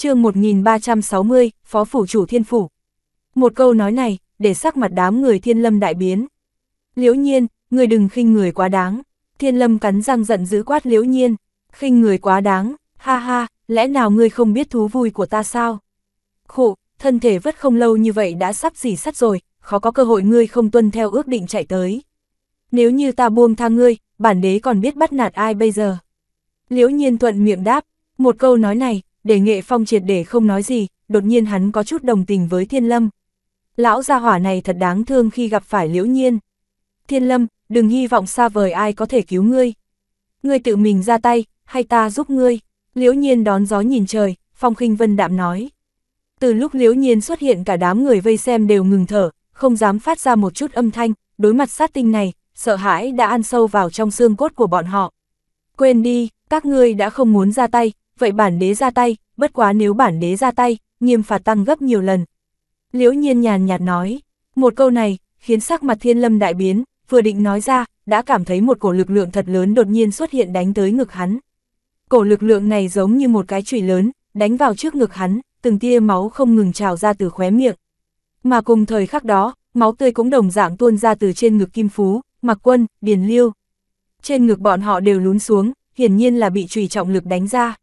chương 1360, Phó Phủ Chủ Thiên Phủ. Một câu nói này, để sắc mặt đám người thiên lâm đại biến. Liễu nhiên, người đừng khinh người quá đáng. Thiên lâm cắn răng giận dữ quát liễu nhiên. Khinh người quá đáng, ha ha, lẽ nào ngươi không biết thú vui của ta sao? Khụ, thân thể vất không lâu như vậy đã sắp dỉ sắt rồi, khó có cơ hội ngươi không tuân theo ước định chạy tới. Nếu như ta buông tha ngươi, bản đế còn biết bắt nạt ai bây giờ? Liễu nhiên thuận miệng đáp, một câu nói này, để nghệ phong triệt để không nói gì, đột nhiên hắn có chút đồng tình với thiên lâm. Lão gia hỏa này thật đáng thương khi gặp phải liễu nhiên. Thiên lâm, đừng hy vọng xa vời ai có thể cứu ngươi. Ngươi tự mình ra tay, hay ta giúp ngươi. Liễu nhiên đón gió nhìn trời, phong khinh vân đạm nói. Từ lúc liễu nhiên xuất hiện cả đám người vây xem đều ngừng thở, không dám phát ra một chút âm thanh, đối mặt sát tinh này, sợ hãi đã ăn sâu vào trong xương cốt của bọn họ. Quên đi, các ngươi đã không muốn ra tay, vậy bản đế ra tay, bất quá nếu bản đế ra tay, nghiêm phạt tăng gấp nhiều lần. Liễu nhiên nhàn nhạt nói, một câu này, khiến sắc mặt thiên lâm đại biến, vừa định nói ra, đã cảm thấy một cổ lực lượng thật lớn đột nhiên xuất hiện đánh tới ngực hắn. Cổ lực lượng này giống như một cái chùy lớn, đánh vào trước ngực hắn, từng tia máu không ngừng trào ra từ khóe miệng. Mà cùng thời khắc đó, máu tươi cũng đồng dạng tuôn ra từ trên ngực Kim Phú, mặc Quân, Điền Liêu. Trên ngực bọn họ đều lún xuống, hiển nhiên là bị chùy trọng lực đánh ra.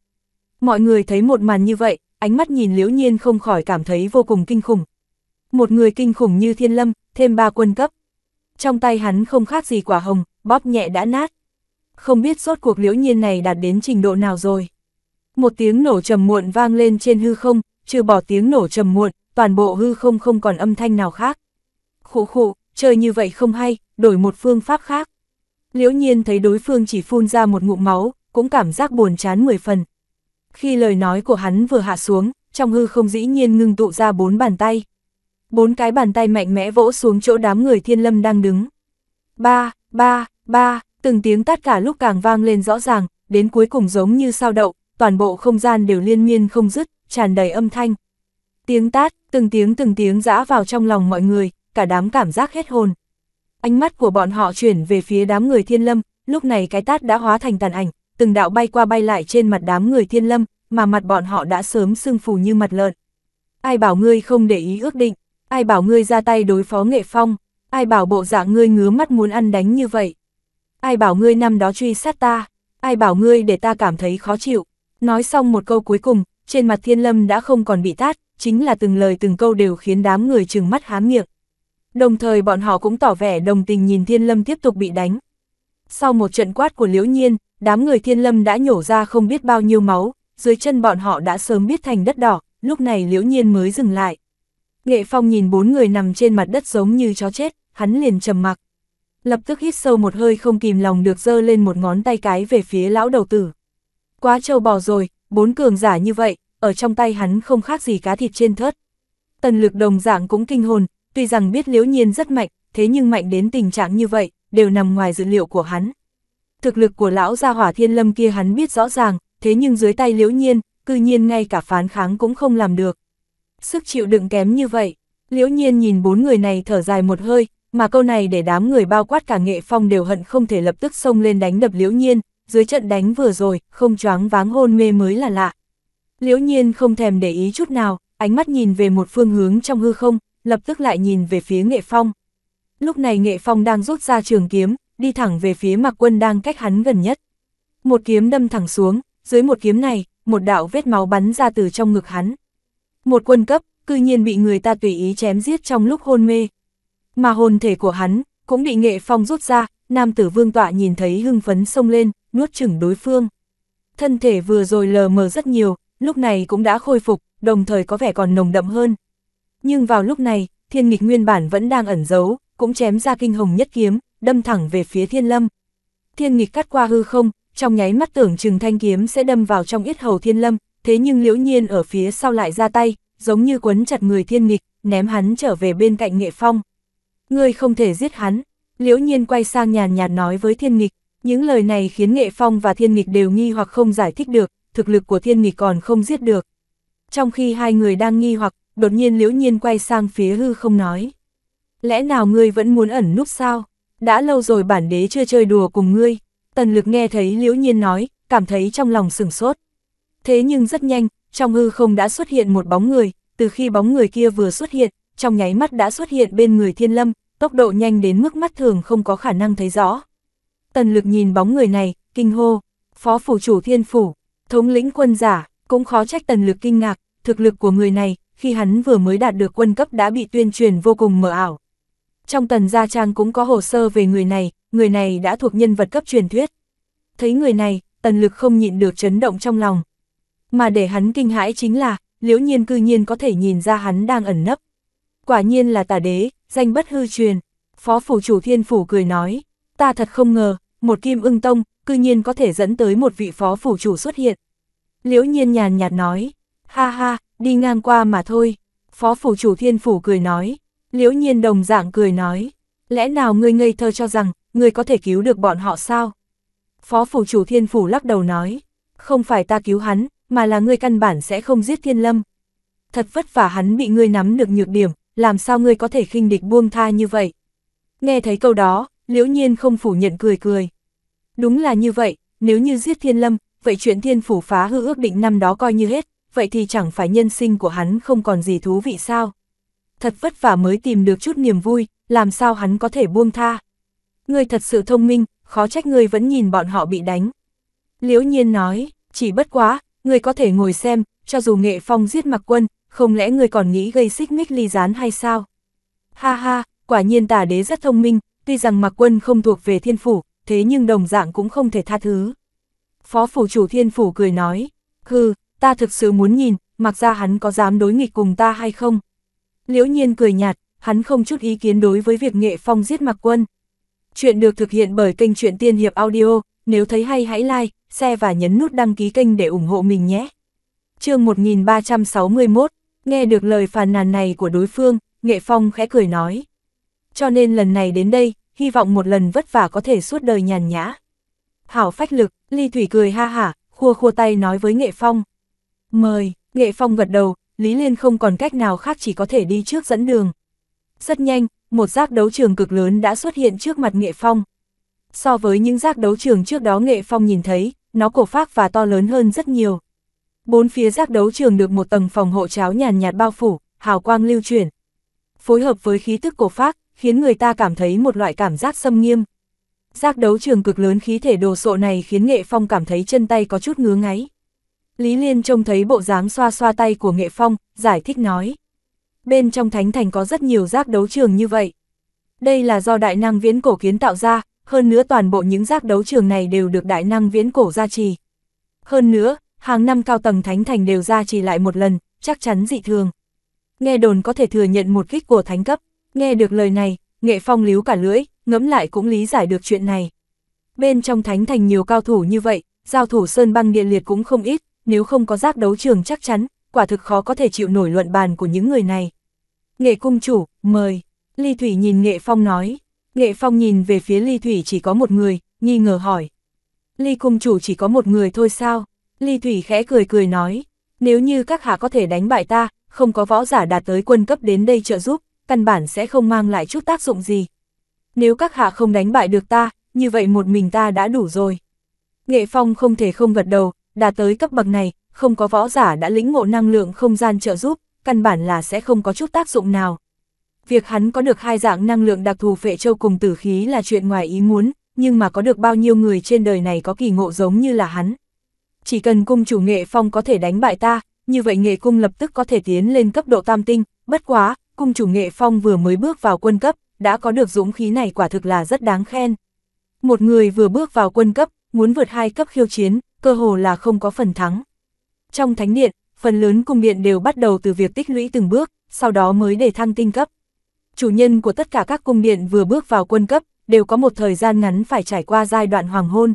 Mọi người thấy một màn như vậy, ánh mắt nhìn liễu nhiên không khỏi cảm thấy vô cùng kinh khủng. Một người kinh khủng như thiên lâm, thêm ba quân cấp. Trong tay hắn không khác gì quả hồng, bóp nhẹ đã nát. Không biết suốt cuộc liễu nhiên này đạt đến trình độ nào rồi. Một tiếng nổ trầm muộn vang lên trên hư không, trừ bỏ tiếng nổ trầm muộn, toàn bộ hư không không còn âm thanh nào khác. khủ khủ, chơi như vậy không hay, đổi một phương pháp khác. Liễu nhiên thấy đối phương chỉ phun ra một ngụm máu, cũng cảm giác buồn chán mười phần. Khi lời nói của hắn vừa hạ xuống, trong hư không dĩ nhiên ngưng tụ ra bốn bàn tay. Bốn cái bàn tay mạnh mẽ vỗ xuống chỗ đám người thiên lâm đang đứng. Ba, ba, ba, từng tiếng tát cả lúc càng vang lên rõ ràng, đến cuối cùng giống như sao đậu, toàn bộ không gian đều liên miên không dứt, tràn đầy âm thanh. Tiếng tát, từng tiếng từng tiếng dã vào trong lòng mọi người, cả đám cảm giác hết hồn. Ánh mắt của bọn họ chuyển về phía đám người thiên lâm, lúc này cái tát đã hóa thành tàn ảnh, từng đạo bay qua bay lại trên mặt đám người thiên lâm, mà mặt bọn họ đã sớm sưng phù như mặt lợn. Ai bảo ngươi không để ý ước định, ai bảo ngươi ra tay đối phó nghệ phong, ai bảo bộ dạng ngươi ngứa mắt muốn ăn đánh như vậy. Ai bảo ngươi năm đó truy sát ta, ai bảo ngươi để ta cảm thấy khó chịu. Nói xong một câu cuối cùng, trên mặt thiên lâm đã không còn bị tát, chính là từng lời từng câu đều khiến đám người trừng mắt há miệng. Đồng thời bọn họ cũng tỏ vẻ đồng tình nhìn thiên lâm tiếp tục bị đánh. Sau một trận quát của liễu nhiên, đám người thiên lâm đã nhổ ra không biết bao nhiêu máu, dưới chân bọn họ đã sớm biết thành đất đỏ, lúc này liễu nhiên mới dừng lại. Nghệ Phong nhìn bốn người nằm trên mặt đất giống như chó chết, hắn liền trầm mặc. Lập tức hít sâu một hơi không kìm lòng được giơ lên một ngón tay cái về phía lão đầu tử. Quá trâu bò rồi, bốn cường giả như vậy, ở trong tay hắn không khác gì cá thịt trên thớt. Tần lực đồng dạng cũng kinh hồn, tuy rằng biết liễu nhiên rất mạnh, thế nhưng mạnh đến tình trạng như vậy, đều nằm ngoài dự liệu của hắn thực lực của lão gia hỏa thiên lâm kia hắn biết rõ ràng, thế nhưng dưới tay liễu nhiên, cư nhiên ngay cả phán kháng cũng không làm được. Sức chịu đựng kém như vậy, liễu nhiên nhìn bốn người này thở dài một hơi, mà câu này để đám người bao quát cả nghệ phong đều hận không thể lập tức xông lên đánh đập liễu nhiên, dưới trận đánh vừa rồi, không choáng váng hôn mê mới là lạ. Liễu nhiên không thèm để ý chút nào, ánh mắt nhìn về một phương hướng trong hư không, lập tức lại nhìn về phía nghệ phong. Lúc này nghệ phong đang rút ra trường kiếm, đi thẳng về phía mặc quân đang cách hắn gần nhất. Một kiếm đâm thẳng xuống, dưới một kiếm này, một đạo vết máu bắn ra từ trong ngực hắn. Một quân cấp, cư nhiên bị người ta tùy ý chém giết trong lúc hôn mê. Mà hồn thể của hắn, cũng bị nghệ phong rút ra, nam tử vương tọa nhìn thấy hưng phấn sông lên, nuốt chửng đối phương. Thân thể vừa rồi lờ mờ rất nhiều, lúc này cũng đã khôi phục, đồng thời có vẻ còn nồng đậm hơn. Nhưng vào lúc này, thiên nghịch nguyên bản vẫn đang ẩn giấu, cũng chém ra kinh hồng nhất kiếm, đâm thẳng về phía thiên lâm. Thiên nghịch cắt qua hư không, trong nháy mắt tưởng chừng thanh kiếm sẽ đâm vào trong yết hầu thiên lâm, thế nhưng liễu nhiên ở phía sau lại ra tay, giống như quấn chặt người thiên nghịch, ném hắn trở về bên cạnh nghệ phong. Ngươi không thể giết hắn, liễu nhiên quay sang nhàn nhạt nói với thiên nghịch, những lời này khiến nghệ phong và thiên nghịch đều nghi hoặc không giải thích được, thực lực của thiên nghịch còn không giết được. Trong khi hai người đang nghi hoặc, đột nhiên liễu nhiên quay sang phía hư không nói. Lẽ nào ngươi vẫn muốn ẩn núp sao? đã lâu rồi bản đế chưa chơi đùa cùng ngươi. Tần lực nghe thấy liễu nhiên nói, cảm thấy trong lòng sửng sốt. Thế nhưng rất nhanh, trong hư không đã xuất hiện một bóng người, từ khi bóng người kia vừa xuất hiện, trong nháy mắt đã xuất hiện bên người thiên lâm, tốc độ nhanh đến mức mắt thường không có khả năng thấy rõ. Tần lực nhìn bóng người này, kinh hô, phó phủ chủ thiên phủ, thống lĩnh quân giả, cũng khó trách tần lực kinh ngạc, thực lực của người này, khi hắn vừa mới đạt được quân cấp đã bị tuyên truyền vô cùng mờ ảo, trong tần gia trang cũng có hồ sơ về người này, người này đã thuộc nhân vật cấp truyền thuyết. Thấy người này, tần lực không nhịn được chấn động trong lòng. Mà để hắn kinh hãi chính là, liễu nhiên cư nhiên có thể nhìn ra hắn đang ẩn nấp. Quả nhiên là tà đế, danh bất hư truyền. Phó phủ chủ thiên phủ cười nói, ta thật không ngờ, một kim ưng tông, cư nhiên có thể dẫn tới một vị phó phủ chủ xuất hiện. Liễu nhiên nhàn nhạt nói, ha ha, đi ngang qua mà thôi. Phó phủ chủ thiên phủ cười nói, Liễu nhiên đồng dạng cười nói, lẽ nào ngươi ngây thơ cho rằng, ngươi có thể cứu được bọn họ sao? Phó phủ chủ thiên phủ lắc đầu nói, không phải ta cứu hắn, mà là ngươi căn bản sẽ không giết thiên lâm. Thật vất vả hắn bị ngươi nắm được nhược điểm, làm sao ngươi có thể khinh địch buông tha như vậy? Nghe thấy câu đó, liễu nhiên không phủ nhận cười cười. Đúng là như vậy, nếu như giết thiên lâm, vậy chuyện thiên phủ phá hư ước định năm đó coi như hết, vậy thì chẳng phải nhân sinh của hắn không còn gì thú vị sao? thật vất vả mới tìm được chút niềm vui, làm sao hắn có thể buông tha. Ngươi thật sự thông minh, khó trách ngươi vẫn nhìn bọn họ bị đánh. Liễu nhiên nói, chỉ bất quá, ngươi có thể ngồi xem, cho dù nghệ phong giết mặc quân, không lẽ ngươi còn nghĩ gây xích mích ly gián hay sao? Ha ha, quả nhiên tà đế rất thông minh, tuy rằng mặc quân không thuộc về thiên phủ, thế nhưng đồng dạng cũng không thể tha thứ. Phó phủ chủ thiên phủ cười nói, hừ, ta thực sự muốn nhìn, mặc ra hắn có dám đối nghịch cùng ta hay không? Liễu Nhiên cười nhạt, hắn không chút ý kiến đối với việc Nghệ Phong giết Mạc Quân. Chuyện được thực hiện bởi kênh truyện Tiên Hiệp Audio, nếu thấy hay hãy like, share và nhấn nút đăng ký kênh để ủng hộ mình nhé. chương 1361, nghe được lời phàn nàn này của đối phương, Nghệ Phong khẽ cười nói. Cho nên lần này đến đây, hy vọng một lần vất vả có thể suốt đời nhàn nhã. Hảo phách lực, Ly Thủy cười ha hả, khua khua tay nói với Nghệ Phong. Mời, Nghệ Phong gật đầu, Lý Liên không còn cách nào khác chỉ có thể đi trước dẫn đường. Rất nhanh, một giác đấu trường cực lớn đã xuất hiện trước mặt Nghệ Phong. So với những giác đấu trường trước đó Nghệ Phong nhìn thấy, nó cổ phác và to lớn hơn rất nhiều. Bốn phía giác đấu trường được một tầng phòng hộ cháo nhàn nhạt bao phủ, hào quang lưu chuyển. Phối hợp với khí tức cổ phác, khiến người ta cảm thấy một loại cảm giác xâm nghiêm. Giác đấu trường cực lớn khí thể đồ sộ này khiến Nghệ Phong cảm thấy chân tay có chút ngứa ngáy. Lý Liên trông thấy bộ dáng xoa xoa tay của Nghệ Phong, giải thích nói. Bên trong thánh thành có rất nhiều giác đấu trường như vậy. Đây là do đại năng viễn cổ kiến tạo ra, hơn nữa toàn bộ những giác đấu trường này đều được đại năng viễn cổ gia trì. Hơn nữa, hàng năm cao tầng thánh thành đều gia trì lại một lần, chắc chắn dị thường. Nghe đồn có thể thừa nhận một kích của thánh cấp, nghe được lời này, nghệ phong líu cả lưỡi, ngẫm lại cũng lý giải được chuyện này. Bên trong thánh thành nhiều cao thủ như vậy, giao thủ sơn băng địa liệt cũng không ít, nếu không có giác đấu trường chắc chắn, quả thực khó có thể chịu nổi luận bàn của những người này. Nghệ cung chủ, mời. Ly Thủy nhìn Nghệ Phong nói. Nghệ Phong nhìn về phía Ly Thủy chỉ có một người, nghi ngờ hỏi. Ly cung chủ chỉ có một người thôi sao? Ly Thủy khẽ cười cười nói. Nếu như các hạ có thể đánh bại ta, không có võ giả đạt tới quân cấp đến đây trợ giúp, căn bản sẽ không mang lại chút tác dụng gì. Nếu các hạ không đánh bại được ta, như vậy một mình ta đã đủ rồi. Nghệ Phong không thể không gật đầu, đạt tới cấp bậc này, không có võ giả đã lĩnh ngộ năng lượng không gian trợ giúp, căn bản là sẽ không có chút tác dụng nào. Việc hắn có được hai dạng năng lượng đặc thù phệ châu cùng tử khí là chuyện ngoài ý muốn, nhưng mà có được bao nhiêu người trên đời này có kỳ ngộ giống như là hắn. Chỉ cần cung chủ nghệ phong có thể đánh bại ta, như vậy nghệ cung lập tức có thể tiến lên cấp độ tam tinh, bất quá, cung chủ nghệ phong vừa mới bước vào quân cấp, đã có được dũng khí này quả thực là rất đáng khen. Một người vừa bước vào quân cấp, muốn vượt hai cấp khiêu chiến, cơ hồ là không có phần thắng. Trong thánh điện, phần lớn cung điện đều bắt đầu từ việc tích lũy từng bước, sau đó mới để thăng tinh cấp. Chủ nhân của tất cả các cung điện vừa bước vào quân cấp, đều có một thời gian ngắn phải trải qua giai đoạn hoàng hôn.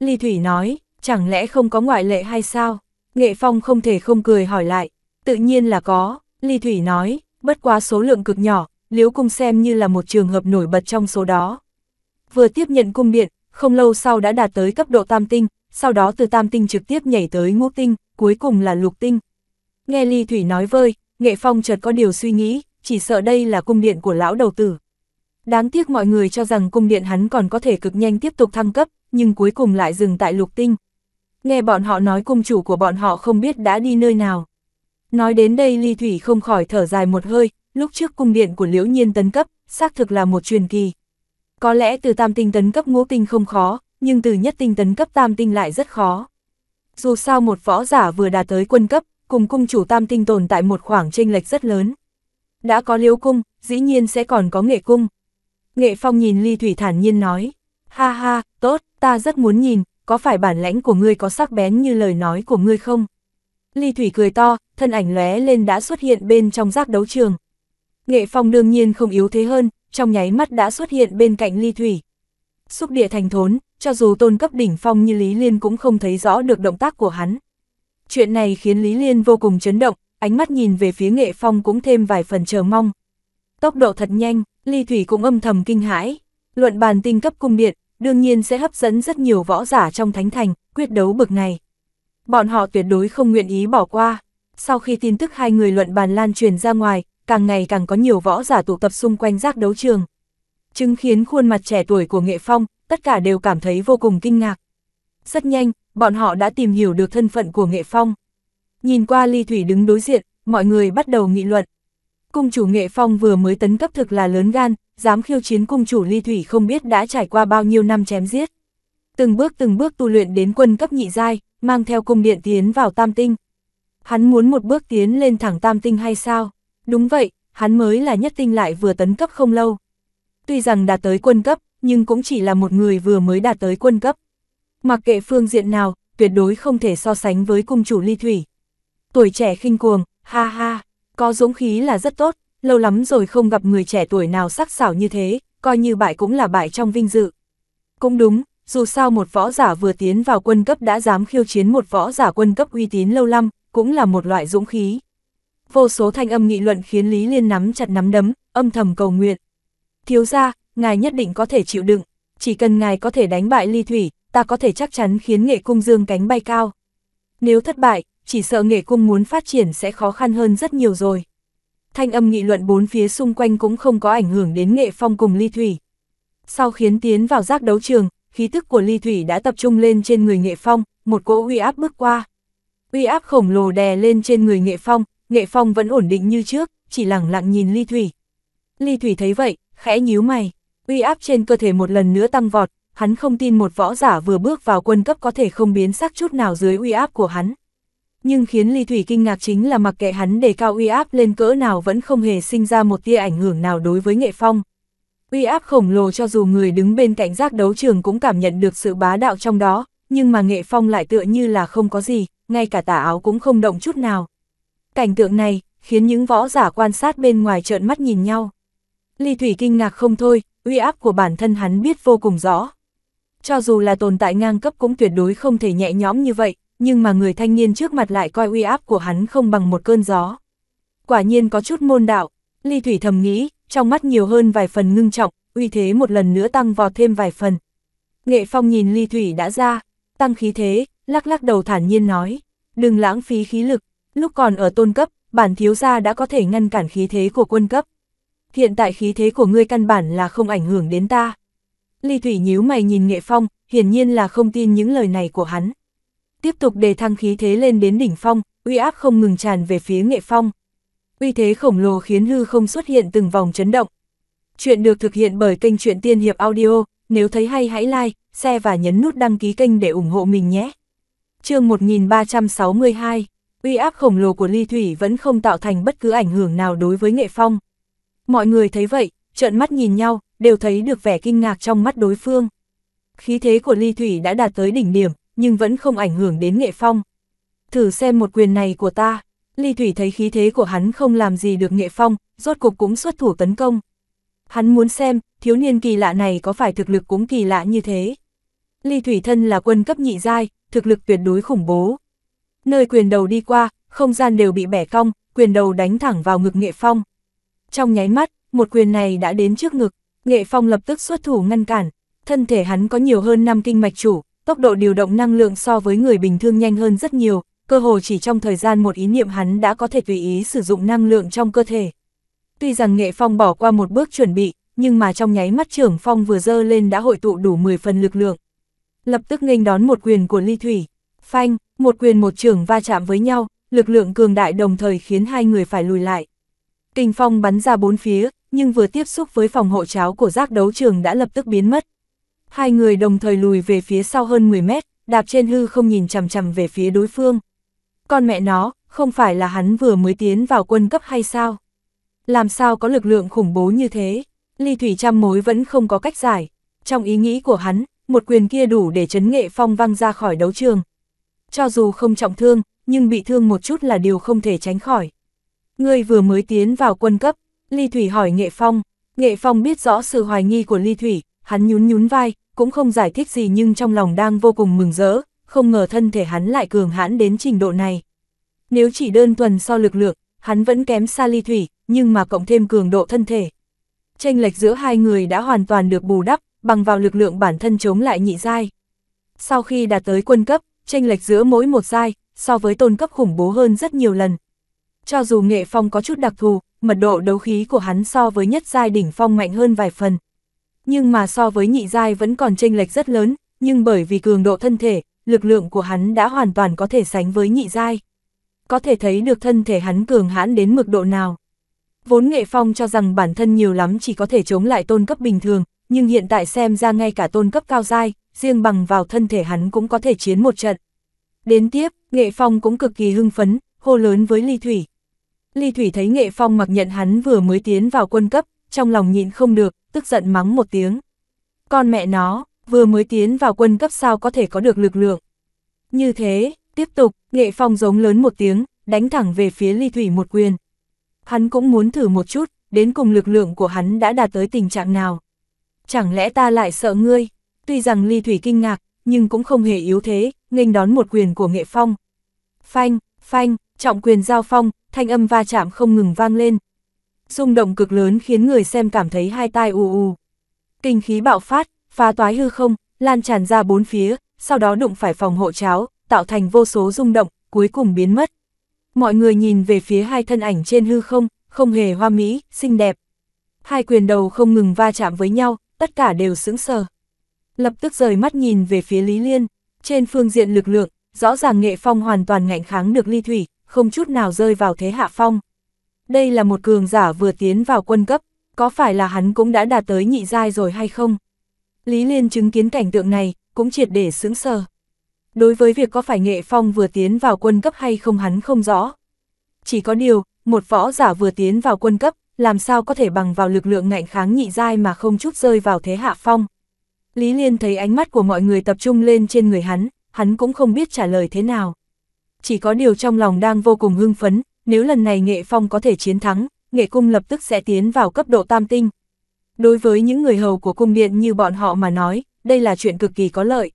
Ly Thủy nói, chẳng lẽ không có ngoại lệ hay sao? Nghệ Phong không thể không cười hỏi lại, tự nhiên là có, Ly Thủy nói, bất quá số lượng cực nhỏ, Liếu Cung xem như là một trường hợp nổi bật trong số đó. Vừa tiếp nhận cung điện, không lâu sau đã đạt tới cấp độ tam tinh, sau đó từ tam tinh trực tiếp nhảy tới ngũ tinh, cuối cùng là lục tinh. Nghe Ly Thủy nói vơi, Nghệ Phong chợt có điều suy nghĩ, chỉ sợ đây là cung điện của lão đầu tử. Đáng tiếc mọi người cho rằng cung điện hắn còn có thể cực nhanh tiếp tục thăng cấp, nhưng cuối cùng lại dừng tại lục tinh. Nghe bọn họ nói cung chủ của bọn họ không biết đã đi nơi nào. Nói đến đây Ly Thủy không khỏi thở dài một hơi, lúc trước cung điện của Liễu Nhiên tấn cấp, xác thực là một truyền kỳ. Có lẽ từ tam tinh tấn cấp ngũ tinh không khó, nhưng từ nhất tinh tấn cấp tam tinh lại rất khó. Dù sao một võ giả vừa đạt tới quân cấp, cùng cung chủ tam tinh tồn tại một khoảng chênh lệch rất lớn. Đã có liếu cung, dĩ nhiên sẽ còn có nghệ cung. Nghệ phong nhìn ly thủy thản nhiên nói, ha ha, tốt, ta rất muốn nhìn, có phải bản lãnh của ngươi có sắc bén như lời nói của ngươi không? Ly Thủy cười to, thân ảnh lóe lên đã xuất hiện bên trong giác đấu trường. Nghệ Phong đương nhiên không yếu thế hơn, trong nháy mắt đã xuất hiện bên cạnh Ly Thủy. Xúc địa thành thốn, cho dù tôn cấp đỉnh phong như Lý Liên cũng không thấy rõ được động tác của hắn. Chuyện này khiến Lý Liên vô cùng chấn động, ánh mắt nhìn về phía nghệ phong cũng thêm vài phần chờ mong. Tốc độ thật nhanh, Ly Thủy cũng âm thầm kinh hãi. Luận bàn tinh cấp cung điện, đương nhiên sẽ hấp dẫn rất nhiều võ giả trong thánh thành, quyết đấu bực này. Bọn họ tuyệt đối không nguyện ý bỏ qua. Sau khi tin tức hai người luận bàn lan truyền ra ngoài, càng ngày càng có nhiều võ giả tụ tập xung quanh giác đấu trường. Chứng khiến khuôn mặt trẻ tuổi của Nghệ Phong, tất cả đều cảm thấy vô cùng kinh ngạc. Rất nhanh, bọn họ đã tìm hiểu được thân phận của Nghệ Phong. Nhìn qua Ly Thủy đứng đối diện, mọi người bắt đầu nghị luận. Cung chủ Nghệ Phong vừa mới tấn cấp thực là lớn gan, dám khiêu chiến cung chủ Ly Thủy không biết đã trải qua bao nhiêu năm chém giết. Từng bước từng bước tu luyện đến quân cấp nhị giai, mang theo cung điện tiến vào tam tinh. Hắn muốn một bước tiến lên thẳng tam tinh hay sao? Đúng vậy, hắn mới là nhất tinh lại vừa tấn cấp không lâu. Tuy rằng đã tới quân cấp, nhưng cũng chỉ là một người vừa mới đạt tới quân cấp. Mặc kệ phương diện nào, tuyệt đối không thể so sánh với cung chủ ly thủy. Tuổi trẻ khinh cuồng, ha ha, có dũng khí là rất tốt, lâu lắm rồi không gặp người trẻ tuổi nào sắc sảo như thế, coi như bại cũng là bại trong vinh dự. Cũng đúng, dù sao một võ giả vừa tiến vào quân cấp đã dám khiêu chiến một võ giả quân cấp uy tín lâu lắm, cũng là một loại dũng khí. Vô số thanh âm nghị luận khiến Lý Liên nắm chặt nắm đấm, âm thầm cầu nguyện. Thiếu ra, ngài nhất định có thể chịu đựng, chỉ cần ngài có thể đánh bại ly thủy, ta có thể chắc chắn khiến nghệ cung dương cánh bay cao. Nếu thất bại, chỉ sợ nghệ cung muốn phát triển sẽ khó khăn hơn rất nhiều rồi. Thanh âm nghị luận bốn phía xung quanh cũng không có ảnh hưởng đến nghệ phong cùng ly thủy. Sau khiến tiến vào giác đấu trường, khí tức của ly thủy đã tập trung lên trên người nghệ phong, một cỗ uy áp bước qua. Uy áp khổng lồ đè lên trên người nghệ phong, nghệ phong vẫn ổn định như trước, chỉ lẳng lặng nhìn ly thủy. Ly thủy thấy vậy, khẽ nhíu mày uy áp trên cơ thể một lần nữa tăng vọt, hắn không tin một võ giả vừa bước vào quân cấp có thể không biến sắc chút nào dưới uy áp của hắn. Nhưng khiến Ly Thủy kinh ngạc chính là mặc kệ hắn đề cao uy áp lên cỡ nào vẫn không hề sinh ra một tia ảnh hưởng nào đối với nghệ phong. Uy áp khổng lồ cho dù người đứng bên cạnh giác đấu trường cũng cảm nhận được sự bá đạo trong đó, nhưng mà nghệ phong lại tựa như là không có gì, ngay cả tả áo cũng không động chút nào. Cảnh tượng này, khiến những võ giả quan sát bên ngoài trợn mắt nhìn nhau. Ly Thủy kinh ngạc không thôi, uy áp của bản thân hắn biết vô cùng rõ. Cho dù là tồn tại ngang cấp cũng tuyệt đối không thể nhẹ nhõm như vậy, nhưng mà người thanh niên trước mặt lại coi uy áp của hắn không bằng một cơn gió. Quả nhiên có chút môn đạo, ly thủy thầm nghĩ, trong mắt nhiều hơn vài phần ngưng trọng, uy thế một lần nữa tăng vọt thêm vài phần. Nghệ phong nhìn ly thủy đã ra, tăng khí thế, lắc lắc đầu thản nhiên nói, đừng lãng phí khí lực, lúc còn ở tôn cấp, bản thiếu gia đã có thể ngăn cản khí thế của quân cấp hiện tại khí thế của ngươi căn bản là không ảnh hưởng đến ta. Ly Thủy nhíu mày nhìn Nghệ Phong, hiển nhiên là không tin những lời này của hắn. Tiếp tục đề thăng khí thế lên đến đỉnh phong, uy áp không ngừng tràn về phía Nghệ Phong. Uy thế khổng lồ khiến hư không xuất hiện từng vòng chấn động. Chuyện được thực hiện bởi kênh truyện Tiên Hiệp Audio, nếu thấy hay hãy like, share và nhấn nút đăng ký kênh để ủng hộ mình nhé. chương 1362, uy áp khổng lồ của Ly Thủy vẫn không tạo thành bất cứ ảnh hưởng nào đối với Nghệ Phong. Mọi người thấy vậy, trợn mắt nhìn nhau, đều thấy được vẻ kinh ngạc trong mắt đối phương. Khí thế của Ly Thủy đã đạt tới đỉnh điểm, nhưng vẫn không ảnh hưởng đến Nghệ Phong. Thử xem một quyền này của ta. Ly Thủy thấy khí thế của hắn không làm gì được Nghệ Phong, rốt cục cũng xuất thủ tấn công. Hắn muốn xem, thiếu niên kỳ lạ này có phải thực lực cũng kỳ lạ như thế. Ly Thủy thân là quân cấp nhị giai, thực lực tuyệt đối khủng bố. Nơi quyền đầu đi qua, không gian đều bị bẻ cong, quyền đầu đánh thẳng vào ngực Nghệ Phong. Trong nháy mắt, một quyền này đã đến trước ngực, Nghệ Phong lập tức xuất thủ ngăn cản, thân thể hắn có nhiều hơn năm kinh mạch chủ, tốc độ điều động năng lượng so với người bình thường nhanh hơn rất nhiều, cơ hồ chỉ trong thời gian một ý niệm hắn đã có thể tùy ý sử dụng năng lượng trong cơ thể. Tuy rằng Nghệ Phong bỏ qua một bước chuẩn bị, nhưng mà trong nháy mắt trưởng phong vừa dơ lên đã hội tụ đủ 10 phần lực lượng. Lập tức nghênh đón một quyền của Ly Thủy, phanh, một quyền một trưởng va chạm với nhau, lực lượng cường đại đồng thời khiến hai người phải lùi lại. Kinh phong bắn ra bốn phía, nhưng vừa tiếp xúc với phòng hộ cháo của giác đấu trường đã lập tức biến mất. Hai người đồng thời lùi về phía sau hơn 10 mét, đạp trên hư không nhìn chằm chằm về phía đối phương. Con mẹ nó, không phải là hắn vừa mới tiến vào quân cấp hay sao? Làm sao có lực lượng khủng bố như thế? Ly Thủy trăm mối vẫn không có cách giải. Trong ý nghĩ của hắn, một quyền kia đủ để chấn nghệ phong văng ra khỏi đấu trường. Cho dù không trọng thương, nhưng bị thương một chút là điều không thể tránh khỏi. Ngươi vừa mới tiến vào quân cấp, Ly Thủy hỏi Nghệ Phong, Nghệ Phong biết rõ sự hoài nghi của Ly Thủy, hắn nhún nhún vai, cũng không giải thích gì nhưng trong lòng đang vô cùng mừng rỡ, không ngờ thân thể hắn lại cường hãn đến trình độ này. Nếu chỉ đơn thuần so lực lượng, hắn vẫn kém xa Ly Thủy, nhưng mà cộng thêm cường độ thân thể. Tranh lệch giữa hai người đã hoàn toàn được bù đắp, bằng vào lực lượng bản thân chống lại nhị giai. Sau khi đạt tới quân cấp, tranh lệch giữa mỗi một giai so với tôn cấp khủng bố hơn rất nhiều lần, cho dù nghệ phong có chút đặc thù, mật độ đấu khí của hắn so với nhất giai đỉnh phong mạnh hơn vài phần. Nhưng mà so với nhị giai vẫn còn chênh lệch rất lớn, nhưng bởi vì cường độ thân thể, lực lượng của hắn đã hoàn toàn có thể sánh với nhị giai. Có thể thấy được thân thể hắn cường hãn đến mức độ nào. Vốn nghệ phong cho rằng bản thân nhiều lắm chỉ có thể chống lại tôn cấp bình thường, nhưng hiện tại xem ra ngay cả tôn cấp cao giai, riêng bằng vào thân thể hắn cũng có thể chiến một trận. Đến tiếp, nghệ phong cũng cực kỳ hưng phấn, hô lớn với ly thủy, Ly Thủy thấy Nghệ Phong mặc nhận hắn vừa mới tiến vào quân cấp, trong lòng nhịn không được, tức giận mắng một tiếng. Con mẹ nó, vừa mới tiến vào quân cấp sao có thể có được lực lượng. Như thế, tiếp tục, Nghệ Phong giống lớn một tiếng, đánh thẳng về phía Ly Thủy một quyền. Hắn cũng muốn thử một chút, đến cùng lực lượng của hắn đã đạt tới tình trạng nào. Chẳng lẽ ta lại sợ ngươi? Tuy rằng Ly Thủy kinh ngạc, nhưng cũng không hề yếu thế, nghênh đón một quyền của Nghệ Phong. Phanh, phanh, trọng quyền giao phong, thanh âm va chạm không ngừng vang lên. Rung động cực lớn khiến người xem cảm thấy hai tai ù ù. Kinh khí bạo phát, phá toái hư không, lan tràn ra bốn phía, sau đó đụng phải phòng hộ cháo, tạo thành vô số rung động, cuối cùng biến mất. Mọi người nhìn về phía hai thân ảnh trên hư không, không hề hoa mỹ, xinh đẹp. Hai quyền đầu không ngừng va chạm với nhau, tất cả đều sững sờ. Lập tức rời mắt nhìn về phía Lý Liên, trên phương diện lực lượng, rõ ràng nghệ phong hoàn toàn ngạnh kháng được ly thủy, không chút nào rơi vào thế hạ phong. Đây là một cường giả vừa tiến vào quân cấp, có phải là hắn cũng đã đạt tới nhị giai rồi hay không? Lý Liên chứng kiến cảnh tượng này, cũng triệt để sững sờ. Đối với việc có phải nghệ phong vừa tiến vào quân cấp hay không hắn không rõ. Chỉ có điều, một võ giả vừa tiến vào quân cấp, làm sao có thể bằng vào lực lượng ngạnh kháng nhị giai mà không chút rơi vào thế hạ phong. Lý Liên thấy ánh mắt của mọi người tập trung lên trên người hắn, hắn cũng không biết trả lời thế nào chỉ có điều trong lòng đang vô cùng hưng phấn, nếu lần này nghệ phong có thể chiến thắng, nghệ cung lập tức sẽ tiến vào cấp độ tam tinh. Đối với những người hầu của cung điện như bọn họ mà nói, đây là chuyện cực kỳ có lợi.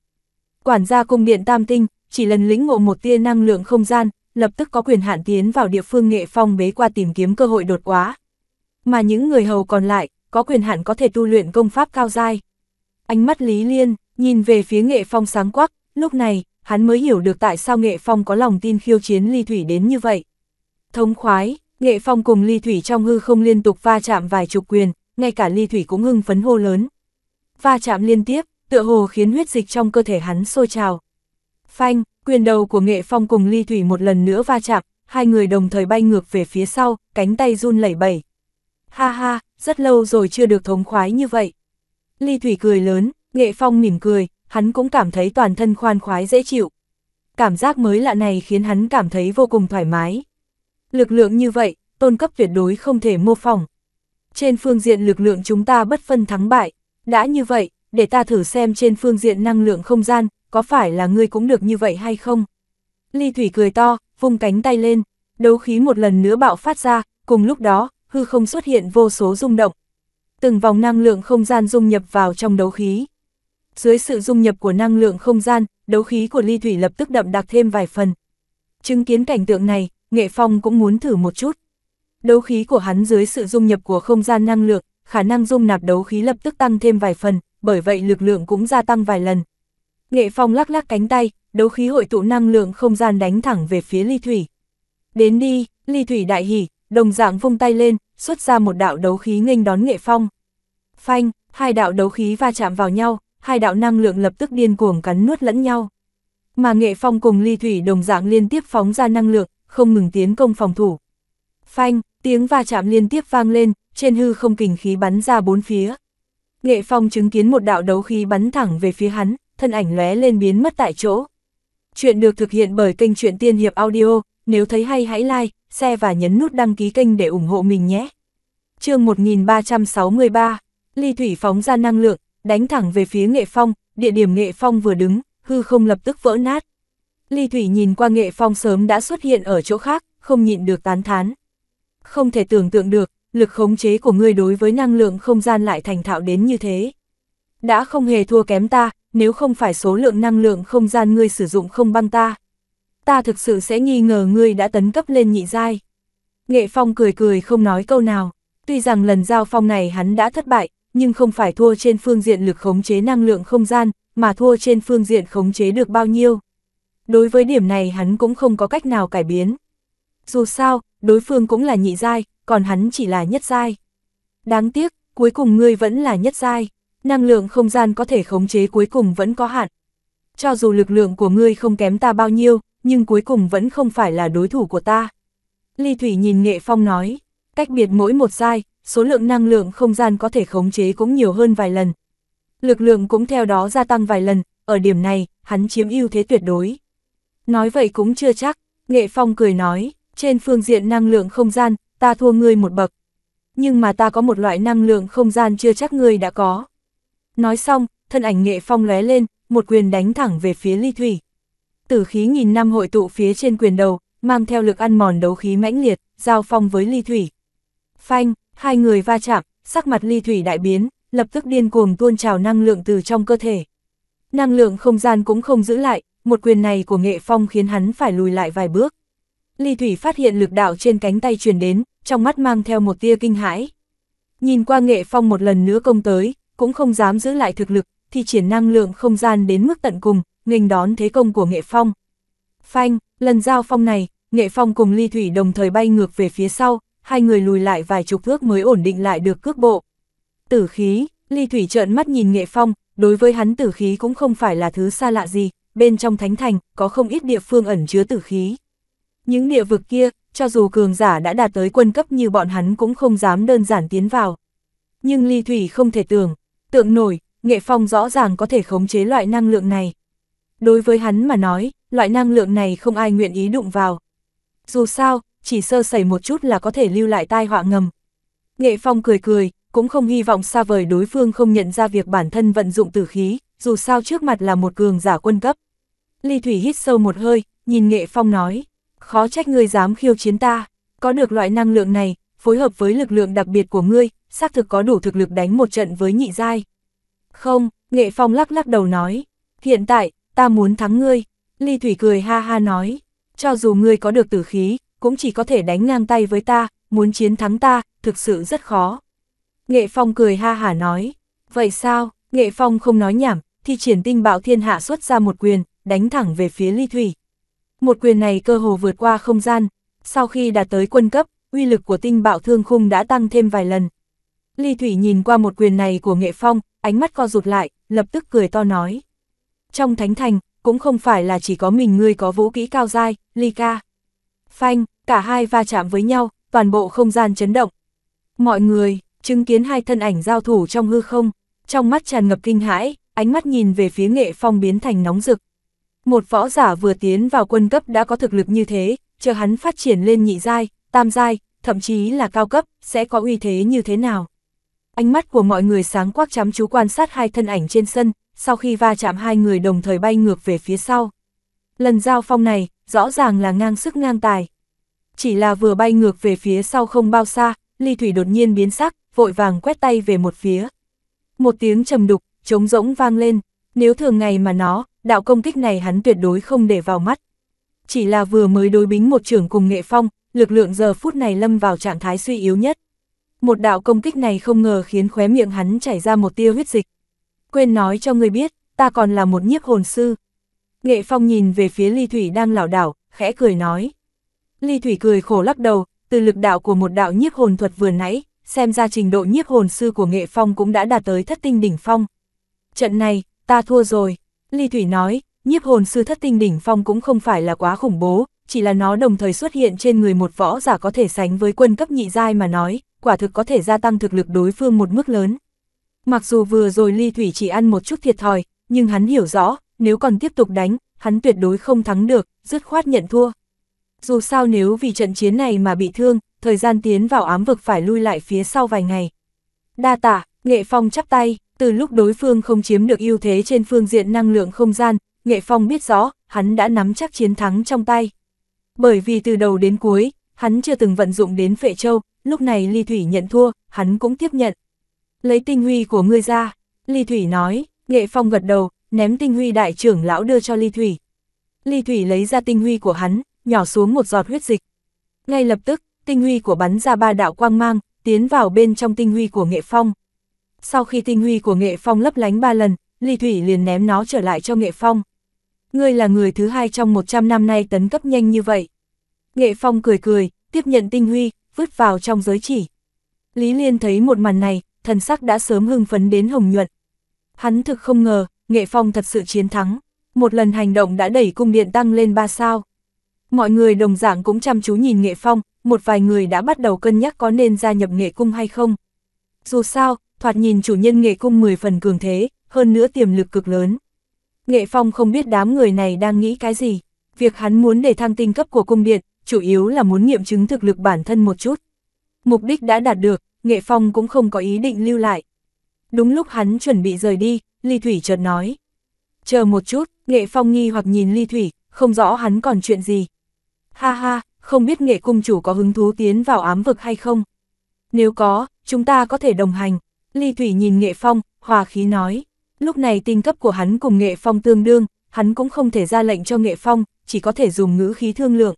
Quản gia cung điện tam tinh, chỉ lần lĩnh ngộ một tia năng lượng không gian, lập tức có quyền hạn tiến vào địa phương nghệ phong bế qua tìm kiếm cơ hội đột quá. Mà những người hầu còn lại, có quyền hạn có thể tu luyện công pháp cao dai. Ánh mắt Lý Liên, nhìn về phía nghệ phong sáng quắc, lúc này, hắn mới hiểu được tại sao Nghệ Phong có lòng tin khiêu chiến Ly Thủy đến như vậy. Thống khoái, Nghệ Phong cùng Ly Thủy trong hư không liên tục va chạm vài chục quyền, ngay cả Ly Thủy cũng hưng phấn hô lớn. Va chạm liên tiếp, tựa hồ khiến huyết dịch trong cơ thể hắn sôi trào. Phanh, quyền đầu của Nghệ Phong cùng Ly Thủy một lần nữa va chạm, hai người đồng thời bay ngược về phía sau, cánh tay run lẩy bẩy. Ha ha, rất lâu rồi chưa được thống khoái như vậy. Ly Thủy cười lớn, Nghệ Phong mỉm cười, hắn cũng cảm thấy toàn thân khoan khoái dễ chịu. Cảm giác mới lạ này khiến hắn cảm thấy vô cùng thoải mái. Lực lượng như vậy, tôn cấp tuyệt đối không thể mô phỏng. Trên phương diện lực lượng chúng ta bất phân thắng bại. Đã như vậy, để ta thử xem trên phương diện năng lượng không gian, có phải là ngươi cũng được như vậy hay không? Ly Thủy cười to, vung cánh tay lên, đấu khí một lần nữa bạo phát ra, cùng lúc đó, hư không xuất hiện vô số rung động. Từng vòng năng lượng không gian dung nhập vào trong đấu khí dưới sự dung nhập của năng lượng không gian, đấu khí của ly thủy lập tức đậm đặc thêm vài phần. Chứng kiến cảnh tượng này, Nghệ Phong cũng muốn thử một chút. Đấu khí của hắn dưới sự dung nhập của không gian năng lượng, khả năng dung nạp đấu khí lập tức tăng thêm vài phần, bởi vậy lực lượng cũng gia tăng vài lần. Nghệ Phong lắc lắc cánh tay, đấu khí hội tụ năng lượng không gian đánh thẳng về phía ly thủy. Đến đi, ly thủy đại hỉ, đồng dạng vung tay lên, xuất ra một đạo đấu khí nghênh đón Nghệ Phong. Phanh, hai đạo đấu khí va chạm vào nhau, hai đạo năng lượng lập tức điên cuồng cắn nuốt lẫn nhau. Mà nghệ phong cùng ly thủy đồng dạng liên tiếp phóng ra năng lượng, không ngừng tiến công phòng thủ. Phanh, tiếng va chạm liên tiếp vang lên, trên hư không kình khí bắn ra bốn phía. Nghệ phong chứng kiến một đạo đấu khí bắn thẳng về phía hắn, thân ảnh lóe lên biến mất tại chỗ. Chuyện được thực hiện bởi kênh truyện Tiên Hiệp Audio, nếu thấy hay hãy like, share và nhấn nút đăng ký kênh để ủng hộ mình nhé. chương 1363, Ly Thủy phóng ra năng lượng, đánh thẳng về phía Nghệ Phong, địa điểm Nghệ Phong vừa đứng, hư không lập tức vỡ nát. Ly Thủy nhìn qua Nghệ Phong sớm đã xuất hiện ở chỗ khác, không nhịn được tán thán. Không thể tưởng tượng được, lực khống chế của ngươi đối với năng lượng không gian lại thành thạo đến như thế. Đã không hề thua kém ta, nếu không phải số lượng năng lượng không gian ngươi sử dụng không bằng ta. Ta thực sự sẽ nghi ngờ ngươi đã tấn cấp lên nhị giai. Nghệ Phong cười cười không nói câu nào, tuy rằng lần giao phong này hắn đã thất bại, nhưng không phải thua trên phương diện lực khống chế năng lượng không gian, mà thua trên phương diện khống chế được bao nhiêu. Đối với điểm này hắn cũng không có cách nào cải biến. Dù sao, đối phương cũng là nhị giai, còn hắn chỉ là nhất giai. Đáng tiếc, cuối cùng ngươi vẫn là nhất giai, năng lượng không gian có thể khống chế cuối cùng vẫn có hạn. Cho dù lực lượng của ngươi không kém ta bao nhiêu, nhưng cuối cùng vẫn không phải là đối thủ của ta. Ly Thủy nhìn Nghệ Phong nói, cách biệt mỗi một giai, số lượng năng lượng không gian có thể khống chế cũng nhiều hơn vài lần. Lực lượng cũng theo đó gia tăng vài lần, ở điểm này, hắn chiếm ưu thế tuyệt đối. Nói vậy cũng chưa chắc, Nghệ Phong cười nói, trên phương diện năng lượng không gian, ta thua ngươi một bậc. Nhưng mà ta có một loại năng lượng không gian chưa chắc ngươi đã có. Nói xong, thân ảnh Nghệ Phong lóe lên, một quyền đánh thẳng về phía Ly Thủy. Tử khí nghìn năm hội tụ phía trên quyền đầu, mang theo lực ăn mòn đấu khí mãnh liệt, giao phong với Ly Thủy. Phanh, Hai người va chạm, sắc mặt ly thủy đại biến, lập tức điên cuồng tuôn trào năng lượng từ trong cơ thể. Năng lượng không gian cũng không giữ lại, một quyền này của nghệ phong khiến hắn phải lùi lại vài bước. Ly thủy phát hiện lực đạo trên cánh tay truyền đến, trong mắt mang theo một tia kinh hãi. Nhìn qua nghệ phong một lần nữa công tới, cũng không dám giữ lại thực lực, thì triển năng lượng không gian đến mức tận cùng, nghênh đón thế công của nghệ phong. Phanh, lần giao phong này, nghệ phong cùng ly thủy đồng thời bay ngược về phía sau, hai người lùi lại vài chục bước mới ổn định lại được cước bộ. Tử khí, Ly Thủy trợn mắt nhìn Nghệ Phong, đối với hắn tử khí cũng không phải là thứ xa lạ gì, bên trong thánh thành có không ít địa phương ẩn chứa tử khí. Những địa vực kia, cho dù cường giả đã đạt tới quân cấp như bọn hắn cũng không dám đơn giản tiến vào. Nhưng Ly Thủy không thể tưởng, tượng nổi, Nghệ Phong rõ ràng có thể khống chế loại năng lượng này. Đối với hắn mà nói, loại năng lượng này không ai nguyện ý đụng vào. Dù sao, chỉ sơ sẩy một chút là có thể lưu lại tai họa ngầm. Nghệ Phong cười cười, cũng không hy vọng xa vời đối phương không nhận ra việc bản thân vận dụng tử khí, dù sao trước mặt là một cường giả quân cấp. Ly Thủy hít sâu một hơi, nhìn Nghệ Phong nói, khó trách ngươi dám khiêu chiến ta, có được loại năng lượng này, phối hợp với lực lượng đặc biệt của ngươi, xác thực có đủ thực lực đánh một trận với nhị giai. Không, Nghệ Phong lắc lắc đầu nói, hiện tại, ta muốn thắng ngươi. Ly Thủy cười ha ha nói, cho dù ngươi có được tử khí, cũng chỉ có thể đánh ngang tay với ta, muốn chiến thắng ta, thực sự rất khó. Nghệ Phong cười ha hả nói, vậy sao, Nghệ Phong không nói nhảm, thì triển tinh bạo thiên hạ xuất ra một quyền, đánh thẳng về phía ly thủy. Một quyền này cơ hồ vượt qua không gian, sau khi đạt tới quân cấp, uy lực của tinh bạo thương khung đã tăng thêm vài lần. Ly Thủy nhìn qua một quyền này của Nghệ Phong, ánh mắt co rụt lại, lập tức cười to nói. Trong thánh thành, cũng không phải là chỉ có mình ngươi có vũ kỹ cao dai, Ly ca phanh, cả hai va chạm với nhau, toàn bộ không gian chấn động. Mọi người, chứng kiến hai thân ảnh giao thủ trong hư không, trong mắt tràn ngập kinh hãi, ánh mắt nhìn về phía nghệ phong biến thành nóng rực. Một võ giả vừa tiến vào quân cấp đã có thực lực như thế, chờ hắn phát triển lên nhị giai, tam giai, thậm chí là cao cấp, sẽ có uy thế như thế nào. Ánh mắt của mọi người sáng quắc chăm chú quan sát hai thân ảnh trên sân, sau khi va chạm hai người đồng thời bay ngược về phía sau. Lần giao phong này, rõ ràng là ngang sức ngang tài. Chỉ là vừa bay ngược về phía sau không bao xa, ly thủy đột nhiên biến sắc, vội vàng quét tay về một phía. Một tiếng trầm đục, trống rỗng vang lên, nếu thường ngày mà nó, đạo công kích này hắn tuyệt đối không để vào mắt. Chỉ là vừa mới đối bính một trưởng cùng nghệ phong, lực lượng giờ phút này lâm vào trạng thái suy yếu nhất. Một đạo công kích này không ngờ khiến khóe miệng hắn chảy ra một tia huyết dịch. Quên nói cho người biết, ta còn là một nhiếp hồn sư. Nghệ Phong nhìn về phía Ly Thủy đang lảo đảo, khẽ cười nói. Ly Thủy cười khổ lắc đầu, từ lực đạo của một đạo nhiếp hồn thuật vừa nãy, xem ra trình độ nhiếp hồn sư của Nghệ Phong cũng đã đạt tới thất tinh đỉnh phong. Trận này, ta thua rồi, Ly Thủy nói, nhiếp hồn sư thất tinh đỉnh phong cũng không phải là quá khủng bố, chỉ là nó đồng thời xuất hiện trên người một võ giả có thể sánh với quân cấp nhị giai mà nói, quả thực có thể gia tăng thực lực đối phương một mức lớn. Mặc dù vừa rồi Ly Thủy chỉ ăn một chút thiệt thòi, nhưng hắn hiểu rõ, nếu còn tiếp tục đánh, hắn tuyệt đối không thắng được, dứt khoát nhận thua. Dù sao nếu vì trận chiến này mà bị thương, thời gian tiến vào ám vực phải lui lại phía sau vài ngày. Đa tạ Nghệ Phong chắp tay, từ lúc đối phương không chiếm được ưu thế trên phương diện năng lượng không gian, Nghệ Phong biết rõ, hắn đã nắm chắc chiến thắng trong tay. Bởi vì từ đầu đến cuối, hắn chưa từng vận dụng đến Phệ Châu, lúc này Ly Thủy nhận thua, hắn cũng tiếp nhận. Lấy tinh huy của ngươi ra, Ly Thủy nói, Nghệ Phong gật đầu, ném tinh huy đại trưởng lão đưa cho Ly Thủy. Ly Thủy lấy ra tinh huy của hắn, nhỏ xuống một giọt huyết dịch. Ngay lập tức, tinh huy của bắn ra ba đạo quang mang, tiến vào bên trong tinh huy của Nghệ Phong. Sau khi tinh huy của Nghệ Phong lấp lánh ba lần, Ly Thủy liền ném nó trở lại cho Nghệ Phong. Ngươi là người thứ hai trong 100 năm nay tấn cấp nhanh như vậy. Nghệ Phong cười cười, tiếp nhận tinh huy, vứt vào trong giới chỉ. Lý Liên thấy một màn này, thần sắc đã sớm hưng phấn đến hồng nhuận. Hắn thực không ngờ, Nghệ Phong thật sự chiến thắng, một lần hành động đã đẩy cung điện tăng lên 3 sao. Mọi người đồng dạng cũng chăm chú nhìn Nghệ Phong, một vài người đã bắt đầu cân nhắc có nên gia nhập Nghệ Cung hay không. Dù sao, thoạt nhìn chủ nhân Nghệ Cung 10 phần cường thế, hơn nữa tiềm lực cực lớn. Nghệ Phong không biết đám người này đang nghĩ cái gì. Việc hắn muốn để thăng tinh cấp của cung điện, chủ yếu là muốn nghiệm chứng thực lực bản thân một chút. Mục đích đã đạt được, Nghệ Phong cũng không có ý định lưu lại. Đúng lúc hắn chuẩn bị rời đi, Ly Thủy chợt nói. Chờ một chút, nghệ phong nghi hoặc nhìn Ly Thủy, không rõ hắn còn chuyện gì. Ha ha, không biết nghệ cung chủ có hứng thú tiến vào ám vực hay không? Nếu có, chúng ta có thể đồng hành. Ly Thủy nhìn nghệ phong, hòa khí nói. Lúc này tinh cấp của hắn cùng nghệ phong tương đương, hắn cũng không thể ra lệnh cho nghệ phong, chỉ có thể dùng ngữ khí thương lượng.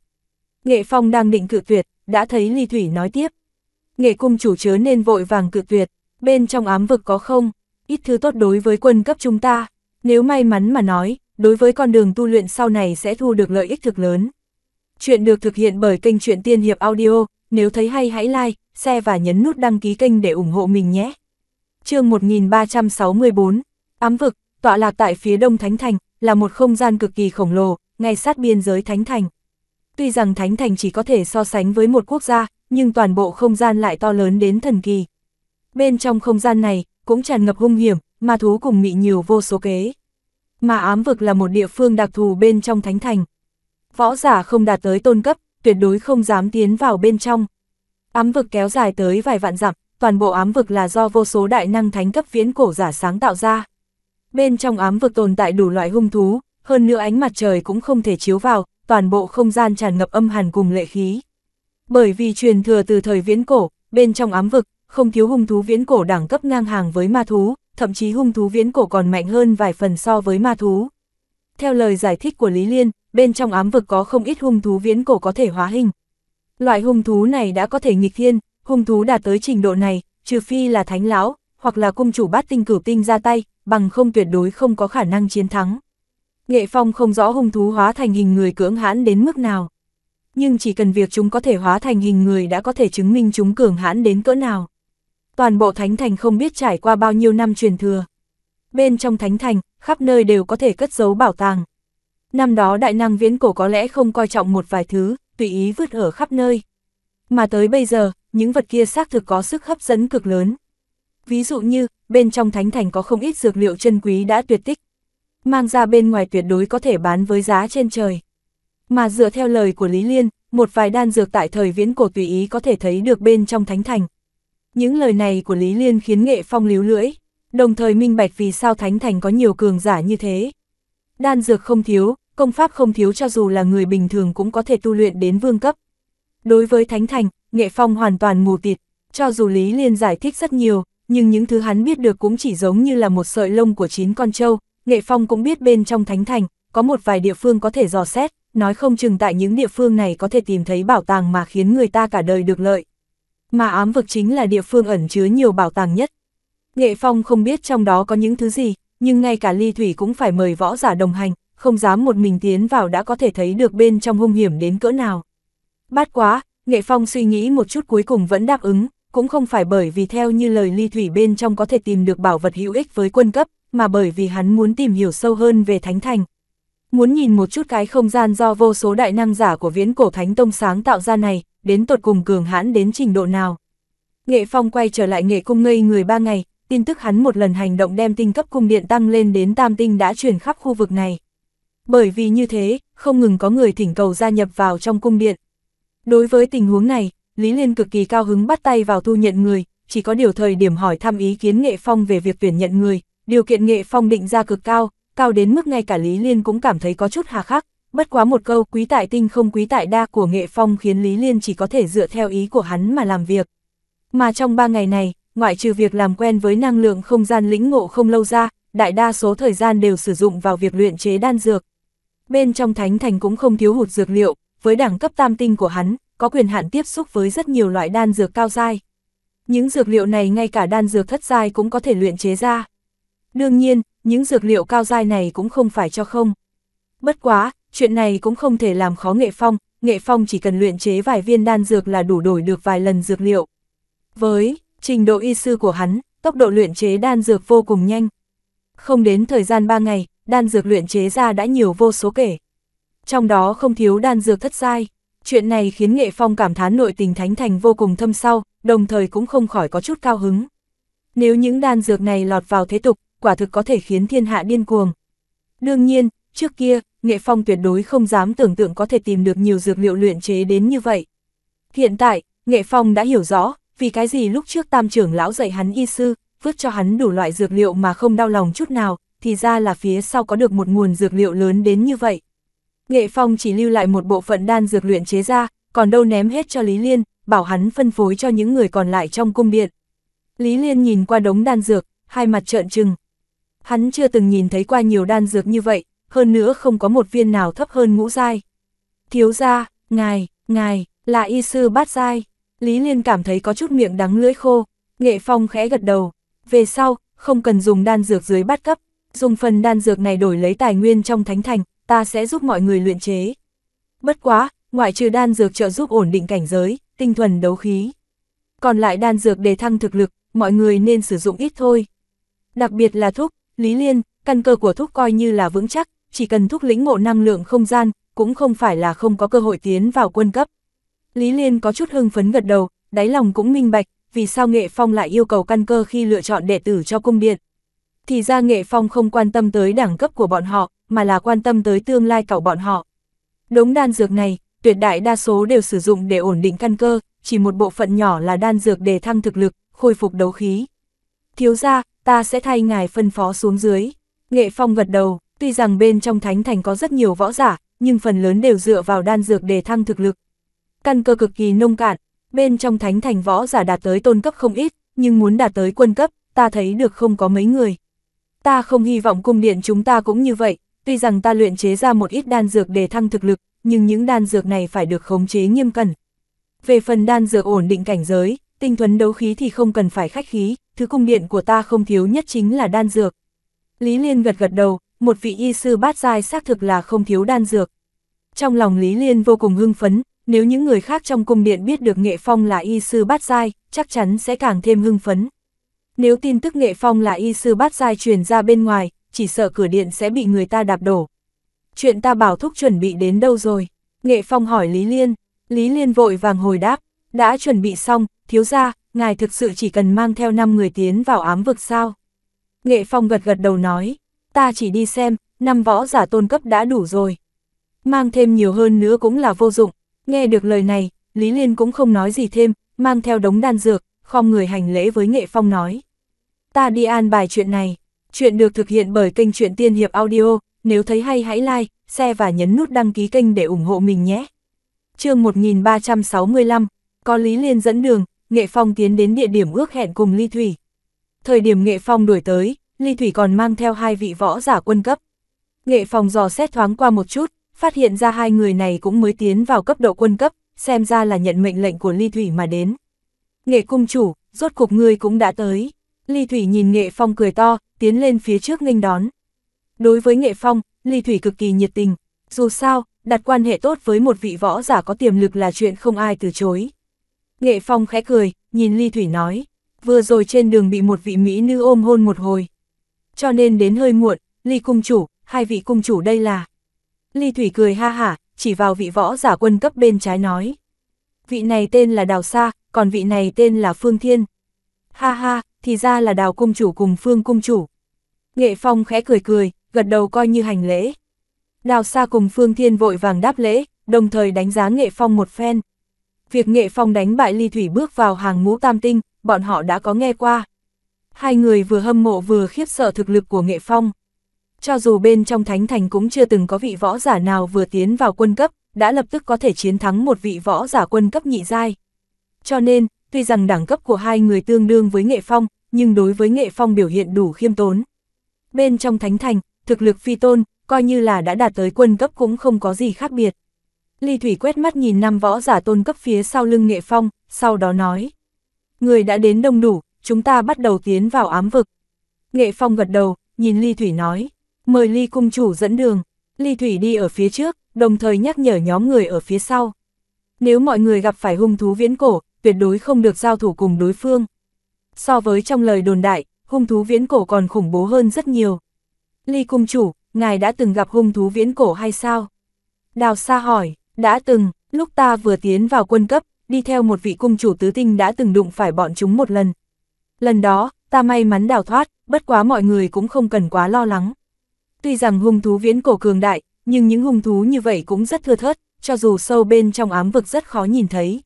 Nghệ phong đang định cự tuyệt, đã thấy Ly Thủy nói tiếp. Nghệ cung chủ chớ nên vội vàng cự tuyệt, bên trong ám vực có không, ít thứ tốt đối với quân cấp chúng ta, nếu may mắn mà nói, đối với con đường tu luyện sau này sẽ thu được lợi ích thực lớn. Chuyện được thực hiện bởi kênh Chuyện Tiên Hiệp Audio, nếu thấy hay hãy like, share và nhấn nút đăng ký kênh để ủng hộ mình nhé. chương 1364, Ám Vực, tọa lạc tại phía đông Thánh Thành, là một không gian cực kỳ khổng lồ, ngay sát biên giới Thánh Thành. Tuy rằng Thánh Thành chỉ có thể so sánh với một quốc gia, nhưng toàn bộ không gian lại to lớn đến thần kỳ. Bên trong không gian này, cũng tràn ngập hung hiểm, ma thú cùng mị nhiều vô số kế. Mà ám vực là một địa phương đặc thù bên trong thánh thành. Võ giả không đạt tới tôn cấp, tuyệt đối không dám tiến vào bên trong. Ám vực kéo dài tới vài vạn dặm, toàn bộ ám vực là do vô số đại năng thánh cấp viễn cổ giả sáng tạo ra. Bên trong ám vực tồn tại đủ loại hung thú, hơn nữa ánh mặt trời cũng không thể chiếu vào, toàn bộ không gian tràn ngập âm hàn cùng lệ khí. Bởi vì truyền thừa từ thời viễn cổ, bên trong ám vực, không thiếu hung thú viễn cổ đẳng cấp ngang hàng với ma thú, thậm chí hung thú viễn cổ còn mạnh hơn vài phần so với ma thú. Theo lời giải thích của Lý Liên, bên trong ám vực có không ít hung thú viễn cổ có thể hóa hình. Loại hung thú này đã có thể nghịch thiên, hung thú đạt tới trình độ này, trừ phi là thánh lão, hoặc là cung chủ bát tinh cửu tinh ra tay, bằng không tuyệt đối không có khả năng chiến thắng. Nghệ Phong không rõ hung thú hóa thành hình người cưỡng hãn đến mức nào. Nhưng chỉ cần việc chúng có thể hóa thành hình người đã có thể chứng minh chúng cường hãn đến cỡ nào toàn bộ thánh thành không biết trải qua bao nhiêu năm truyền thừa. Bên trong thánh thành, khắp nơi đều có thể cất giấu bảo tàng. Năm đó đại năng viễn cổ có lẽ không coi trọng một vài thứ, tùy ý vứt ở khắp nơi. Mà tới bây giờ, những vật kia xác thực có sức hấp dẫn cực lớn. Ví dụ như, bên trong thánh thành có không ít dược liệu chân quý đã tuyệt tích. Mang ra bên ngoài tuyệt đối có thể bán với giá trên trời. Mà dựa theo lời của Lý Liên, một vài đan dược tại thời viễn cổ tùy ý có thể thấy được bên trong thánh thành, những lời này của Lý Liên khiến nghệ phong líu lưỡi, đồng thời minh bạch vì sao Thánh Thành có nhiều cường giả như thế. Đan dược không thiếu, công pháp không thiếu cho dù là người bình thường cũng có thể tu luyện đến vương cấp. Đối với Thánh Thành, nghệ phong hoàn toàn mù tịt, cho dù Lý Liên giải thích rất nhiều, nhưng những thứ hắn biết được cũng chỉ giống như là một sợi lông của chín con trâu, nghệ phong cũng biết bên trong Thánh Thành, có một vài địa phương có thể dò xét, nói không chừng tại những địa phương này có thể tìm thấy bảo tàng mà khiến người ta cả đời được lợi mà ám vực chính là địa phương ẩn chứa nhiều bảo tàng nhất. Nghệ Phong không biết trong đó có những thứ gì, nhưng ngay cả ly thủy cũng phải mời võ giả đồng hành, không dám một mình tiến vào đã có thể thấy được bên trong hung hiểm đến cỡ nào. Bát quá, Nghệ Phong suy nghĩ một chút cuối cùng vẫn đáp ứng, cũng không phải bởi vì theo như lời ly thủy bên trong có thể tìm được bảo vật hữu ích với quân cấp, mà bởi vì hắn muốn tìm hiểu sâu hơn về Thánh Thành, muốn nhìn một chút cái không gian do vô số đại năng giả của viễn cổ Thánh Tông sáng tạo ra này, đến tột cùng cường hãn đến trình độ nào. Nghệ Phong quay trở lại nghệ cung ngây người ba ngày, tin tức hắn một lần hành động đem tinh cấp cung điện tăng lên đến tam tinh đã truyền khắp khu vực này. Bởi vì như thế, không ngừng có người thỉnh cầu gia nhập vào trong cung điện. Đối với tình huống này, Lý Liên cực kỳ cao hứng bắt tay vào thu nhận người, chỉ có điều thời điểm hỏi thăm ý kiến Nghệ Phong về việc tuyển nhận người, điều kiện Nghệ Phong định ra cực cao, cao đến mức ngay cả Lý Liên cũng cảm thấy có chút hà khắc, bất quá một câu quý tại tinh không quý tại đa của nghệ phong khiến Lý Liên chỉ có thể dựa theo ý của hắn mà làm việc. Mà trong ba ngày này, ngoại trừ việc làm quen với năng lượng không gian lĩnh ngộ không lâu ra, đại đa số thời gian đều sử dụng vào việc luyện chế đan dược. Bên trong thánh thành cũng không thiếu hụt dược liệu, với đẳng cấp tam tinh của hắn, có quyền hạn tiếp xúc với rất nhiều loại đan dược cao dai. Những dược liệu này ngay cả đan dược thất dai cũng có thể luyện chế ra. Đương nhiên, những dược liệu cao dai này cũng không phải cho không. Bất quá, chuyện này cũng không thể làm khó nghệ phong, nghệ phong chỉ cần luyện chế vài viên đan dược là đủ đổi được vài lần dược liệu. Với trình độ y sư của hắn, tốc độ luyện chế đan dược vô cùng nhanh. Không đến thời gian 3 ngày, đan dược luyện chế ra đã nhiều vô số kể. Trong đó không thiếu đan dược thất sai. Chuyện này khiến Nghệ Phong cảm thán nội tình Thánh Thành vô cùng thâm sâu, đồng thời cũng không khỏi có chút cao hứng. Nếu những đan dược này lọt vào thế tục, quả thực có thể khiến thiên hạ điên cuồng. Đương nhiên, trước kia, Nghệ Phong tuyệt đối không dám tưởng tượng có thể tìm được nhiều dược liệu luyện chế đến như vậy. Hiện tại, Nghệ Phong đã hiểu rõ, vì cái gì lúc trước tam trưởng lão dạy hắn y sư, vứt cho hắn đủ loại dược liệu mà không đau lòng chút nào, thì ra là phía sau có được một nguồn dược liệu lớn đến như vậy. Nghệ Phong chỉ lưu lại một bộ phận đan dược luyện chế ra, còn đâu ném hết cho Lý Liên, bảo hắn phân phối cho những người còn lại trong cung điện. Lý Liên nhìn qua đống đan dược, hai mặt trợn trừng, Hắn chưa từng nhìn thấy qua nhiều đan dược như vậy, hơn nữa không có một viên nào thấp hơn ngũ giai. Thiếu gia, ngài, ngài, là y sư bát giai. Lý Liên cảm thấy có chút miệng đắng lưỡi khô, nghệ phong khẽ gật đầu. Về sau, không cần dùng đan dược dưới bát cấp, dùng phần đan dược này đổi lấy tài nguyên trong thánh thành, ta sẽ giúp mọi người luyện chế. Bất quá, ngoại trừ đan dược trợ giúp ổn định cảnh giới, tinh thuần đấu khí. Còn lại đan dược để thăng thực lực, mọi người nên sử dụng ít thôi. Đặc biệt là thuốc, Lý Liên, căn cơ của thúc coi như là vững chắc, chỉ cần thúc lĩnh ngộ năng lượng không gian, cũng không phải là không có cơ hội tiến vào quân cấp. Lý Liên có chút hưng phấn gật đầu, đáy lòng cũng minh bạch, vì sao Nghệ Phong lại yêu cầu căn cơ khi lựa chọn đệ tử cho cung điện. Thì ra Nghệ Phong không quan tâm tới đẳng cấp của bọn họ, mà là quan tâm tới tương lai cậu bọn họ. Đống đan dược này, tuyệt đại đa số đều sử dụng để ổn định căn cơ, chỉ một bộ phận nhỏ là đan dược để thăng thực lực, khôi phục đấu khí. Thiếu ra, ta sẽ thay ngài phân phó xuống dưới. Nghệ Phong gật đầu, tuy rằng bên trong thánh thành có rất nhiều võ giả, nhưng phần lớn đều dựa vào đan dược để thăng thực lực. Căn cơ cực kỳ nông cạn, bên trong thánh thành võ giả đạt tới tôn cấp không ít, nhưng muốn đạt tới quân cấp, ta thấy được không có mấy người. Ta không hy vọng cung điện chúng ta cũng như vậy, tuy rằng ta luyện chế ra một ít đan dược để thăng thực lực, nhưng những đan dược này phải được khống chế nghiêm cẩn. Về phần đan dược ổn định cảnh giới, tinh thuần đấu khí thì không cần phải khách khí, thứ cung điện của ta không thiếu nhất chính là đan dược. Lý Liên gật gật đầu, một vị y sư bát giai xác thực là không thiếu đan dược. Trong lòng Lý Liên vô cùng hưng phấn, nếu những người khác trong cung điện biết được Nghệ Phong là y sư bát giai, chắc chắn sẽ càng thêm hưng phấn. Nếu tin tức Nghệ Phong là y sư bát giai truyền ra bên ngoài, chỉ sợ cửa điện sẽ bị người ta đạp đổ. Chuyện ta bảo thúc chuẩn bị đến đâu rồi? Nghệ Phong hỏi Lý Liên. Lý Liên vội vàng hồi đáp, đã chuẩn bị xong, thiếu ra, ngài thực sự chỉ cần mang theo 5 người tiến vào ám vực sao? Nghệ Phong gật gật đầu nói, ta chỉ đi xem, năm võ giả tôn cấp đã đủ rồi. Mang thêm nhiều hơn nữa cũng là vô dụng, nghe được lời này, Lý Liên cũng không nói gì thêm, mang theo đống đan dược, không người hành lễ với Nghệ Phong nói. Ta đi an bài chuyện này, chuyện được thực hiện bởi kênh chuyện Tiên Hiệp Audio, nếu thấy hay hãy like, share và nhấn nút đăng ký kênh để ủng hộ mình nhé. chương 1365, có Lý Liên dẫn đường, Nghệ Phong tiến đến địa điểm ước hẹn cùng Ly Thủy. Thời điểm Nghệ Phong đuổi tới, Ly Thủy còn mang theo hai vị võ giả quân cấp. Nghệ Phong dò xét thoáng qua một chút, phát hiện ra hai người này cũng mới tiến vào cấp độ quân cấp, xem ra là nhận mệnh lệnh của Ly Thủy mà đến. Nghệ cung chủ, rốt cục ngươi cũng đã tới. Ly Thủy nhìn Nghệ Phong cười to, tiến lên phía trước nghênh đón. Đối với Nghệ Phong, Ly Thủy cực kỳ nhiệt tình, dù sao, đặt quan hệ tốt với một vị võ giả có tiềm lực là chuyện không ai từ chối. Nghệ Phong khẽ cười, nhìn Ly Thủy nói, vừa rồi trên đường bị một vị mỹ nữ ôm hôn một hồi. Cho nên đến hơi muộn, Ly cung chủ, hai vị cung chủ đây là. Ly Thủy cười ha hả, chỉ vào vị võ giả quân cấp bên trái nói. Vị này tên là Đào Sa, còn vị này tên là Phương Thiên. Ha ha, thì ra là Đào cung chủ cùng Phương cung chủ. Nghệ Phong khẽ cười cười, gật đầu coi như hành lễ. Đào Sa cùng Phương Thiên vội vàng đáp lễ, đồng thời đánh giá Nghệ Phong một phen. Việc nghệ phong đánh bại ly thủy bước vào hàng ngũ tam tinh, bọn họ đã có nghe qua. Hai người vừa hâm mộ vừa khiếp sợ thực lực của nghệ phong. Cho dù bên trong thánh thành cũng chưa từng có vị võ giả nào vừa tiến vào quân cấp, đã lập tức có thể chiến thắng một vị võ giả quân cấp nhị giai. Cho nên, tuy rằng đẳng cấp của hai người tương đương với nghệ phong, nhưng đối với nghệ phong biểu hiện đủ khiêm tốn. Bên trong thánh thành, thực lực phi tôn, coi như là đã đạt tới quân cấp cũng không có gì khác biệt. Ly Thủy quét mắt nhìn năm võ giả tôn cấp phía sau lưng nghệ phong, sau đó nói. Người đã đến đông đủ, chúng ta bắt đầu tiến vào ám vực. Nghệ phong gật đầu, nhìn Ly Thủy nói. Mời Ly cung chủ dẫn đường. Ly Thủy đi ở phía trước, đồng thời nhắc nhở nhóm người ở phía sau. Nếu mọi người gặp phải hung thú viễn cổ, tuyệt đối không được giao thủ cùng đối phương. So với trong lời đồn đại, hung thú viễn cổ còn khủng bố hơn rất nhiều. Ly cung chủ, ngài đã từng gặp hung thú viễn cổ hay sao? Đào Sa hỏi, đã từng, lúc ta vừa tiến vào quân cấp, đi theo một vị cung chủ tứ tinh đã từng đụng phải bọn chúng một lần. Lần đó, ta may mắn đào thoát, bất quá mọi người cũng không cần quá lo lắng. Tuy rằng hung thú viễn cổ cường đại, nhưng những hung thú như vậy cũng rất thưa thớt, cho dù sâu bên trong ám vực rất khó nhìn thấy.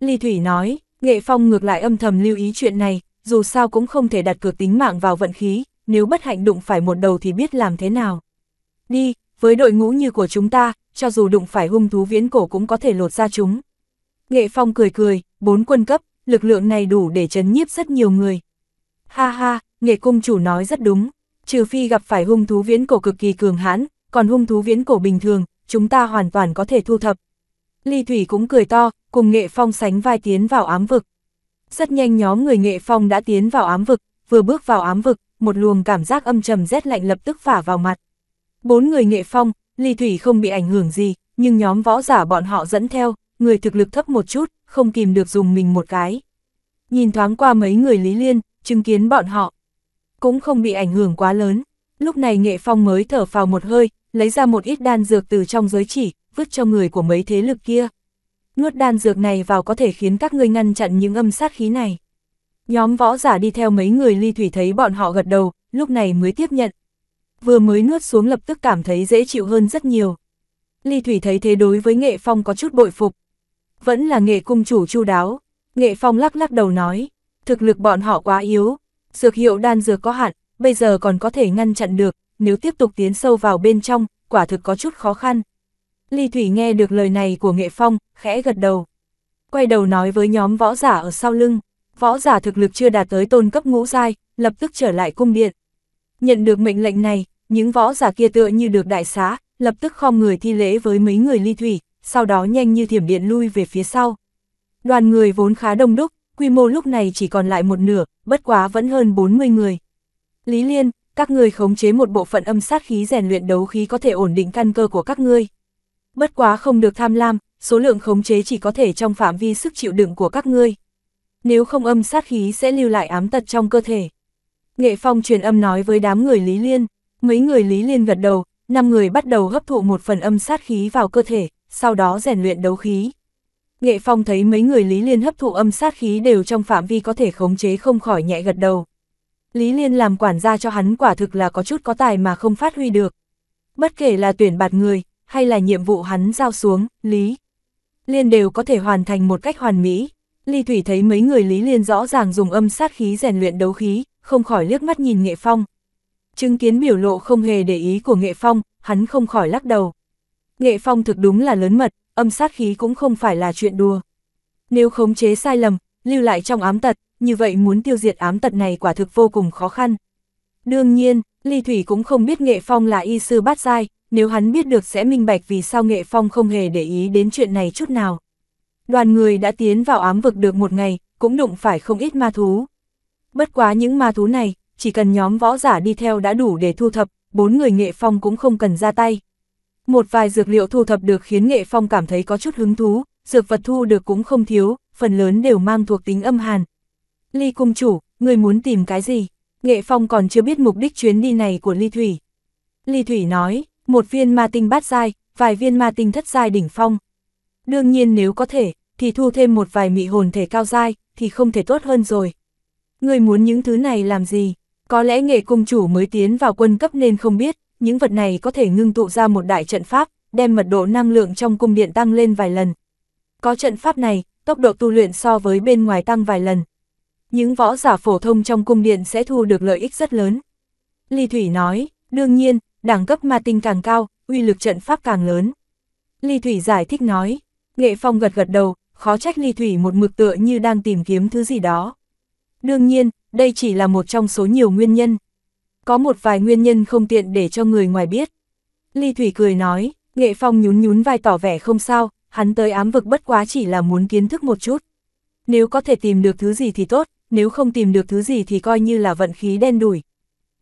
Ly Thủy nói, Nghệ Phong ngược lại âm thầm lưu ý chuyện này, dù sao cũng không thể đặt cược tính mạng vào vận khí, nếu bất hạnh đụng phải một đầu thì biết làm thế nào. Đi, với đội ngũ như của chúng ta, cho dù đụng phải hung thú viễn cổ cũng có thể lột ra chúng. Nghệ Phong cười cười, bốn quân cấp, lực lượng này đủ để chấn nhiếp rất nhiều người. Ha ha, nghệ cung chủ nói rất đúng, trừ phi gặp phải hung thú viễn cổ cực kỳ cường hãn, còn hung thú viễn cổ bình thường, chúng ta hoàn toàn có thể thu thập. Ly Thủy cũng cười to, cùng Nghệ Phong sánh vai tiến vào ám vực. Rất nhanh nhóm người Nghệ Phong đã tiến vào ám vực, vừa bước vào ám vực, một luồng cảm giác âm trầm rét lạnh lập tức phả vào mặt. Bốn người Nghệ Phong, Ly Thủy không bị ảnh hưởng gì, nhưng nhóm võ giả bọn họ dẫn theo, người thực lực thấp một chút, không kìm được dùng mình một cái. Nhìn thoáng qua mấy người Lý Liên, chứng kiến bọn họ, cũng không bị ảnh hưởng quá lớn. Lúc này Nghệ Phong mới thở phào một hơi, lấy ra một ít đan dược từ trong giới chỉ, vứt cho người của mấy thế lực kia. Nuốt đan dược này vào có thể khiến các ngươi ngăn chặn những âm sát khí này. Nhóm võ giả đi theo mấy người ly thủy thấy bọn họ gật đầu, lúc này mới tiếp nhận vừa mới nuốt xuống lập tức cảm thấy dễ chịu hơn rất nhiều. Ly Thủy thấy thế đối với Nghệ Phong có chút bội phục. Vẫn là Nghệ Cung chủ chu đáo, Nghệ Phong lắc lắc đầu nói, thực lực bọn họ quá yếu, dược hiệu đan dược có hạn, bây giờ còn có thể ngăn chặn được, nếu tiếp tục tiến sâu vào bên trong, quả thực có chút khó khăn. Ly Thủy nghe được lời này của Nghệ Phong, khẽ gật đầu. Quay đầu nói với nhóm võ giả ở sau lưng, võ giả thực lực chưa đạt tới tôn cấp ngũ giai, lập tức trở lại cung điện. Nhận được mệnh lệnh này, những võ giả kia tựa như được đại xá, lập tức khom người thi lễ với mấy người ly thủy, sau đó nhanh như thiểm điện lui về phía sau. Đoàn người vốn khá đông đúc, quy mô lúc này chỉ còn lại một nửa, bất quá vẫn hơn 40 người. Lý Liên, các ngươi khống chế một bộ phận âm sát khí rèn luyện đấu khí có thể ổn định căn cơ của các ngươi. Bất quá không được tham lam, số lượng khống chế chỉ có thể trong phạm vi sức chịu đựng của các ngươi. Nếu không âm sát khí sẽ lưu lại ám tật trong cơ thể. Nghệ Phong truyền âm nói với đám người Lý Liên. Mấy người Lý Liên gật đầu, năm người bắt đầu hấp thụ một phần âm sát khí vào cơ thể, sau đó rèn luyện đấu khí. Nghệ Phong thấy mấy người Lý Liên hấp thụ âm sát khí đều trong phạm vi có thể khống chế không khỏi nhẹ gật đầu. Lý Liên làm quản gia cho hắn quả thực là có chút có tài mà không phát huy được. Bất kể là tuyển bạt người, hay là nhiệm vụ hắn giao xuống, Lý. Liên đều có thể hoàn thành một cách hoàn mỹ. Ly Thủy thấy mấy người Lý Liên rõ ràng dùng âm sát khí rèn luyện đấu khí, không khỏi liếc mắt nhìn Nghệ Phong chứng kiến biểu lộ không hề để ý của Nghệ Phong, hắn không khỏi lắc đầu. Nghệ Phong thực đúng là lớn mật, âm sát khí cũng không phải là chuyện đùa. Nếu khống chế sai lầm, lưu lại trong ám tật, như vậy muốn tiêu diệt ám tật này quả thực vô cùng khó khăn. Đương nhiên, Ly Thủy cũng không biết Nghệ Phong là y sư bát giai, nếu hắn biết được sẽ minh bạch vì sao Nghệ Phong không hề để ý đến chuyện này chút nào. Đoàn người đã tiến vào ám vực được một ngày, cũng đụng phải không ít ma thú. Bất quá những ma thú này, chỉ cần nhóm võ giả đi theo đã đủ để thu thập, bốn người nghệ phong cũng không cần ra tay. Một vài dược liệu thu thập được khiến nghệ phong cảm thấy có chút hứng thú, dược vật thu được cũng không thiếu, phần lớn đều mang thuộc tính âm hàn. Ly cung chủ, người muốn tìm cái gì? Nghệ phong còn chưa biết mục đích chuyến đi này của Ly Thủy. Ly Thủy nói, một viên ma tinh bát dai, vài viên ma tinh thất dai đỉnh phong. Đương nhiên nếu có thể, thì thu thêm một vài mị hồn thể cao dai, thì không thể tốt hơn rồi. Người muốn những thứ này làm gì? Có lẽ nghề cung chủ mới tiến vào quân cấp nên không biết, những vật này có thể ngưng tụ ra một đại trận pháp, đem mật độ năng lượng trong cung điện tăng lên vài lần. Có trận pháp này, tốc độ tu luyện so với bên ngoài tăng vài lần. Những võ giả phổ thông trong cung điện sẽ thu được lợi ích rất lớn. Ly Thủy nói, đương nhiên, đẳng cấp ma tinh càng cao, uy lực trận pháp càng lớn. Ly Thủy giải thích nói, nghệ phong gật gật đầu, khó trách Ly Thủy một mực tựa như đang tìm kiếm thứ gì đó. Đương nhiên, đây chỉ là một trong số nhiều nguyên nhân. Có một vài nguyên nhân không tiện để cho người ngoài biết. Ly Thủy cười nói, Nghệ Phong nhún nhún vai tỏ vẻ không sao, hắn tới ám vực bất quá chỉ là muốn kiến thức một chút. Nếu có thể tìm được thứ gì thì tốt, nếu không tìm được thứ gì thì coi như là vận khí đen đủi.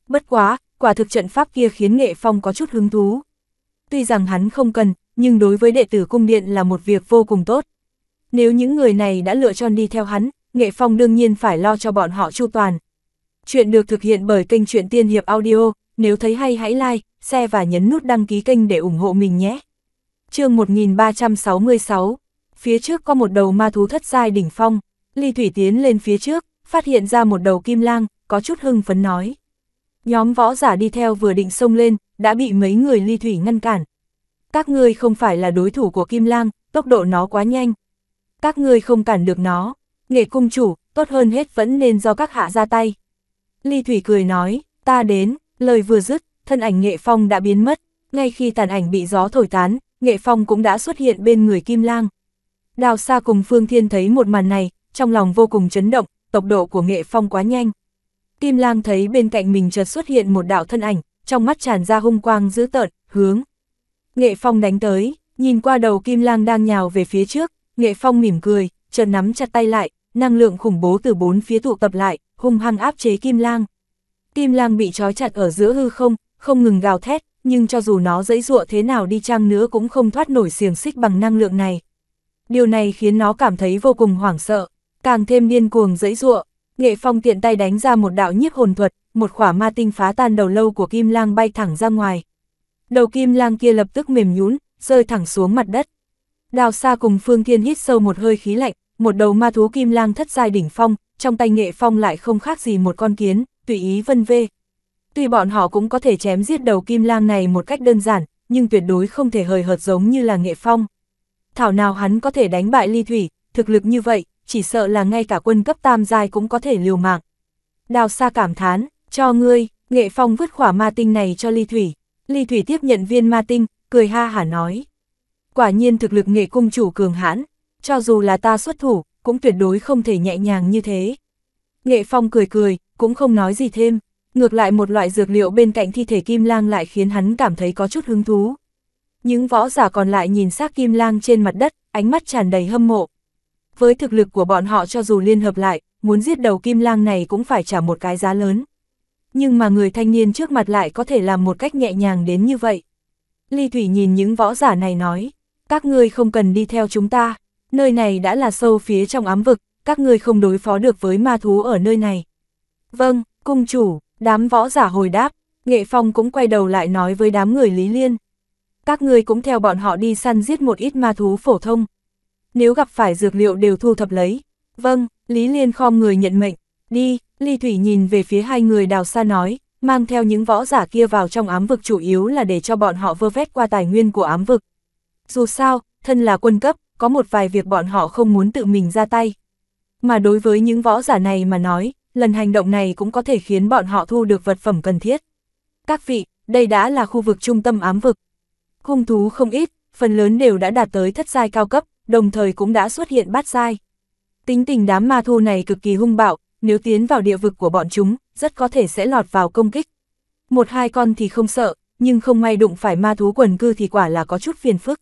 Bất quá, quả thực trận pháp kia khiến Nghệ Phong có chút hứng thú. Tuy rằng hắn không cần, nhưng đối với đệ tử cung điện là một việc vô cùng tốt. Nếu những người này đã lựa chọn đi theo hắn, Nghệ Phong đương nhiên phải lo cho bọn họ chu toàn. Chuyện được thực hiện bởi kênh Chuyện Tiên Hiệp Audio, nếu thấy hay hãy like, share và nhấn nút đăng ký kênh để ủng hộ mình nhé. chương 1366, phía trước có một đầu ma thú thất giai đỉnh phong, Ly Thủy tiến lên phía trước, phát hiện ra một đầu kim lang, có chút hưng phấn nói. Nhóm võ giả đi theo vừa định xông lên, đã bị mấy người Ly Thủy ngăn cản. Các ngươi không phải là đối thủ của kim lang, tốc độ nó quá nhanh. Các ngươi không cản được nó, nghề cung chủ, tốt hơn hết vẫn nên do các hạ ra tay. Ly Thủy cười nói, ta đến, lời vừa dứt, thân ảnh nghệ phong đã biến mất, ngay khi tàn ảnh bị gió thổi tán, nghệ phong cũng đã xuất hiện bên người Kim Lang. Đào xa cùng Phương Thiên thấy một màn này, trong lòng vô cùng chấn động, tốc độ của nghệ phong quá nhanh. Kim Lang thấy bên cạnh mình chợt xuất hiện một đạo thân ảnh, trong mắt tràn ra hung quang dữ tợn, hướng. Nghệ Phong đánh tới, nhìn qua đầu Kim Lang đang nhào về phía trước, Nghệ Phong mỉm cười, chợt nắm chặt tay lại, năng lượng khủng bố từ bốn phía tụ tập lại, hung hăng áp chế Kim Lang. Kim Lang bị trói chặt ở giữa hư không, không ngừng gào thét, nhưng cho dù nó dẫy dụa thế nào đi chăng nữa cũng không thoát nổi xiềng xích bằng năng lượng này. Điều này khiến nó cảm thấy vô cùng hoảng sợ, càng thêm điên cuồng dẫy dụa. Nghệ Phong tiện tay đánh ra một đạo nhiếp hồn thuật, một khỏa ma tinh phá tan đầu lâu của Kim Lang bay thẳng ra ngoài. Đầu Kim Lang kia lập tức mềm nhún, rơi thẳng xuống mặt đất. Đào Sa cùng Phương Thiên hít sâu một hơi khí lạnh, một đầu ma thú kim lang thất giai đỉnh phong, trong tay nghệ phong lại không khác gì một con kiến, tùy ý vân vê. Tuy bọn họ cũng có thể chém giết đầu kim lang này một cách đơn giản, nhưng tuyệt đối không thể hời hợt giống như là nghệ phong. Thảo nào hắn có thể đánh bại ly thủy, thực lực như vậy, chỉ sợ là ngay cả quân cấp tam giai cũng có thể liều mạng. Đào xa cảm thán, cho ngươi, nghệ phong vứt khỏa ma tinh này cho ly thủy. Ly thủy tiếp nhận viên ma tinh, cười ha hả nói. Quả nhiên thực lực nghệ cung chủ cường hãn, cho dù là ta xuất thủ, cũng tuyệt đối không thể nhẹ nhàng như thế. Nghệ Phong cười cười, cũng không nói gì thêm, ngược lại một loại dược liệu bên cạnh thi thể Kim Lang lại khiến hắn cảm thấy có chút hứng thú. Những võ giả còn lại nhìn xác Kim Lang trên mặt đất, ánh mắt tràn đầy hâm mộ. Với thực lực của bọn họ cho dù liên hợp lại, muốn giết đầu Kim Lang này cũng phải trả một cái giá lớn. Nhưng mà người thanh niên trước mặt lại có thể làm một cách nhẹ nhàng đến như vậy. Ly Thủy nhìn những võ giả này nói, các ngươi không cần đi theo chúng ta, nơi này đã là sâu phía trong ám vực, các ngươi không đối phó được với ma thú ở nơi này. Vâng, cung chủ, đám võ giả hồi đáp, Nghệ Phong cũng quay đầu lại nói với đám người Lý Liên. Các ngươi cũng theo bọn họ đi săn giết một ít ma thú phổ thông. Nếu gặp phải dược liệu đều thu thập lấy. Vâng, Lý Liên khom người nhận mệnh. Đi, Ly Thủy nhìn về phía hai người đào xa nói, mang theo những võ giả kia vào trong ám vực chủ yếu là để cho bọn họ vơ vét qua tài nguyên của ám vực. Dù sao, thân là quân cấp, có một vài việc bọn họ không muốn tự mình ra tay. Mà đối với những võ giả này mà nói, lần hành động này cũng có thể khiến bọn họ thu được vật phẩm cần thiết. Các vị, đây đã là khu vực trung tâm ám vực. Hung thú không ít, phần lớn đều đã đạt tới thất giai cao cấp, đồng thời cũng đã xuất hiện bát giai. Tính tình đám ma thu này cực kỳ hung bạo, nếu tiến vào địa vực của bọn chúng, rất có thể sẽ lọt vào công kích. Một hai con thì không sợ, nhưng không may đụng phải ma thú quần cư thì quả là có chút phiền phức.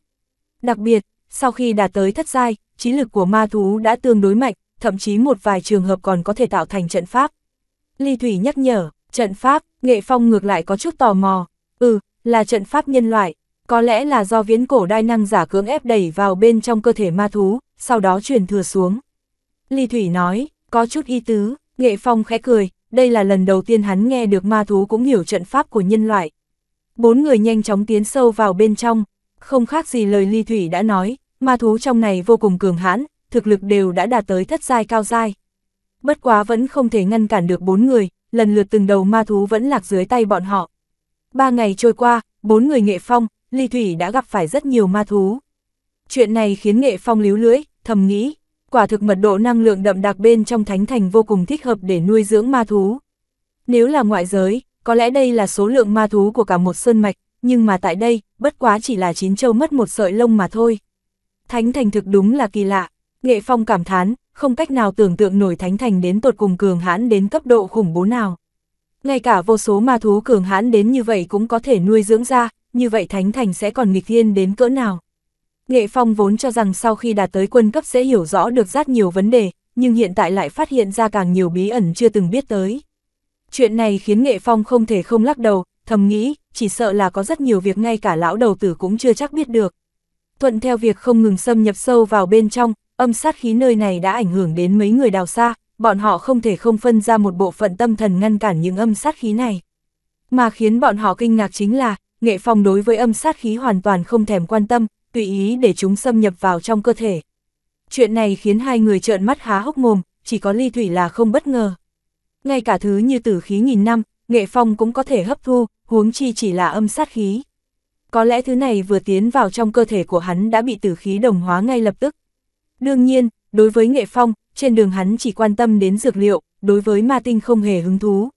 Đặc biệt, sau khi đạt tới thất giai, trí lực của ma thú đã tương đối mạnh, thậm chí một vài trường hợp còn có thể tạo thành trận pháp. Ly Thủy nhắc nhở, trận pháp, nghệ phong ngược lại có chút tò mò, ừ, là trận pháp nhân loại, có lẽ là do viễn cổ đai năng giả cưỡng ép đẩy vào bên trong cơ thể ma thú, sau đó truyền thừa xuống. Ly Thủy nói, có chút y tứ, nghệ phong khẽ cười, đây là lần đầu tiên hắn nghe được ma thú cũng hiểu trận pháp của nhân loại. Bốn người nhanh chóng tiến sâu vào bên trong, không khác gì lời Ly Thủy đã nói, ma thú trong này vô cùng cường hãn, thực lực đều đã đạt tới thất giai cao giai. Bất quá vẫn không thể ngăn cản được bốn người, lần lượt từng đầu ma thú vẫn lạc dưới tay bọn họ. Ba ngày trôi qua, bốn người nghệ phong, Ly Thủy đã gặp phải rất nhiều ma thú. Chuyện này khiến nghệ phong líu lưỡi, thầm nghĩ, quả thực mật độ năng lượng đậm đặc bên trong thánh thành vô cùng thích hợp để nuôi dưỡng ma thú. Nếu là ngoại giới, có lẽ đây là số lượng ma thú của cả một sơn mạch, nhưng mà tại đây, bất quá chỉ là chín châu mất một sợi lông mà thôi. Thánh thành thực đúng là kỳ lạ, nghệ phong cảm thán, không cách nào tưởng tượng nổi thánh thành đến tột cùng cường hãn đến cấp độ khủng bố nào. Ngay cả vô số ma thú cường hãn đến như vậy cũng có thể nuôi dưỡng ra, như vậy thánh thành sẽ còn nghịch thiên đến cỡ nào. Nghệ Phong vốn cho rằng sau khi đạt tới quân cấp sẽ hiểu rõ được rất nhiều vấn đề, nhưng hiện tại lại phát hiện ra càng nhiều bí ẩn chưa từng biết tới. Chuyện này khiến Nghệ Phong không thể không lắc đầu, thầm nghĩ, chỉ sợ là có rất nhiều việc ngay cả lão đầu tử cũng chưa chắc biết được. Thuận theo việc không ngừng xâm nhập sâu vào bên trong, âm sát khí nơi này đã ảnh hưởng đến mấy người đào xa, bọn họ không thể không phân ra một bộ phận tâm thần ngăn cản những âm sát khí này. Mà khiến bọn họ kinh ngạc chính là, nghệ phong đối với âm sát khí hoàn toàn không thèm quan tâm, tùy ý để chúng xâm nhập vào trong cơ thể. Chuyện này khiến hai người trợn mắt há hốc mồm, chỉ có ly thủy là không bất ngờ. Ngay cả thứ như tử khí nghìn năm, nghệ phong cũng có thể hấp thu, huống chi chỉ là âm sát khí. Có lẽ thứ này vừa tiến vào trong cơ thể của hắn đã bị tử khí đồng hóa ngay lập tức. Đương nhiên, đối với nghệ phong, trên đường hắn chỉ quan tâm đến dược liệu, đối với ma tinh không hề hứng thú.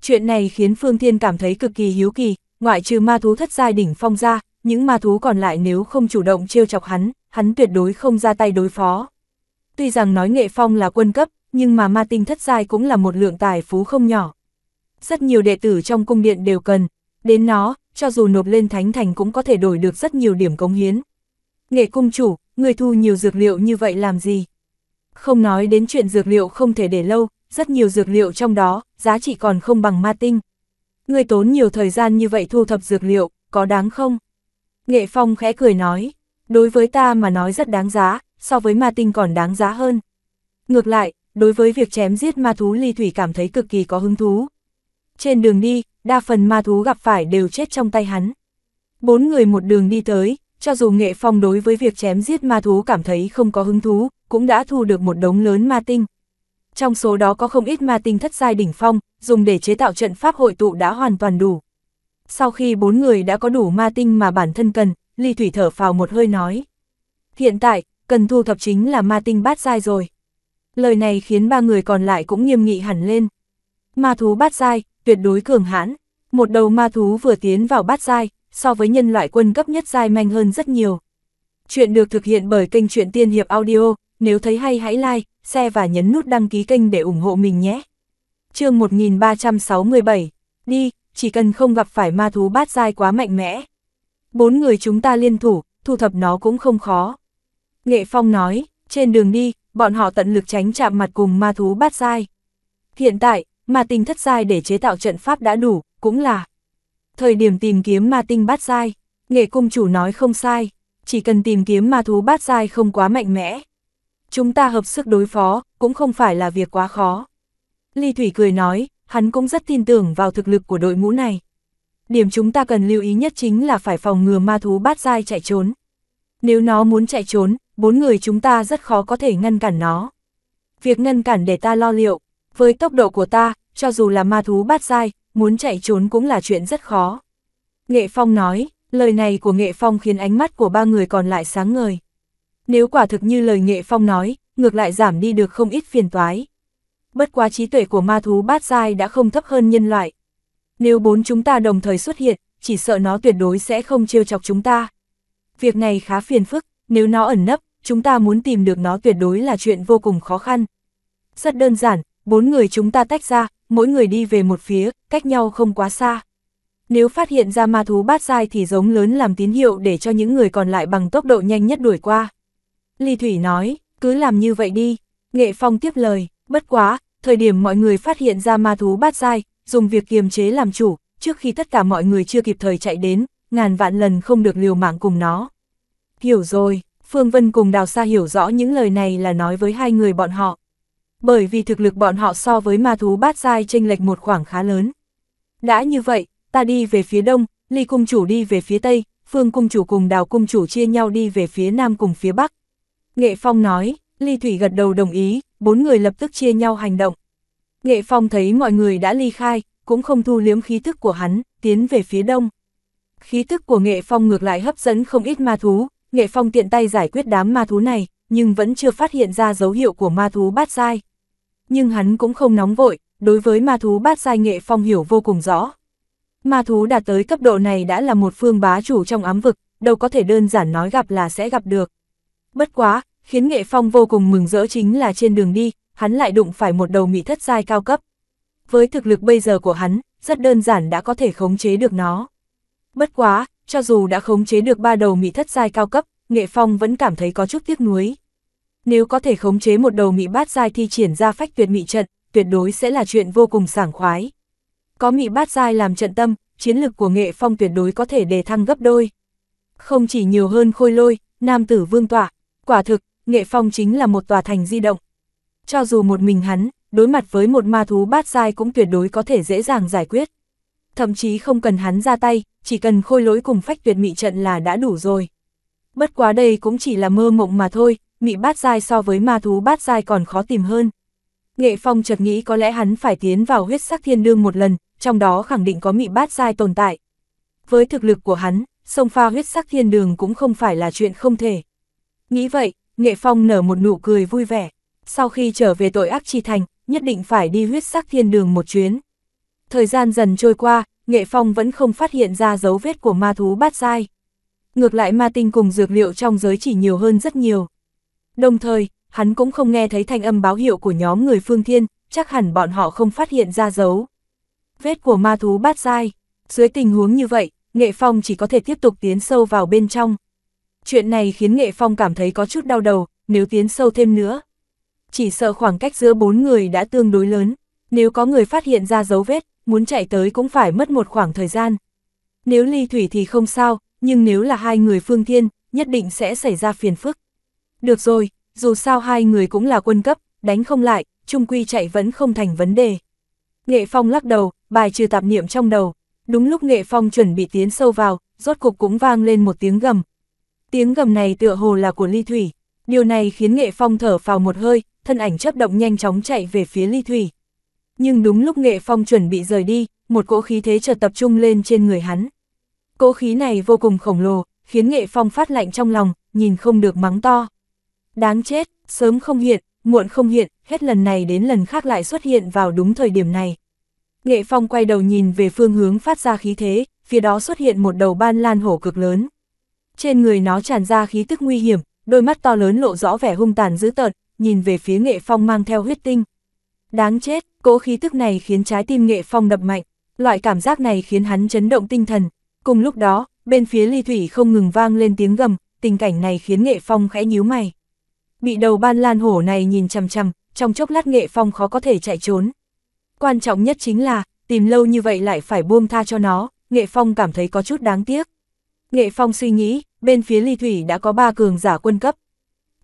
Chuyện này khiến Phương Thiên cảm thấy cực kỳ hiếu kỳ, ngoại trừ ma thú thất giai đỉnh phong ra, những ma thú còn lại nếu không chủ động trêu chọc hắn, hắn tuyệt đối không ra tay đối phó. Tuy rằng nói nghệ phong là quân cấp, nhưng mà ma tinh thất giai cũng là một lượng tài phú không nhỏ rất nhiều đệ tử trong cung điện đều cần, đến nó, cho dù nộp lên thánh thành cũng có thể đổi được rất nhiều điểm cống hiến. Nghệ cung chủ, người thu nhiều dược liệu như vậy làm gì? Không nói đến chuyện dược liệu không thể để lâu, rất nhiều dược liệu trong đó, giá trị còn không bằng ma tinh. Người tốn nhiều thời gian như vậy thu thập dược liệu, có đáng không? Nghệ Phong khẽ cười nói, đối với ta mà nói rất đáng giá, so với ma tinh còn đáng giá hơn. Ngược lại, đối với việc chém giết ma thú ly thủy cảm thấy cực kỳ có hứng thú, trên đường đi, đa phần ma thú gặp phải đều chết trong tay hắn. Bốn người một đường đi tới, cho dù nghệ phong đối với việc chém giết ma thú cảm thấy không có hứng thú, cũng đã thu được một đống lớn ma tinh. Trong số đó có không ít ma tinh thất giai đỉnh phong, dùng để chế tạo trận pháp hội tụ đã hoàn toàn đủ. Sau khi bốn người đã có đủ ma tinh mà bản thân cần, Ly Thủy thở phào một hơi nói. Hiện tại, cần thu thập chính là ma tinh bát giai rồi. Lời này khiến ba người còn lại cũng nghiêm nghị hẳn lên. Ma thú bát giai, tuyệt đối cường hãn. Một đầu ma thú vừa tiến vào bát giai, so với nhân loại quân cấp nhất giai manh hơn rất nhiều. Chuyện được thực hiện bởi kênh truyện Tiên Hiệp Audio, nếu thấy hay hãy like, share và nhấn nút đăng ký kênh để ủng hộ mình nhé. chương 1367, đi, chỉ cần không gặp phải ma thú bát giai quá mạnh mẽ. Bốn người chúng ta liên thủ, thu thập nó cũng không khó. Nghệ Phong nói, trên đường đi, bọn họ tận lực tránh chạm mặt cùng ma thú bát giai. Hiện tại, ma tinh thất giai để chế tạo trận pháp đã đủ, cũng là thời điểm tìm kiếm ma tinh bát giai. Nghệ cung chủ nói không sai, chỉ cần tìm kiếm ma thú bát giai không quá mạnh mẽ. Chúng ta hợp sức đối phó, cũng không phải là việc quá khó. Ly Thủy cười nói, hắn cũng rất tin tưởng vào thực lực của đội ngũ này. Điểm chúng ta cần lưu ý nhất chính là phải phòng ngừa ma thú bát giai chạy trốn. Nếu nó muốn chạy trốn, bốn người chúng ta rất khó có thể ngăn cản nó. Việc ngăn cản để ta lo liệu, với tốc độ của ta, cho dù là ma thú bát dai, muốn chạy trốn cũng là chuyện rất khó. Nghệ Phong nói, lời này của Nghệ Phong khiến ánh mắt của ba người còn lại sáng ngời. Nếu quả thực như lời Nghệ Phong nói, ngược lại giảm đi được không ít phiền toái. Bất quá trí tuệ của ma thú bát dai đã không thấp hơn nhân loại. Nếu bốn chúng ta đồng thời xuất hiện, chỉ sợ nó tuyệt đối sẽ không trêu chọc chúng ta. Việc này khá phiền phức, nếu nó ẩn nấp, chúng ta muốn tìm được nó tuyệt đối là chuyện vô cùng khó khăn. Rất đơn giản, bốn người chúng ta tách ra, mỗi người đi về một phía, cách nhau không quá xa. Nếu phát hiện ra ma thú bát dai thì giống lớn làm tín hiệu để cho những người còn lại bằng tốc độ nhanh nhất đuổi qua. Ly Thủy nói, cứ làm như vậy đi. Nghệ Phong tiếp lời, bất quá, thời điểm mọi người phát hiện ra ma thú bát dai, dùng việc kiềm chế làm chủ, trước khi tất cả mọi người chưa kịp thời chạy đến, ngàn vạn lần không được liều mạng cùng nó. Hiểu rồi, Phương Vân cùng Đào Sa hiểu rõ những lời này là nói với hai người bọn họ bởi vì thực lực bọn họ so với ma thú bát giai chênh lệch một khoảng khá lớn. Đã như vậy, ta đi về phía đông, ly cung chủ đi về phía tây, phương cung chủ cùng đào cung chủ chia nhau đi về phía nam cùng phía bắc. Nghệ Phong nói, ly thủy gật đầu đồng ý, bốn người lập tức chia nhau hành động. Nghệ Phong thấy mọi người đã ly khai, cũng không thu liếm khí thức của hắn, tiến về phía đông. Khí thức của Nghệ Phong ngược lại hấp dẫn không ít ma thú, Nghệ Phong tiện tay giải quyết đám ma thú này, nhưng vẫn chưa phát hiện ra dấu hiệu của ma thú bát dai nhưng hắn cũng không nóng vội, đối với ma thú bát sai nghệ phong hiểu vô cùng rõ. Ma thú đạt tới cấp độ này đã là một phương bá chủ trong ám vực, đâu có thể đơn giản nói gặp là sẽ gặp được. Bất quá, khiến nghệ phong vô cùng mừng rỡ chính là trên đường đi, hắn lại đụng phải một đầu mị thất sai cao cấp. Với thực lực bây giờ của hắn, rất đơn giản đã có thể khống chế được nó. Bất quá, cho dù đã khống chế được ba đầu mị thất sai cao cấp, Nghệ Phong vẫn cảm thấy có chút tiếc nuối. Nếu có thể khống chế một đầu mị bát dai thi triển ra phách tuyệt mị trận, tuyệt đối sẽ là chuyện vô cùng sảng khoái. Có mị bát dai làm trận tâm, chiến lực của nghệ phong tuyệt đối có thể đề thăng gấp đôi. Không chỉ nhiều hơn khôi lôi, nam tử vương tọa, quả thực, nghệ phong chính là một tòa thành di động. Cho dù một mình hắn, đối mặt với một ma thú bát dai cũng tuyệt đối có thể dễ dàng giải quyết. Thậm chí không cần hắn ra tay, chỉ cần khôi lỗi cùng phách tuyệt mị trận là đã đủ rồi. Bất quá đây cũng chỉ là mơ mộng mà thôi, mị bát dai so với ma thú bát dai còn khó tìm hơn. Nghệ Phong chợt nghĩ có lẽ hắn phải tiến vào huyết sắc thiên đương một lần, trong đó khẳng định có mị bát dai tồn tại. Với thực lực của hắn, sông pha huyết sắc thiên đường cũng không phải là chuyện không thể. Nghĩ vậy, Nghệ Phong nở một nụ cười vui vẻ. Sau khi trở về tội ác chi thành, nhất định phải đi huyết sắc thiên đường một chuyến. Thời gian dần trôi qua, Nghệ Phong vẫn không phát hiện ra dấu vết của ma thú bát dai. Ngược lại ma tinh cùng dược liệu trong giới chỉ nhiều hơn rất nhiều. Đồng thời, hắn cũng không nghe thấy thanh âm báo hiệu của nhóm người phương thiên, chắc hẳn bọn họ không phát hiện ra dấu. Vết của ma thú bát dai. Dưới tình huống như vậy, Nghệ Phong chỉ có thể tiếp tục tiến sâu vào bên trong. Chuyện này khiến Nghệ Phong cảm thấy có chút đau đầu, nếu tiến sâu thêm nữa. Chỉ sợ khoảng cách giữa bốn người đã tương đối lớn, nếu có người phát hiện ra dấu vết, muốn chạy tới cũng phải mất một khoảng thời gian. Nếu ly thủy thì không sao, nhưng nếu là hai người phương thiên, nhất định sẽ xảy ra phiền phức. Được rồi, dù sao hai người cũng là quân cấp, đánh không lại, trung quy chạy vẫn không thành vấn đề. Nghệ Phong lắc đầu, bài trừ tạp niệm trong đầu. Đúng lúc Nghệ Phong chuẩn bị tiến sâu vào, rốt cục cũng vang lên một tiếng gầm. Tiếng gầm này tựa hồ là của Ly Thủy. Điều này khiến Nghệ Phong thở vào một hơi, thân ảnh chấp động nhanh chóng chạy về phía Ly Thủy. Nhưng đúng lúc Nghệ Phong chuẩn bị rời đi, một cỗ khí thế chợt tập trung lên trên người hắn. Cỗ khí này vô cùng khổng lồ, khiến Nghệ Phong phát lạnh trong lòng, nhìn không được mắng to. Đáng chết, sớm không hiện, muộn không hiện, hết lần này đến lần khác lại xuất hiện vào đúng thời điểm này. Nghệ Phong quay đầu nhìn về phương hướng phát ra khí thế, phía đó xuất hiện một đầu ban lan hổ cực lớn. Trên người nó tràn ra khí tức nguy hiểm, đôi mắt to lớn lộ rõ vẻ hung tàn dữ tợn, nhìn về phía Nghệ Phong mang theo huyết tinh. Đáng chết, cỗ khí tức này khiến trái tim Nghệ Phong đập mạnh, loại cảm giác này khiến hắn chấn động tinh thần. Cùng lúc đó, bên phía ly thủy không ngừng vang lên tiếng gầm, tình cảnh này khiến Nghệ Phong khẽ nhíu mày bị đầu ban lan hổ này nhìn chằm chằm, trong chốc lát nghệ phong khó có thể chạy trốn. Quan trọng nhất chính là, tìm lâu như vậy lại phải buông tha cho nó, nghệ phong cảm thấy có chút đáng tiếc. Nghệ phong suy nghĩ, bên phía ly thủy đã có ba cường giả quân cấp.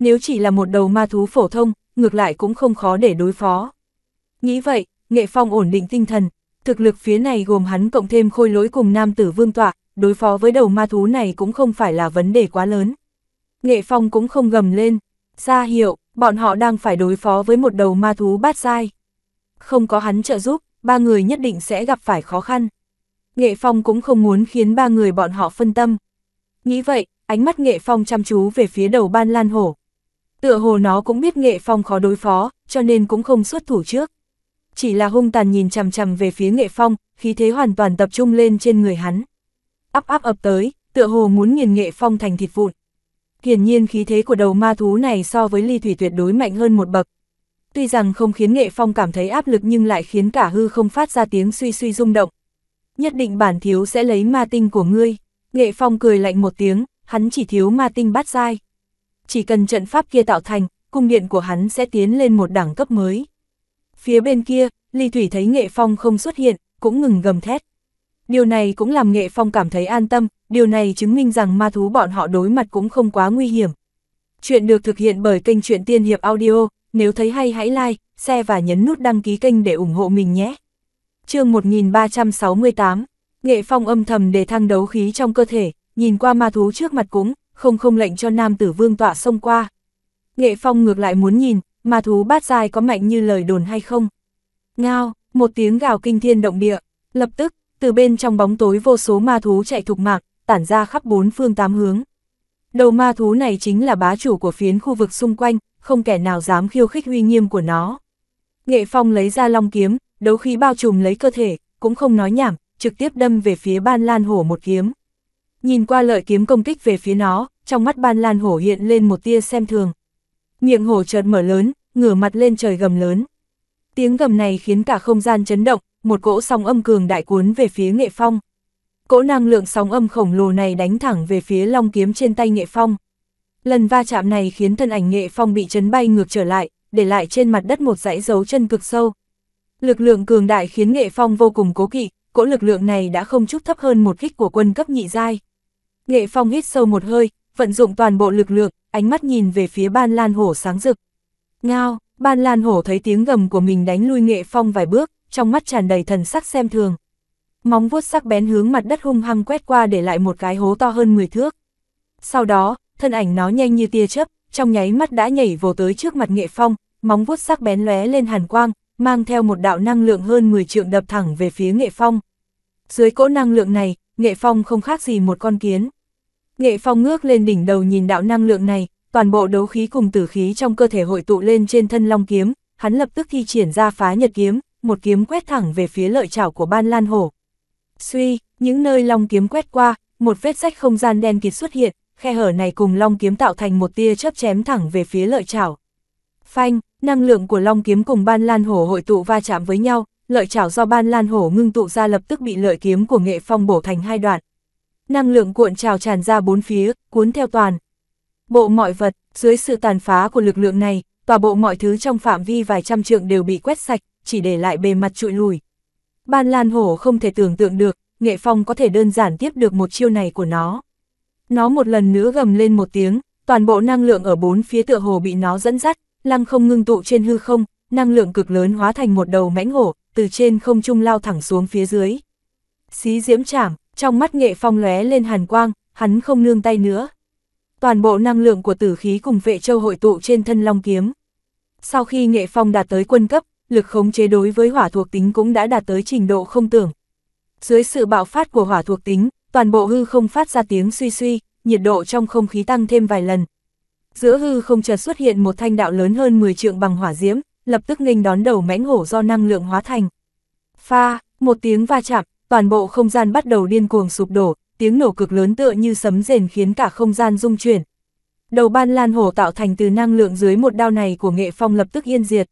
Nếu chỉ là một đầu ma thú phổ thông, ngược lại cũng không khó để đối phó. Nghĩ vậy, nghệ phong ổn định tinh thần, thực lực phía này gồm hắn cộng thêm khôi lỗi cùng nam tử vương tọa, đối phó với đầu ma thú này cũng không phải là vấn đề quá lớn. Nghệ phong cũng không gầm lên, ra hiệu, bọn họ đang phải đối phó với một đầu ma thú bát dai. Không có hắn trợ giúp, ba người nhất định sẽ gặp phải khó khăn. Nghệ Phong cũng không muốn khiến ba người bọn họ phân tâm. Nghĩ vậy, ánh mắt Nghệ Phong chăm chú về phía đầu ban lan hổ. Tựa hồ nó cũng biết Nghệ Phong khó đối phó, cho nên cũng không xuất thủ trước. Chỉ là hung tàn nhìn chằm chằm về phía Nghệ Phong, khí thế hoàn toàn tập trung lên trên người hắn. Áp áp ập tới, tựa hồ muốn nghiền Nghệ Phong thành thịt vụn. Hiển nhiên khí thế của đầu ma thú này so với ly thủy tuyệt đối mạnh hơn một bậc. Tuy rằng không khiến nghệ phong cảm thấy áp lực nhưng lại khiến cả hư không phát ra tiếng suy suy rung động. Nhất định bản thiếu sẽ lấy ma tinh của ngươi. Nghệ phong cười lạnh một tiếng, hắn chỉ thiếu ma tinh bát dai. Chỉ cần trận pháp kia tạo thành, cung điện của hắn sẽ tiến lên một đẳng cấp mới. Phía bên kia, ly thủy thấy nghệ phong không xuất hiện, cũng ngừng gầm thét, Điều này cũng làm nghệ phong cảm thấy an tâm, điều này chứng minh rằng ma thú bọn họ đối mặt cũng không quá nguy hiểm. Chuyện được thực hiện bởi kênh truyện Tiên Hiệp Audio, nếu thấy hay hãy like, share và nhấn nút đăng ký kênh để ủng hộ mình nhé. chương 1368, Nghệ Phong âm thầm để thăng đấu khí trong cơ thể, nhìn qua ma thú trước mặt cũng, không không lệnh cho nam tử vương tọa xông qua. Nghệ Phong ngược lại muốn nhìn, ma thú bát dài có mạnh như lời đồn hay không. Ngao, một tiếng gào kinh thiên động địa, lập tức, từ bên trong bóng tối vô số ma thú chạy thục mạc, tản ra khắp bốn phương tám hướng. Đầu ma thú này chính là bá chủ của phiến khu vực xung quanh, không kẻ nào dám khiêu khích uy nghiêm của nó. Nghệ Phong lấy ra long kiếm, đấu khí bao trùm lấy cơ thể, cũng không nói nhảm, trực tiếp đâm về phía ban lan hổ một kiếm. Nhìn qua lợi kiếm công kích về phía nó, trong mắt ban lan hổ hiện lên một tia xem thường. Miệng hổ chợt mở lớn, ngửa mặt lên trời gầm lớn. Tiếng gầm này khiến cả không gian chấn động, một cỗ sóng âm cường đại cuốn về phía Nghệ Phong. Cỗ năng lượng sóng âm khổng lồ này đánh thẳng về phía long kiếm trên tay Nghệ Phong. Lần va chạm này khiến thân ảnh Nghệ Phong bị chấn bay ngược trở lại, để lại trên mặt đất một dãy dấu chân cực sâu. Lực lượng cường đại khiến Nghệ Phong vô cùng cố kỵ, cỗ lực lượng này đã không chút thấp hơn một kích của quân cấp nhị giai. Nghệ Phong hít sâu một hơi, vận dụng toàn bộ lực lượng, ánh mắt nhìn về phía Ban Lan Hổ sáng rực. Ngao, Ban Lan Hổ thấy tiếng gầm của mình đánh lui Nghệ Phong vài bước, trong mắt tràn đầy thần sắc xem thường. Móng vuốt sắc bén hướng mặt đất hung hăng quét qua để lại một cái hố to hơn 10 thước. Sau đó, thân ảnh nó nhanh như tia chớp, trong nháy mắt đã nhảy vồ tới trước mặt Nghệ Phong, móng vuốt sắc bén lóe lên hàn quang, mang theo một đạo năng lượng hơn 10 trượng đập thẳng về phía Nghệ Phong. Dưới cỗ năng lượng này, Nghệ Phong không khác gì một con kiến. Nghệ Phong ngước lên đỉnh đầu nhìn đạo năng lượng này, toàn bộ đấu khí cùng tử khí trong cơ thể hội tụ lên trên thân long kiếm, hắn lập tức thi triển ra phá nhật kiếm, một kiếm quét thẳng về phía lợi chảo của ban lan hổ. Suy, những nơi long kiếm quét qua, một vết rách không gian đen kịt xuất hiện, khe hở này cùng long kiếm tạo thành một tia chớp chém thẳng về phía lợi chảo. Phanh, năng lượng của long kiếm cùng ban lan hổ hội tụ va chạm với nhau, lợi chảo do ban lan hổ ngưng tụ ra lập tức bị lợi kiếm của nghệ phong bổ thành hai đoạn. Năng lượng cuộn trào tràn ra bốn phía, cuốn theo toàn. Bộ mọi vật, dưới sự tàn phá của lực lượng này, tòa bộ mọi thứ trong phạm vi vài trăm trượng đều bị quét sạch, chỉ để lại bề mặt trụi lùi. Ban Lan Hổ không thể tưởng tượng được, Nghệ Phong có thể đơn giản tiếp được một chiêu này của nó. Nó một lần nữa gầm lên một tiếng, toàn bộ năng lượng ở bốn phía tựa hồ bị nó dẫn dắt, lăng không ngưng tụ trên hư không, năng lượng cực lớn hóa thành một đầu mãnh hổ, từ trên không trung lao thẳng xuống phía dưới. Xí diễm chảm, trong mắt Nghệ Phong lóe lên hàn quang, hắn không nương tay nữa. Toàn bộ năng lượng của tử khí cùng vệ châu hội tụ trên thân long kiếm. Sau khi Nghệ Phong đạt tới quân cấp, lực khống chế đối với hỏa thuộc tính cũng đã đạt tới trình độ không tưởng. Dưới sự bạo phát của hỏa thuộc tính, toàn bộ hư không phát ra tiếng suy suy, nhiệt độ trong không khí tăng thêm vài lần. Giữa hư không chợt xuất hiện một thanh đạo lớn hơn 10 trượng bằng hỏa diễm, lập tức nghênh đón đầu mãnh hổ do năng lượng hóa thành. Pha, một tiếng va chạm, toàn bộ không gian bắt đầu điên cuồng sụp đổ, tiếng nổ cực lớn tựa như sấm rền khiến cả không gian rung chuyển. Đầu ban lan hổ tạo thành từ năng lượng dưới một đao này của nghệ phong lập tức yên diệt.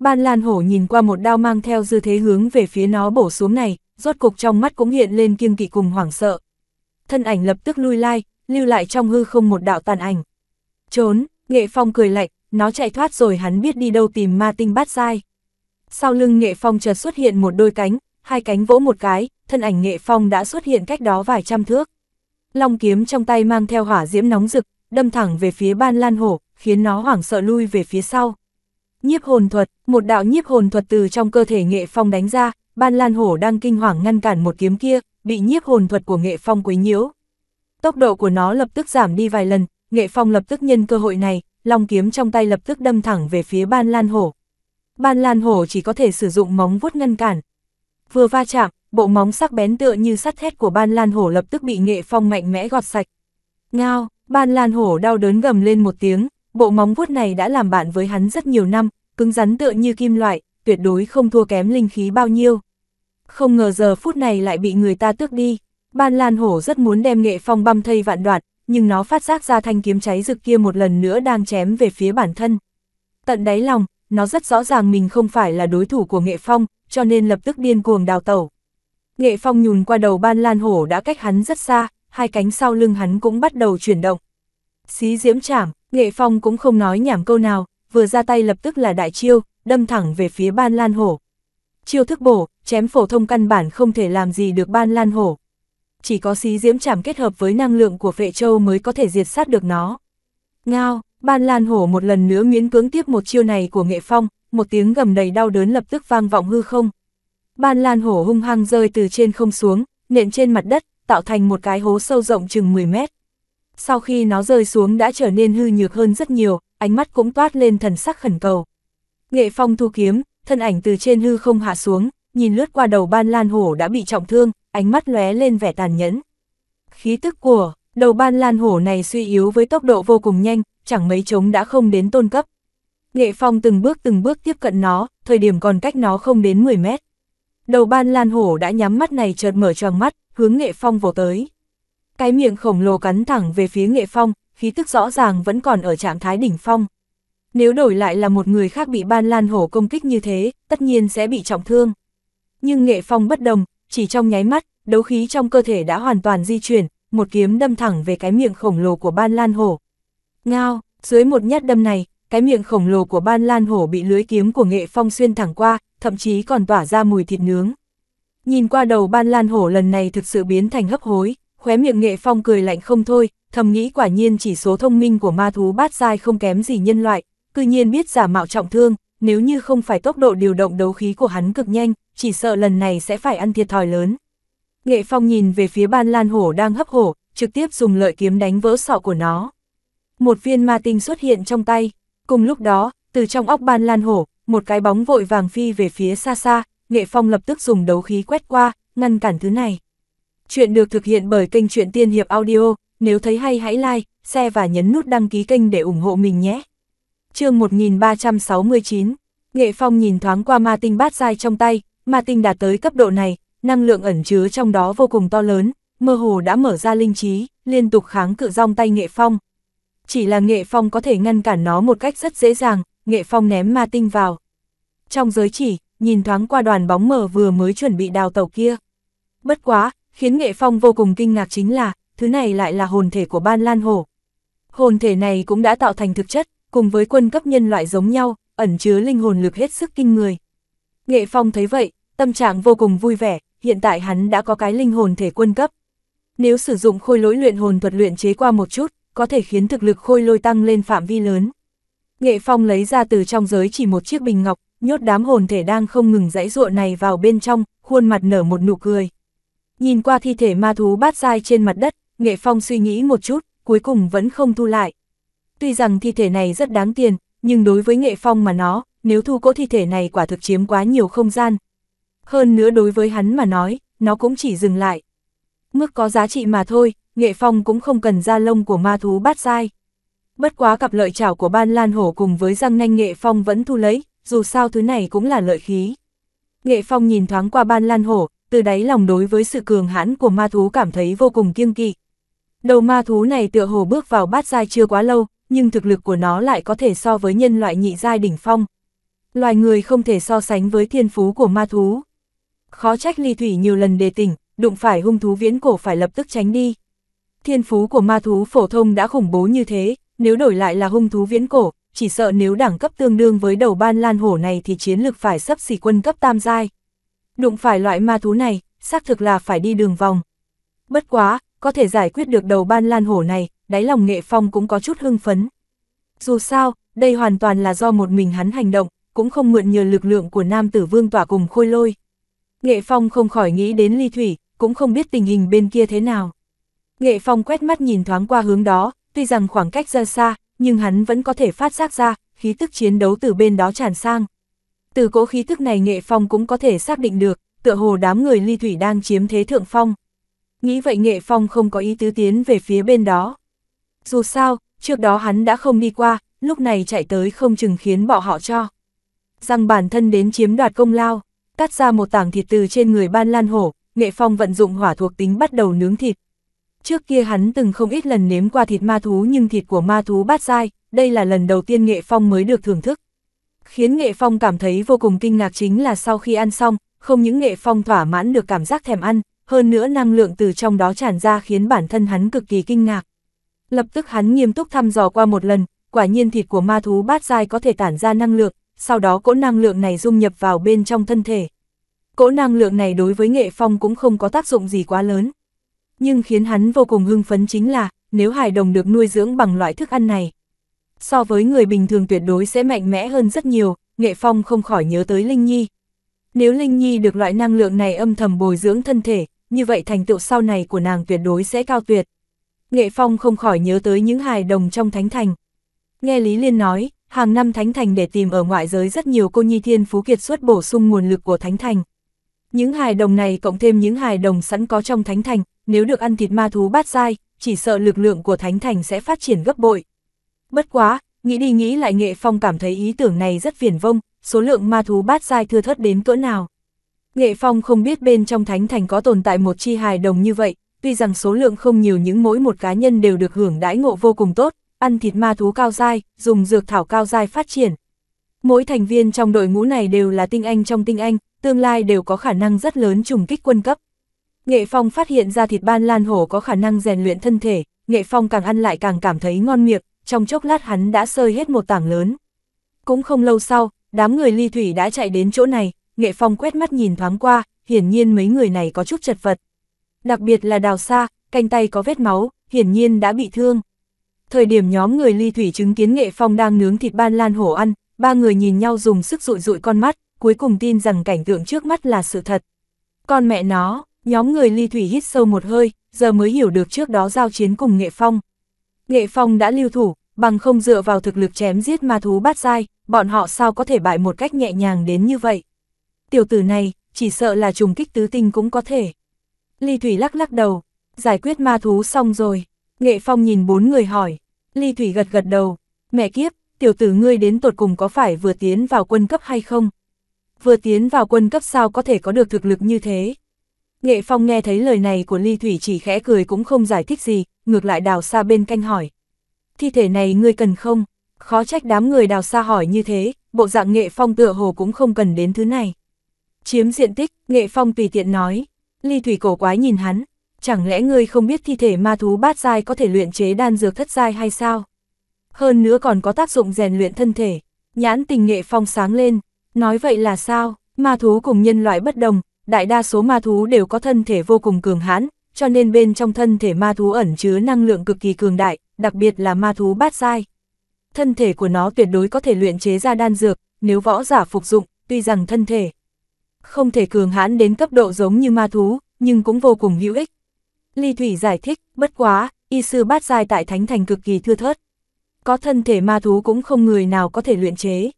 Ban Lan Hổ nhìn qua một đao mang theo dư thế hướng về phía nó bổ xuống này, rốt cục trong mắt cũng hiện lên kiêng kỵ cùng hoảng sợ. Thân ảnh lập tức lui lai, lưu lại trong hư không một đạo tàn ảnh. Trốn, Nghệ Phong cười lạnh, nó chạy thoát rồi hắn biết đi đâu tìm ma tinh bát Sai. Sau lưng Nghệ Phong chợt xuất hiện một đôi cánh, hai cánh vỗ một cái, thân ảnh Nghệ Phong đã xuất hiện cách đó vài trăm thước. Long kiếm trong tay mang theo hỏa diễm nóng rực, đâm thẳng về phía ban lan hổ, khiến nó hoảng sợ lui về phía sau. Nhiếp hồn thuật, một đạo nhiếp hồn thuật từ trong cơ thể Nghệ Phong đánh ra, Ban Lan Hổ đang kinh hoàng ngăn cản một kiếm kia, bị nhiếp hồn thuật của Nghệ Phong quấy nhiễu. Tốc độ của nó lập tức giảm đi vài lần, Nghệ Phong lập tức nhân cơ hội này, long kiếm trong tay lập tức đâm thẳng về phía Ban Lan Hổ. Ban Lan Hổ chỉ có thể sử dụng móng vuốt ngăn cản. Vừa va chạm, bộ móng sắc bén tựa như sắt thét của Ban Lan Hổ lập tức bị Nghệ Phong mạnh mẽ gọt sạch. Ngao, Ban Lan Hổ đau đớn gầm lên một tiếng, bộ móng vuốt này đã làm bạn với hắn rất nhiều năm, cứng rắn tựa như kim loại, tuyệt đối không thua kém linh khí bao nhiêu. Không ngờ giờ phút này lại bị người ta tước đi, ban lan hổ rất muốn đem nghệ phong băm thây vạn đoạn, nhưng nó phát giác ra thanh kiếm cháy rực kia một lần nữa đang chém về phía bản thân. Tận đáy lòng, nó rất rõ ràng mình không phải là đối thủ của nghệ phong, cho nên lập tức điên cuồng đào tẩu. Nghệ phong nhùn qua đầu ban lan hổ đã cách hắn rất xa, hai cánh sau lưng hắn cũng bắt đầu chuyển động. Xí diễm chảm, Nghệ Phong cũng không nói nhảm câu nào, vừa ra tay lập tức là đại chiêu, đâm thẳng về phía ban lan hổ. Chiêu thức bổ, chém phổ thông căn bản không thể làm gì được ban lan hổ. Chỉ có xí diễm chảm kết hợp với năng lượng của vệ châu mới có thể diệt sát được nó. Ngao, ban lan hổ một lần nữa miễn cưỡng tiếp một chiêu này của nghệ phong, một tiếng gầm đầy đau đớn lập tức vang vọng hư không. Ban lan hổ hung hăng rơi từ trên không xuống, nện trên mặt đất, tạo thành một cái hố sâu rộng chừng 10 mét. Sau khi nó rơi xuống đã trở nên hư nhược hơn rất nhiều, ánh mắt cũng toát lên thần sắc khẩn cầu. Nghệ phong thu kiếm, thân ảnh từ trên hư không hạ xuống, nhìn lướt qua đầu ban lan hổ đã bị trọng thương, ánh mắt lóe lên vẻ tàn nhẫn. Khí tức của, đầu ban lan hổ này suy yếu với tốc độ vô cùng nhanh, chẳng mấy chống đã không đến tôn cấp. Nghệ phong từng bước từng bước tiếp cận nó, thời điểm còn cách nó không đến 10 mét. Đầu ban lan hổ đã nhắm mắt này chợt mở choàng mắt, hướng nghệ phong vồ tới. Cái miệng khổng lồ cắn thẳng về phía nghệ phong, khí tức rõ ràng vẫn còn ở trạng thái đỉnh phong. Nếu đổi lại là một người khác bị ban lan hổ công kích như thế, tất nhiên sẽ bị trọng thương. Nhưng nghệ phong bất đồng, chỉ trong nháy mắt, đấu khí trong cơ thể đã hoàn toàn di chuyển, một kiếm đâm thẳng về cái miệng khổng lồ của ban lan hổ. Ngao, dưới một nhát đâm này, cái miệng khổng lồ của ban lan hổ bị lưới kiếm của nghệ phong xuyên thẳng qua, thậm chí còn tỏa ra mùi thịt nướng. Nhìn qua đầu ban lan hổ lần này thực sự biến thành hấp hối, khóe miệng nghệ phong cười lạnh không thôi, thầm nghĩ quả nhiên chỉ số thông minh của ma thú bát dai không kém gì nhân loại, cư nhiên biết giả mạo trọng thương, nếu như không phải tốc độ điều động đấu khí của hắn cực nhanh, chỉ sợ lần này sẽ phải ăn thiệt thòi lớn. Nghệ phong nhìn về phía ban lan hổ đang hấp hổ, trực tiếp dùng lợi kiếm đánh vỡ sọ của nó. Một viên ma tinh xuất hiện trong tay, cùng lúc đó, từ trong óc ban lan hổ, một cái bóng vội vàng phi về phía xa xa, nghệ phong lập tức dùng đấu khí quét qua, ngăn cản thứ này. Chuyện được thực hiện bởi kênh Chuyện Tiên Hiệp Audio, nếu thấy hay hãy like, share và nhấn nút đăng ký kênh để ủng hộ mình nhé. chương 1369, Nghệ Phong nhìn thoáng qua ma tinh bát dai trong tay, ma tinh đạt tới cấp độ này, năng lượng ẩn chứa trong đó vô cùng to lớn, mơ hồ đã mở ra linh trí, liên tục kháng cự rong tay Nghệ Phong. Chỉ là Nghệ Phong có thể ngăn cản nó một cách rất dễ dàng, Nghệ Phong ném ma tinh vào. Trong giới chỉ, nhìn thoáng qua đoàn bóng mờ vừa mới chuẩn bị đào tàu kia. Bất quá, Khiến Nghệ Phong vô cùng kinh ngạc chính là, thứ này lại là hồn thể của Ban Lan Hổ. Hồn thể này cũng đã tạo thành thực chất, cùng với quân cấp nhân loại giống nhau, ẩn chứa linh hồn lực hết sức kinh người. Nghệ Phong thấy vậy, tâm trạng vô cùng vui vẻ, hiện tại hắn đã có cái linh hồn thể quân cấp. Nếu sử dụng khôi lỗi luyện hồn thuật luyện chế qua một chút, có thể khiến thực lực khôi lôi tăng lên phạm vi lớn. Nghệ Phong lấy ra từ trong giới chỉ một chiếc bình ngọc, nhốt đám hồn thể đang không ngừng dãy ruộng này vào bên trong, khuôn mặt nở một nụ cười. Nhìn qua thi thể ma thú bát dai trên mặt đất, Nghệ Phong suy nghĩ một chút, cuối cùng vẫn không thu lại. Tuy rằng thi thể này rất đáng tiền, nhưng đối với Nghệ Phong mà nó, nếu thu cỗ thi thể này quả thực chiếm quá nhiều không gian. Hơn nữa đối với hắn mà nói, nó cũng chỉ dừng lại. Mức có giá trị mà thôi, Nghệ Phong cũng không cần ra lông của ma thú bát dai. Bất quá cặp lợi chảo của ban lan hổ cùng với răng nanh Nghệ Phong vẫn thu lấy, dù sao thứ này cũng là lợi khí. Nghệ Phong nhìn thoáng qua ban lan hổ, từ đáy lòng đối với sự cường hãn của ma thú cảm thấy vô cùng kiêng kỵ. Đầu ma thú này tựa hồ bước vào bát giai chưa quá lâu, nhưng thực lực của nó lại có thể so với nhân loại nhị giai đỉnh phong. Loài người không thể so sánh với thiên phú của ma thú. Khó trách ly thủy nhiều lần đề tỉnh, đụng phải hung thú viễn cổ phải lập tức tránh đi. Thiên phú của ma thú phổ thông đã khủng bố như thế, nếu đổi lại là hung thú viễn cổ, chỉ sợ nếu đẳng cấp tương đương với đầu ban lan hổ này thì chiến lực phải sấp xỉ quân cấp tam giai đụng phải loại ma thú này, xác thực là phải đi đường vòng. Bất quá, có thể giải quyết được đầu ban lan hổ này, đáy lòng nghệ phong cũng có chút hưng phấn. Dù sao, đây hoàn toàn là do một mình hắn hành động, cũng không mượn nhờ lực lượng của nam tử vương tỏa cùng khôi lôi. Nghệ phong không khỏi nghĩ đến ly thủy, cũng không biết tình hình bên kia thế nào. Nghệ phong quét mắt nhìn thoáng qua hướng đó, tuy rằng khoảng cách ra xa, nhưng hắn vẫn có thể phát giác ra, khí tức chiến đấu từ bên đó tràn sang. Từ cỗ khí thức này nghệ phong cũng có thể xác định được, tựa hồ đám người ly thủy đang chiếm thế thượng phong. Nghĩ vậy nghệ phong không có ý tứ tiến về phía bên đó. Dù sao, trước đó hắn đã không đi qua, lúc này chạy tới không chừng khiến bọn họ cho. Rằng bản thân đến chiếm đoạt công lao, cắt ra một tảng thịt từ trên người ban lan hổ, nghệ phong vận dụng hỏa thuộc tính bắt đầu nướng thịt. Trước kia hắn từng không ít lần nếm qua thịt ma thú nhưng thịt của ma thú bát dai, đây là lần đầu tiên nghệ phong mới được thưởng thức khiến Nghệ Phong cảm thấy vô cùng kinh ngạc chính là sau khi ăn xong, không những Nghệ Phong thỏa mãn được cảm giác thèm ăn, hơn nữa năng lượng từ trong đó tràn ra khiến bản thân hắn cực kỳ kinh ngạc. Lập tức hắn nghiêm túc thăm dò qua một lần, quả nhiên thịt của ma thú bát dai có thể tản ra năng lượng, sau đó cỗ năng lượng này dung nhập vào bên trong thân thể. Cỗ năng lượng này đối với Nghệ Phong cũng không có tác dụng gì quá lớn. Nhưng khiến hắn vô cùng hưng phấn chính là, nếu hài đồng được nuôi dưỡng bằng loại thức ăn này, so với người bình thường tuyệt đối sẽ mạnh mẽ hơn rất nhiều, Nghệ Phong không khỏi nhớ tới Linh Nhi. Nếu Linh Nhi được loại năng lượng này âm thầm bồi dưỡng thân thể, như vậy thành tựu sau này của nàng tuyệt đối sẽ cao tuyệt. Nghệ Phong không khỏi nhớ tới những hài đồng trong Thánh Thành. Nghe Lý Liên nói, hàng năm Thánh Thành để tìm ở ngoại giới rất nhiều cô nhi thiên phú kiệt xuất bổ sung nguồn lực của Thánh Thành. Những hài đồng này cộng thêm những hài đồng sẵn có trong Thánh Thành, nếu được ăn thịt ma thú bát dai, chỉ sợ lực lượng của Thánh Thành sẽ phát triển gấp bội. Bất quá, nghĩ đi nghĩ lại nghệ phong cảm thấy ý tưởng này rất viển vông, số lượng ma thú bát dai thưa thớt đến cỡ nào. Nghệ phong không biết bên trong thánh thành có tồn tại một chi hài đồng như vậy, tuy rằng số lượng không nhiều những mỗi một cá nhân đều được hưởng đãi ngộ vô cùng tốt, ăn thịt ma thú cao dai, dùng dược thảo cao dai phát triển. Mỗi thành viên trong đội ngũ này đều là tinh anh trong tinh anh, tương lai đều có khả năng rất lớn trùng kích quân cấp. Nghệ Phong phát hiện ra thịt ban lan hổ có khả năng rèn luyện thân thể, Nghệ Phong càng ăn lại càng cảm thấy ngon miệng, trong chốc lát hắn đã sơi hết một tảng lớn. Cũng không lâu sau, đám người ly thủy đã chạy đến chỗ này, nghệ phong quét mắt nhìn thoáng qua, hiển nhiên mấy người này có chút chật vật. Đặc biệt là đào xa, canh tay có vết máu, hiển nhiên đã bị thương. Thời điểm nhóm người ly thủy chứng kiến nghệ phong đang nướng thịt ban lan hổ ăn, ba người nhìn nhau dùng sức rụi rụi con mắt, cuối cùng tin rằng cảnh tượng trước mắt là sự thật. Con mẹ nó, nhóm người ly thủy hít sâu một hơi, giờ mới hiểu được trước đó giao chiến cùng nghệ phong. Nghệ Phong đã lưu thủ, bằng không dựa vào thực lực chém giết ma thú bát dai, bọn họ sao có thể bại một cách nhẹ nhàng đến như vậy. Tiểu tử này, chỉ sợ là trùng kích tứ tinh cũng có thể. Ly Thủy lắc lắc đầu, giải quyết ma thú xong rồi. Nghệ Phong nhìn bốn người hỏi, Ly Thủy gật gật đầu, mẹ kiếp, tiểu tử ngươi đến tột cùng có phải vừa tiến vào quân cấp hay không? Vừa tiến vào quân cấp sao có thể có được thực lực như thế? Nghệ Phong nghe thấy lời này của Ly Thủy chỉ khẽ cười cũng không giải thích gì, ngược lại đào xa bên canh hỏi. Thi thể này ngươi cần không? Khó trách đám người đào xa hỏi như thế, bộ dạng Nghệ Phong tựa hồ cũng không cần đến thứ này. Chiếm diện tích, Nghệ Phong tùy tiện nói. Ly Thủy cổ quái nhìn hắn, chẳng lẽ ngươi không biết thi thể ma thú bát dai có thể luyện chế đan dược thất dai hay sao? Hơn nữa còn có tác dụng rèn luyện thân thể, nhãn tình Nghệ Phong sáng lên, nói vậy là sao, ma thú cùng nhân loại bất đồng, đại đa số ma thú đều có thân thể vô cùng cường hãn, cho nên bên trong thân thể ma thú ẩn chứa năng lượng cực kỳ cường đại, đặc biệt là ma thú bát sai. Thân thể của nó tuyệt đối có thể luyện chế ra đan dược, nếu võ giả phục dụng, tuy rằng thân thể không thể cường hãn đến cấp độ giống như ma thú, nhưng cũng vô cùng hữu ích. Ly Thủy giải thích, bất quá, y sư bát sai tại Thánh Thành cực kỳ thưa thớt. Có thân thể ma thú cũng không người nào có thể luyện chế.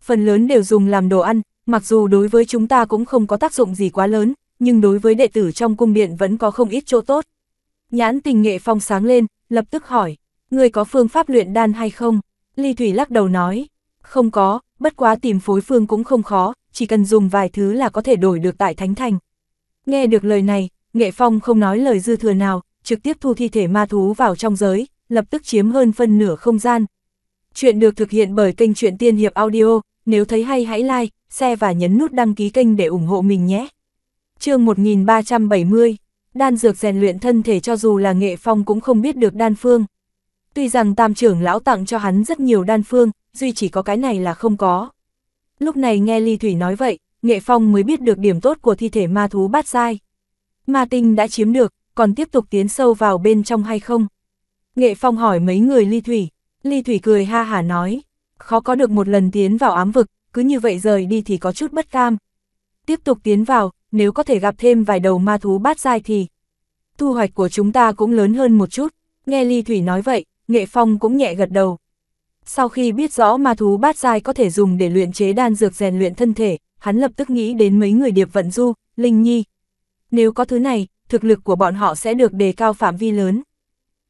Phần lớn đều dùng làm đồ ăn, mặc dù đối với chúng ta cũng không có tác dụng gì quá lớn, nhưng đối với đệ tử trong cung điện vẫn có không ít chỗ tốt. Nhãn tình nghệ phong sáng lên, lập tức hỏi, người có phương pháp luyện đan hay không? Ly Thủy lắc đầu nói, không có, bất quá tìm phối phương cũng không khó, chỉ cần dùng vài thứ là có thể đổi được tại Thánh Thành. Nghe được lời này, Nghệ Phong không nói lời dư thừa nào, trực tiếp thu thi thể ma thú vào trong giới, lập tức chiếm hơn phân nửa không gian. Chuyện được thực hiện bởi kênh truyện Tiên Hiệp Audio, nếu thấy hay hãy like, share và nhấn nút đăng ký kênh để ủng hộ mình nhé. chương 1370, đan dược rèn luyện thân thể cho dù là nghệ phong cũng không biết được đan phương. Tuy rằng tam trưởng lão tặng cho hắn rất nhiều đan phương, duy chỉ có cái này là không có. Lúc này nghe Ly Thủy nói vậy, nghệ phong mới biết được điểm tốt của thi thể ma thú bát sai. Ma tinh đã chiếm được, còn tiếp tục tiến sâu vào bên trong hay không? Nghệ phong hỏi mấy người Ly Thủy, Ly Thủy cười ha hà nói, khó có được một lần tiến vào ám vực, cứ như vậy rời đi thì có chút bất cam. Tiếp tục tiến vào, nếu có thể gặp thêm vài đầu ma thú bát dai thì thu hoạch của chúng ta cũng lớn hơn một chút. Nghe Ly Thủy nói vậy, Nghệ Phong cũng nhẹ gật đầu. Sau khi biết rõ ma thú bát dai có thể dùng để luyện chế đan dược rèn luyện thân thể, hắn lập tức nghĩ đến mấy người điệp vận du, Linh Nhi. Nếu có thứ này, thực lực của bọn họ sẽ được đề cao phạm vi lớn.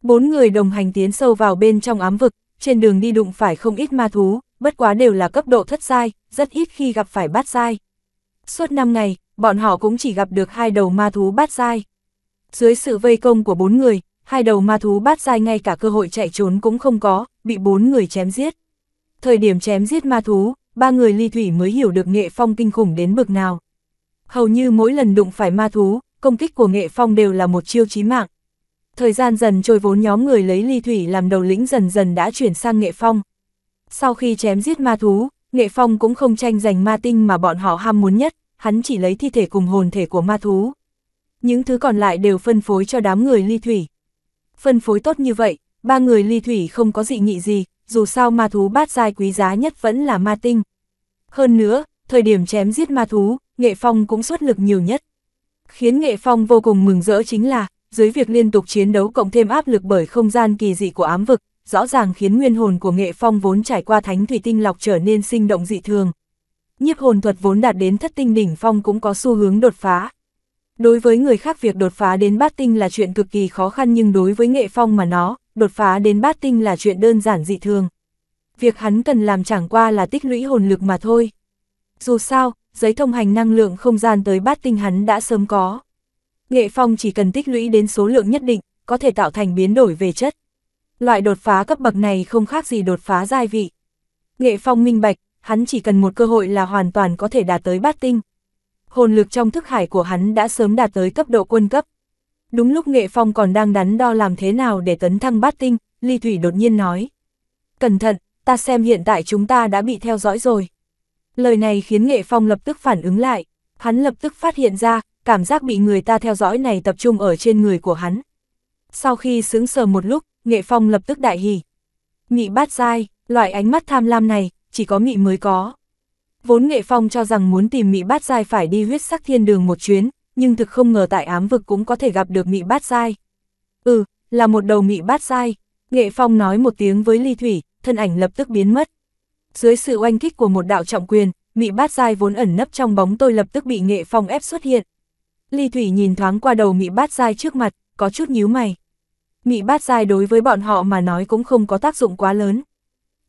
Bốn người đồng hành tiến sâu vào bên trong ám vực, trên đường đi đụng phải không ít ma thú, bất quá đều là cấp độ thất sai, rất ít khi gặp phải bát sai. Suốt 5 ngày, bọn họ cũng chỉ gặp được hai đầu ma thú bát sai. Dưới sự vây công của bốn người, hai đầu ma thú bát sai ngay cả cơ hội chạy trốn cũng không có, bị bốn người chém giết. Thời điểm chém giết ma thú, ba người ly thủy mới hiểu được nghệ phong kinh khủng đến bực nào. Hầu như mỗi lần đụng phải ma thú, công kích của nghệ phong đều là một chiêu chí mạng, Thời gian dần trôi vốn nhóm người lấy ly thủy làm đầu lĩnh dần dần đã chuyển sang nghệ phong. Sau khi chém giết ma thú, nghệ phong cũng không tranh giành ma tinh mà bọn họ ham muốn nhất, hắn chỉ lấy thi thể cùng hồn thể của ma thú. Những thứ còn lại đều phân phối cho đám người ly thủy. Phân phối tốt như vậy, ba người ly thủy không có dị nghị gì, dù sao ma thú bát giai quý giá nhất vẫn là ma tinh. Hơn nữa, thời điểm chém giết ma thú, nghệ phong cũng xuất lực nhiều nhất. Khiến nghệ phong vô cùng mừng rỡ chính là, dưới việc liên tục chiến đấu cộng thêm áp lực bởi không gian kỳ dị của ám vực, rõ ràng khiến nguyên hồn của Nghệ Phong vốn trải qua thánh thủy tinh lọc trở nên sinh động dị thường. Nhiếp hồn thuật vốn đạt đến thất tinh đỉnh phong cũng có xu hướng đột phá. Đối với người khác việc đột phá đến bát tinh là chuyện cực kỳ khó khăn nhưng đối với Nghệ Phong mà nó, đột phá đến bát tinh là chuyện đơn giản dị thường. Việc hắn cần làm chẳng qua là tích lũy hồn lực mà thôi. Dù sao, giấy thông hành năng lượng không gian tới bát tinh hắn đã sớm có. Nghệ phong chỉ cần tích lũy đến số lượng nhất định, có thể tạo thành biến đổi về chất. Loại đột phá cấp bậc này không khác gì đột phá giai vị. Nghệ phong minh bạch, hắn chỉ cần một cơ hội là hoàn toàn có thể đạt tới bát tinh. Hồn lực trong thức hải của hắn đã sớm đạt tới cấp độ quân cấp. Đúng lúc Nghệ Phong còn đang đắn đo làm thế nào để tấn thăng bát tinh, Ly Thủy đột nhiên nói. Cẩn thận, ta xem hiện tại chúng ta đã bị theo dõi rồi. Lời này khiến Nghệ Phong lập tức phản ứng lại, hắn lập tức phát hiện ra, cảm giác bị người ta theo dõi này tập trung ở trên người của hắn. Sau khi sướng sờ một lúc, Nghệ Phong lập tức đại hỉ. Nghị bát dai, loại ánh mắt tham lam này, chỉ có nghị mới có. Vốn Nghệ Phong cho rằng muốn tìm Mị Bát Giai phải đi huyết sắc thiên đường một chuyến, nhưng thực không ngờ tại ám vực cũng có thể gặp được Mị Bát Giai. Ừ, là một đầu Mị Bát Giai. Nghệ Phong nói một tiếng với Ly Thủy, thân ảnh lập tức biến mất. Dưới sự oanh kích của một đạo trọng quyền, Mị Bát Giai vốn ẩn nấp trong bóng tôi lập tức bị Nghệ Phong ép xuất hiện. Ly Thủy nhìn thoáng qua đầu Mị Bát Giai trước mặt, có chút nhíu mày. Mị Bát Giai đối với bọn họ mà nói cũng không có tác dụng quá lớn.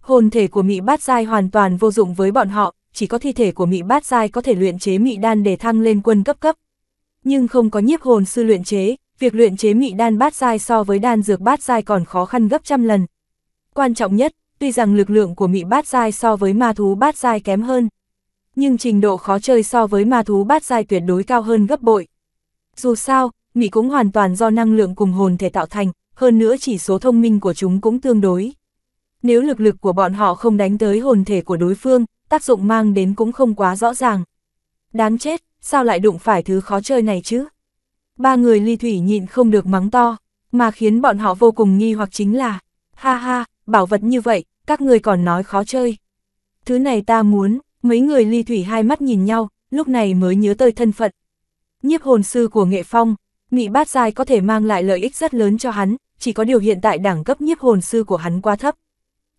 Hồn thể của Mị Bát Giai hoàn toàn vô dụng với bọn họ, chỉ có thi thể của Mị Bát Giai có thể luyện chế Mị Đan để thăng lên quân cấp cấp. Nhưng không có nhiếp hồn sư luyện chế, việc luyện chế Mị Đan Bát Giai so với đan dược Bát Giai còn khó khăn gấp trăm lần. Quan trọng nhất, tuy rằng lực lượng của Mị Bát Giai so với ma thú Bát Giai kém hơn, nhưng trình độ khó chơi so với ma thú Bát Giai tuyệt đối cao hơn gấp bội. Dù sao, Mỹ cũng hoàn toàn do năng lượng cùng hồn thể tạo thành, hơn nữa chỉ số thông minh của chúng cũng tương đối. Nếu lực lực của bọn họ không đánh tới hồn thể của đối phương, tác dụng mang đến cũng không quá rõ ràng. Đáng chết, sao lại đụng phải thứ khó chơi này chứ? Ba người ly thủy nhịn không được mắng to, mà khiến bọn họ vô cùng nghi hoặc chính là, ha ha, bảo vật như vậy, các người còn nói khó chơi. Thứ này ta muốn, mấy người ly thủy hai mắt nhìn nhau, lúc này mới nhớ tới thân phận, nhiếp hồn sư của nghệ phong, Nghị bát giai có thể mang lại lợi ích rất lớn cho hắn, chỉ có điều hiện tại đẳng cấp nhiếp hồn sư của hắn quá thấp.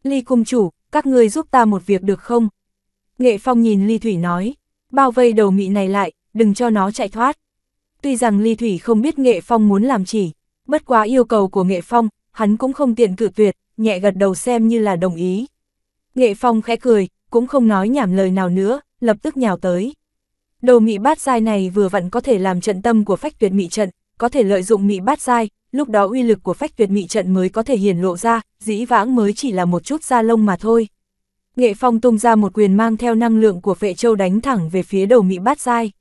Ly cung chủ, các ngươi giúp ta một việc được không? Nghệ phong nhìn Ly Thủy nói, bao vây đầu mị này lại, đừng cho nó chạy thoát. Tuy rằng Ly Thủy không biết Nghệ Phong muốn làm chỉ, bất quá yêu cầu của Nghệ Phong, hắn cũng không tiện cự tuyệt, nhẹ gật đầu xem như là đồng ý. Nghệ Phong khẽ cười, cũng không nói nhảm lời nào nữa, lập tức nhào tới. Đầu mị bát dai này vừa vặn có thể làm trận tâm của phách tuyệt mị trận, có thể lợi dụng mị bát dai, lúc đó uy lực của phách tuyệt mị trận mới có thể hiển lộ ra, dĩ vãng mới chỉ là một chút da lông mà thôi. Nghệ Phong tung ra một quyền mang theo năng lượng của vệ châu đánh thẳng về phía đầu mị bát dai.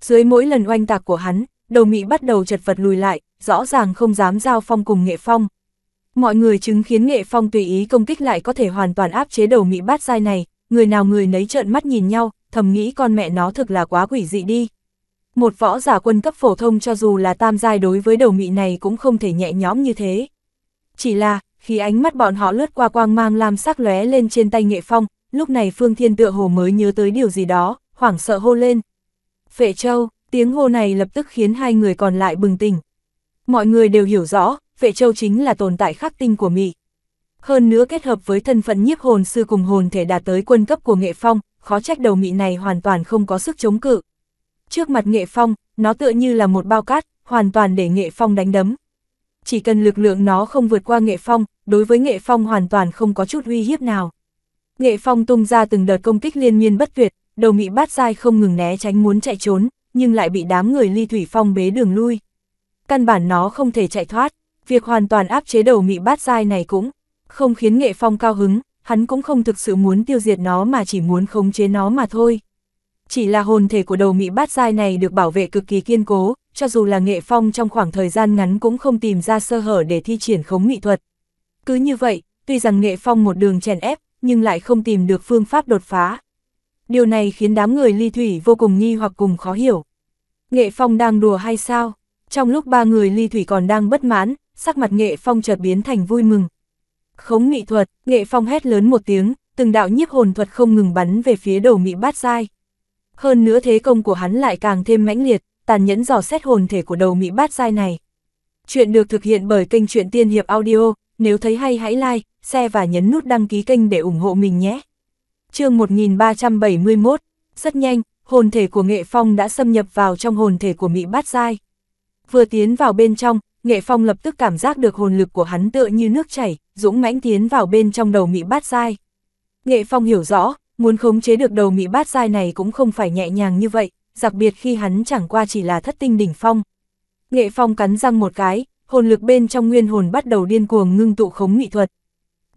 Dưới mỗi lần oanh tạc của hắn, đầu mị bắt đầu chật vật lùi lại, rõ ràng không dám giao phong cùng Nghệ Phong. Mọi người chứng kiến Nghệ Phong tùy ý công kích lại có thể hoàn toàn áp chế đầu mị bát dai này, người nào người nấy trợn mắt nhìn nhau, thầm nghĩ con mẹ nó thực là quá quỷ dị đi. Một võ giả quân cấp phổ thông cho dù là tam giai đối với đầu mị này cũng không thể nhẹ nhõm như thế. Chỉ là, khi ánh mắt bọn họ lướt qua quang mang lam sắc lóe lên trên tay nghệ phong, lúc này Phương Thiên tựa hồ mới nhớ tới điều gì đó, hoảng sợ hô lên. Phệ Châu, tiếng hô này lập tức khiến hai người còn lại bừng tỉnh. Mọi người đều hiểu rõ, Phệ Châu chính là tồn tại khắc tinh của mị Hơn nữa kết hợp với thân phận nhiếp hồn sư cùng hồn thể đạt tới quân cấp của nghệ phong, khó trách đầu mị này hoàn toàn không có sức chống cự. Trước mặt nghệ phong, nó tựa như là một bao cát, hoàn toàn để nghệ phong đánh đấm. Chỉ cần lực lượng nó không vượt qua nghệ phong, đối với nghệ phong hoàn toàn không có chút uy hiếp nào. Nghệ phong tung ra từng đợt công kích liên miên bất tuyệt, đầu mị bát dai không ngừng né tránh muốn chạy trốn, nhưng lại bị đám người ly thủy phong bế đường lui. Căn bản nó không thể chạy thoát, việc hoàn toàn áp chế đầu mị bát dai này cũng không khiến nghệ phong cao hứng, hắn cũng không thực sự muốn tiêu diệt nó mà chỉ muốn khống chế nó mà thôi. Chỉ là hồn thể của đầu mị bát dai này được bảo vệ cực kỳ kiên cố, cho dù là nghệ phong trong khoảng thời gian ngắn cũng không tìm ra sơ hở để thi triển khống nghị thuật. Cứ như vậy, tuy rằng nghệ phong một đường chèn ép, nhưng lại không tìm được phương pháp đột phá. Điều này khiến đám người ly thủy vô cùng nghi hoặc cùng khó hiểu. Nghệ phong đang đùa hay sao? Trong lúc ba người ly thủy còn đang bất mãn, sắc mặt nghệ phong chợt biến thành vui mừng, Khống nghị thuật, nghệ phong hét lớn một tiếng, từng đạo nhiếp hồn thuật không ngừng bắn về phía đầu mị bát dai. Hơn nữa thế công của hắn lại càng thêm mãnh liệt, tàn nhẫn dò xét hồn thể của đầu mị bát dai này. Chuyện được thực hiện bởi kênh Chuyện Tiên Hiệp Audio, nếu thấy hay hãy like, share và nhấn nút đăng ký kênh để ủng hộ mình nhé. chương 1371, rất nhanh, hồn thể của Nghệ Phong đã xâm nhập vào trong hồn thể của Mị Bát Giai. Vừa tiến vào bên trong, Nghệ Phong lập tức cảm giác được hồn lực của hắn tựa như nước chảy, dũng mãnh tiến vào bên trong đầu mị bát dai. Nghệ Phong hiểu rõ, muốn khống chế được đầu mị bát dai này cũng không phải nhẹ nhàng như vậy, đặc biệt khi hắn chẳng qua chỉ là thất tinh đỉnh phong. Nghệ Phong cắn răng một cái, hồn lực bên trong nguyên hồn bắt đầu điên cuồng ngưng tụ khống nghị thuật.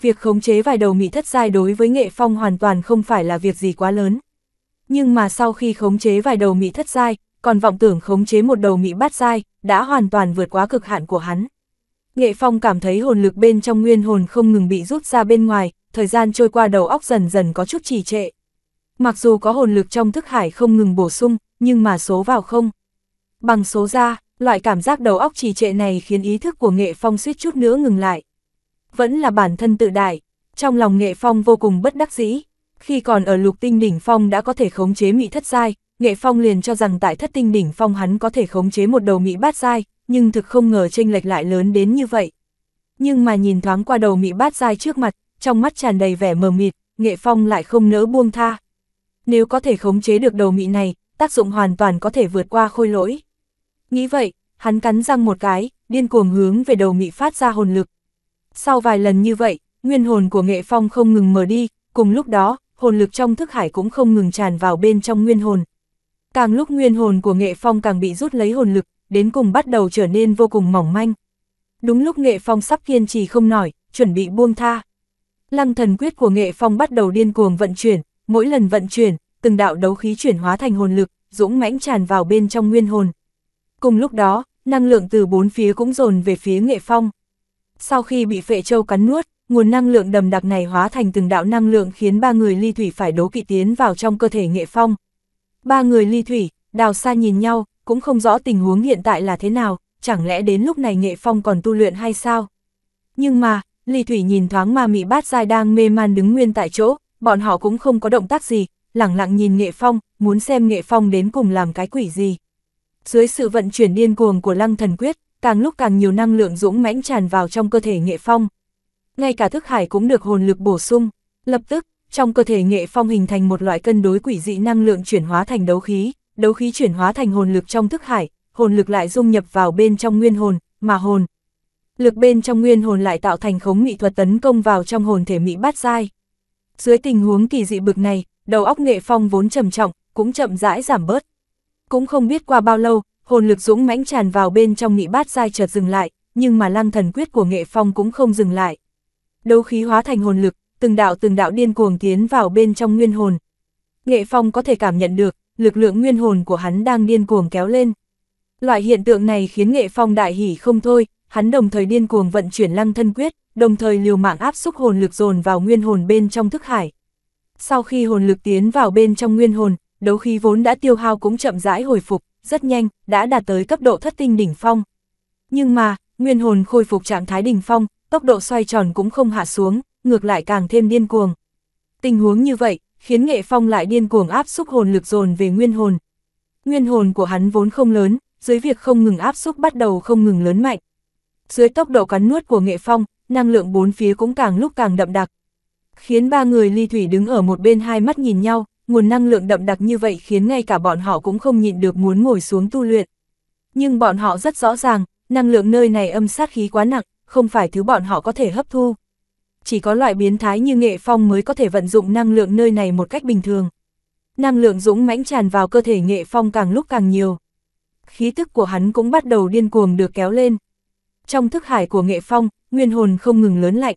Việc khống chế vài đầu mị thất giai đối với Nghệ Phong hoàn toàn không phải là việc gì quá lớn. Nhưng mà sau khi khống chế vài đầu mị thất giai, còn vọng tưởng khống chế một đầu mỹ bát dai, đã hoàn toàn vượt quá cực hạn của hắn. Nghệ Phong cảm thấy hồn lực bên trong nguyên hồn không ngừng bị rút ra bên ngoài, thời gian trôi qua đầu óc dần dần có chút trì trệ. Mặc dù có hồn lực trong thức hải không ngừng bổ sung, nhưng mà số vào không. Bằng số ra, loại cảm giác đầu óc trì trệ này khiến ý thức của Nghệ Phong suýt chút nữa ngừng lại. Vẫn là bản thân tự đại, trong lòng Nghệ Phong vô cùng bất đắc dĩ. Khi còn ở lục tinh đỉnh Phong đã có thể khống chế mị thất giai, Nghệ Phong liền cho rằng tại thất tinh đỉnh phong hắn có thể khống chế một đầu Mỹ bát dai, nhưng thực không ngờ tranh lệch lại lớn đến như vậy. Nhưng mà nhìn thoáng qua đầu Mỹ bát dai trước mặt, trong mắt tràn đầy vẻ mờ mịt, Nghệ Phong lại không nỡ buông tha. Nếu có thể khống chế được đầu Mỹ này, tác dụng hoàn toàn có thể vượt qua khôi lỗi. Nghĩ vậy, hắn cắn răng một cái, điên cuồng hướng về đầu Mỹ phát ra hồn lực. Sau vài lần như vậy, nguyên hồn của Nghệ Phong không ngừng mở đi, cùng lúc đó, hồn lực trong thức hải cũng không ngừng tràn vào bên trong nguyên hồn, Càng lúc nguyên hồn của nghệ phong càng bị rút lấy hồn lực, đến cùng bắt đầu trở nên vô cùng mỏng manh. Đúng lúc nghệ phong sắp kiên trì không nổi, chuẩn bị buông tha. Lăng thần quyết của nghệ phong bắt đầu điên cuồng vận chuyển, mỗi lần vận chuyển, từng đạo đấu khí chuyển hóa thành hồn lực, dũng mãnh tràn vào bên trong nguyên hồn. Cùng lúc đó, năng lượng từ bốn phía cũng dồn về phía nghệ phong. Sau khi bị phệ châu cắn nuốt, nguồn năng lượng đầm đặc này hóa thành từng đạo năng lượng khiến ba người ly thủy phải đố kỵ tiến vào trong cơ thể nghệ phong, Ba người ly thủy, đào xa nhìn nhau, cũng không rõ tình huống hiện tại là thế nào, chẳng lẽ đến lúc này nghệ phong còn tu luyện hay sao? Nhưng mà, ly thủy nhìn thoáng mà mị bát dai đang mê man đứng nguyên tại chỗ, bọn họ cũng không có động tác gì, lẳng lặng nhìn nghệ phong, muốn xem nghệ phong đến cùng làm cái quỷ gì. Dưới sự vận chuyển điên cuồng của lăng thần quyết, càng lúc càng nhiều năng lượng dũng mãnh tràn vào trong cơ thể nghệ phong. Ngay cả thức hải cũng được hồn lực bổ sung, lập tức, trong cơ thể nghệ phong hình thành một loại cân đối quỷ dị năng lượng chuyển hóa thành đấu khí, đấu khí chuyển hóa thành hồn lực trong thức hải, hồn lực lại dung nhập vào bên trong nguyên hồn, mà hồn. Lực bên trong nguyên hồn lại tạo thành khống nghị thuật tấn công vào trong hồn thể mỹ bát dai. Dưới tình huống kỳ dị bực này, đầu óc nghệ phong vốn trầm trọng, cũng chậm rãi giảm bớt. Cũng không biết qua bao lâu, hồn lực dũng mãnh tràn vào bên trong nghị bát dai chợt dừng lại, nhưng mà lăng thần quyết của nghệ phong cũng không dừng lại. Đấu khí hóa thành hồn lực, từng đạo từng đạo điên cuồng tiến vào bên trong nguyên hồn. Nghệ Phong có thể cảm nhận được, lực lượng nguyên hồn của hắn đang điên cuồng kéo lên. Loại hiện tượng này khiến Nghệ Phong đại hỉ không thôi, hắn đồng thời điên cuồng vận chuyển lăng thân quyết, đồng thời liều mạng áp xúc hồn lực dồn vào nguyên hồn bên trong thức hải. Sau khi hồn lực tiến vào bên trong nguyên hồn, đấu khí vốn đã tiêu hao cũng chậm rãi hồi phục, rất nhanh, đã đạt tới cấp độ thất tinh đỉnh phong. Nhưng mà, nguyên hồn khôi phục trạng thái đỉnh phong, tốc độ xoay tròn cũng không hạ xuống, ngược lại càng thêm điên cuồng. Tình huống như vậy, khiến Nghệ Phong lại điên cuồng áp xúc hồn lực dồn về nguyên hồn. Nguyên hồn của hắn vốn không lớn, dưới việc không ngừng áp xúc bắt đầu không ngừng lớn mạnh. Dưới tốc độ cắn nuốt của Nghệ Phong, năng lượng bốn phía cũng càng lúc càng đậm đặc. Khiến ba người ly thủy đứng ở một bên hai mắt nhìn nhau, nguồn năng lượng đậm đặc như vậy khiến ngay cả bọn họ cũng không nhịn được muốn ngồi xuống tu luyện. Nhưng bọn họ rất rõ ràng, năng lượng nơi này âm sát khí quá nặng, không phải thứ bọn họ có thể hấp thu chỉ có loại biến thái như nghệ phong mới có thể vận dụng năng lượng nơi này một cách bình thường. Năng lượng dũng mãnh tràn vào cơ thể nghệ phong càng lúc càng nhiều. Khí tức của hắn cũng bắt đầu điên cuồng được kéo lên. Trong thức hải của nghệ phong, nguyên hồn không ngừng lớn lạnh.